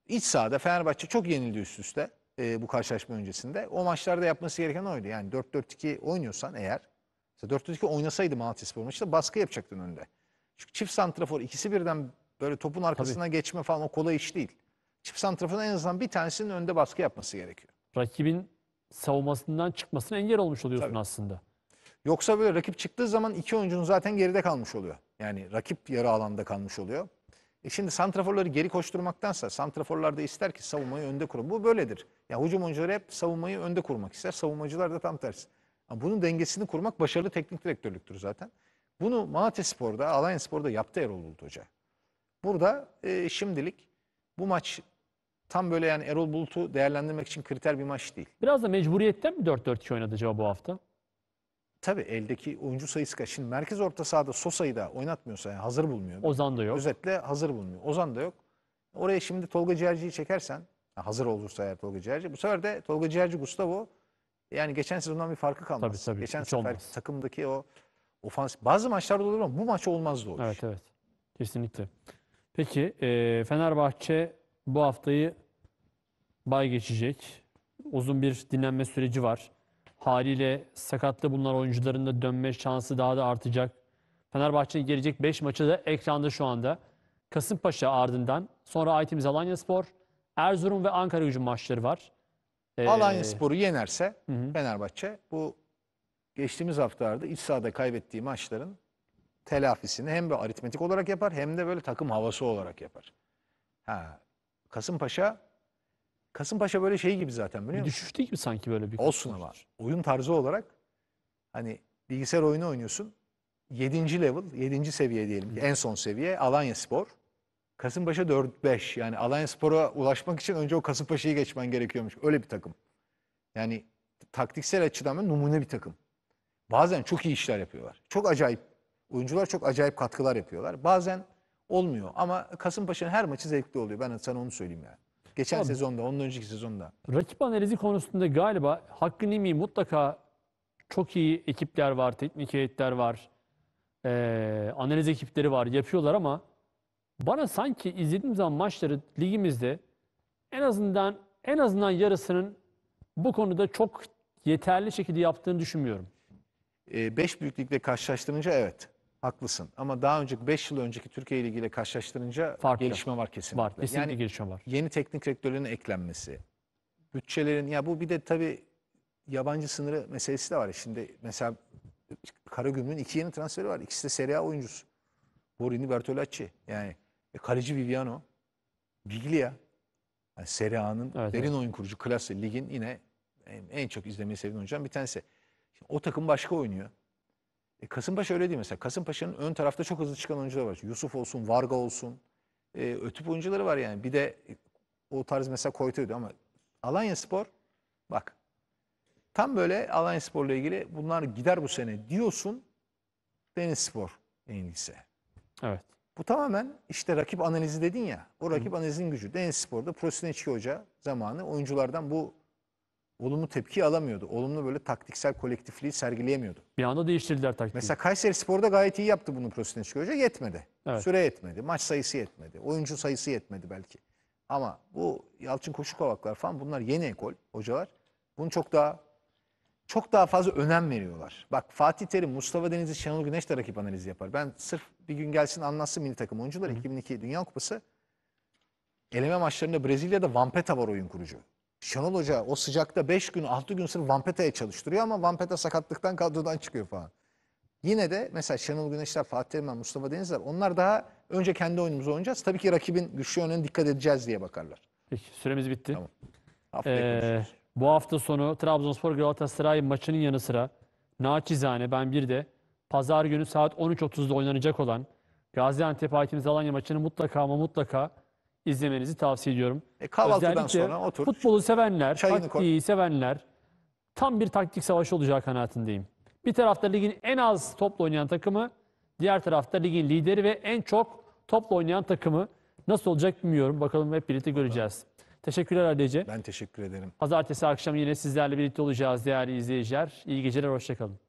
iç sahada Fenerbahçe çok yenildi üst üste e, bu karşılaşma öncesinde. O maçlarda yapması gereken oydu. Yani 4-4-2 oynuyorsan eğer 4-4-2 oynasaydı Malatya Spor maçında baskı yapacaktın önde. Çünkü çift santrafor ikisi birden böyle topun arkasına geçme falan o kolay iş değil. Çift santraforun en azından bir tanesinin önde baskı yapması gerekiyor. Rakibin savunmasından çıkmasına engel olmuş oluyorsun Tabii. aslında. Yoksa böyle rakip çıktığı zaman iki oyuncunun zaten geride kalmış oluyor. Yani rakip yarı alanda kalmış oluyor. E şimdi santraforları geri koşturmaktansa santraforlar da ister ki savunmayı önde kurun. Bu böyledir. Ya yani hücum oyuncuları hep savunmayı önde kurmak ister. Savunmacılar da tam tersi. Ama bunun dengesini kurmak başarılı teknik direktörlüktür zaten. Bunu Malatya Spor'da, Alanya Spor'da yaptı Erol Bulut Hoca. Burada e, şimdilik bu maç tam böyle yani Erol Bulut'u değerlendirmek için kriter bir maç değil. Biraz da mecburiyetten mi 4-4-2 oynadı acaba bu hafta? Tabii eldeki oyuncu sayısı kaç. Şimdi merkez orta sahada Sosa'yı da oynatmıyorsa yani hazır bulmuyor. Ozan da yok. Özetle hazır bulmuyor. Ozan da yok. Oraya şimdi Tolga Ciğerci'yi çekersen yani hazır olursa eğer Tolga Ciğerci. Bu sefer de Tolga Ciğerci Gustavo yani geçen sezondan bir farkı kalmaz. Tabii, tabii. Geçen Hiç sefer olmaz. takımdaki o ofans bazı maçlarda olur ama bu maç olmazdı o iş. Evet evet. Kesinlikle. Peki e, Fenerbahçe bu haftayı bay geçecek. Uzun bir dinlenme süreci var. Haliyle sakatlı bulunan oyuncuların da dönme şansı daha da artacak. Fenerbahçe'nin gelecek 5 maçı da ekranda şu anda. Kasımpaşa ardından sonra Aytemiz Alanya Spor, Erzurum ve Ankara gücü maçları var. Ee, Alanya Spor'u yenerse hı hı. Fenerbahçe bu geçtiğimiz haftalarda iç sahada kaybettiği maçların telafisini hem bir aritmetik olarak yapar hem de böyle takım havası olarak yapar. Ha, Kasımpaşa Kasımpaşa böyle şey gibi zaten biliyor musun? Bir düşüştü gibi sanki böyle bir. Olsun ama oyun tarzı olarak hani bilgisayar oyunu oynuyorsun. yedinci level, yedinci seviye diyelim en son seviye Alanya Spor. Kasımpaşa 4-5 yani Alanya Spor'a ulaşmak için önce o Kasımpaşa'yı geçmen gerekiyormuş. Öyle bir takım. Yani taktiksel açıdan numune bir takım. Bazen çok iyi işler yapıyorlar. Çok acayip. Oyuncular çok acayip katkılar yapıyorlar. Bazen olmuyor. Ama Kasımpaşa'nın her maçı zevkli oluyor. Ben sana onu söyleyeyim yani. Geçen Abi, sezonda, ondan önceki sezonda. Rakip analizi konusunda galiba Hakkı Nimi mutlaka çok iyi ekipler var, teknik heyetler var, ee, analiz ekipleri var, yapıyorlar ama bana sanki izlediğim zaman maçları ligimizde en azından en azından yarısının bu konuda çok yeterli şekilde yaptığını düşünmüyorum. E, beş büyüklükle karşılaştırınca evet. Haklısın ama daha önceki 5 yıl önceki Türkiye Ligi ile karşılaştırınca Farklı. gelişme var kesinlikle. Var kesinlikle yani gelişme var. Yeni teknik direktörlerin eklenmesi, bütçelerin ya bu bir de tabii yabancı sınırı meselesi de var. Şimdi mesela Karagümrük'ün iki yeni transferi var. İkisi de Serie A oyuncusu. Borini Bertolacci yani e, kaleci Viviano, Biglia yani Serie A'nın evet, derin evet. oyun kurucu klası ligin yine en, en çok izlemeyi sevdiğim oyuncudan bir tanesi. Şimdi o takım başka oynuyor. E, Kasımpaşa öyle değil mesela. Kasımpaşa'nın ön tarafta çok hızlı çıkan oyuncular var. Yusuf olsun, Varga olsun. E, ötüp oyuncuları var yani. Bir de e, o tarz mesela Koytu'ydu ama Alanya Spor bak tam böyle Alanya Spor'la ilgili bunlar gider bu sene diyorsun Deniz Spor yenilgisi. Evet. Bu tamamen işte rakip analizi dedin ya. O rakip Hı. analizin gücü. Deniz Spor'da Prosinecki Hoca zamanı oyunculardan bu olumlu tepki alamıyordu. Olumlu böyle taktiksel kolektifliği sergileyemiyordu. Bir anda değiştirdiler taktiği. Mesela Kayseri Spor'da gayet iyi yaptı bunu prosesine çıkıyor. Yetmedi. Evet. Süre yetmedi. Maç sayısı yetmedi. Oyuncu sayısı yetmedi belki. Ama bu Yalçın Koşukovaklar falan bunlar yeni ekol hocalar. Bunu çok daha çok daha fazla önem veriyorlar. Bak Fatih Terim, Mustafa Denizli, Şenol Güneş de rakip analizi yapar. Ben sırf bir gün gelsin anlatsın mini takım oyuncuları. hı. 2002 Dünya Kupası eleme maçlarında Brezilya'da Vampeta var oyun kurucu. Şenol Hoca o sıcakta 5 gün 6 gün sırf Vampeta'ya çalıştırıyor ama Vampeta sakatlıktan kadrodan çıkıyor falan. Yine de mesela Şenol Güneşler, Fatih Terimler, Mustafa Denizler onlar daha önce kendi oyunumuzu oynayacağız. Tabii ki rakibin güçlü yönüne dikkat edeceğiz diye bakarlar. Peki süremiz bitti. Tamam. ee, bu hafta sonu Trabzonspor Galatasaray maçının yanı sıra naçizane ben bir de pazar günü saat 13.30'da oynanacak olan Gaziantep Hakimiz Alanya maçını mutlaka ama mutlaka izlemenizi tavsiye ediyorum. E, kahvaltıdan Özellikle sonra otur. futbolu sevenler, Çayını taktiği sevenler tam bir taktik savaşı olacağı kanaatindeyim. Bir tarafta ligin en az topla oynayan takımı, diğer tarafta ligin lideri ve en çok topla oynayan takımı. Nasıl olacak bilmiyorum. Bakalım hep birlikte göreceğiz. Teşekkürler Adece. Ben teşekkür ederim. Pazartesi akşam yine sizlerle birlikte olacağız değerli izleyiciler. İyi geceler, hoşçakalın.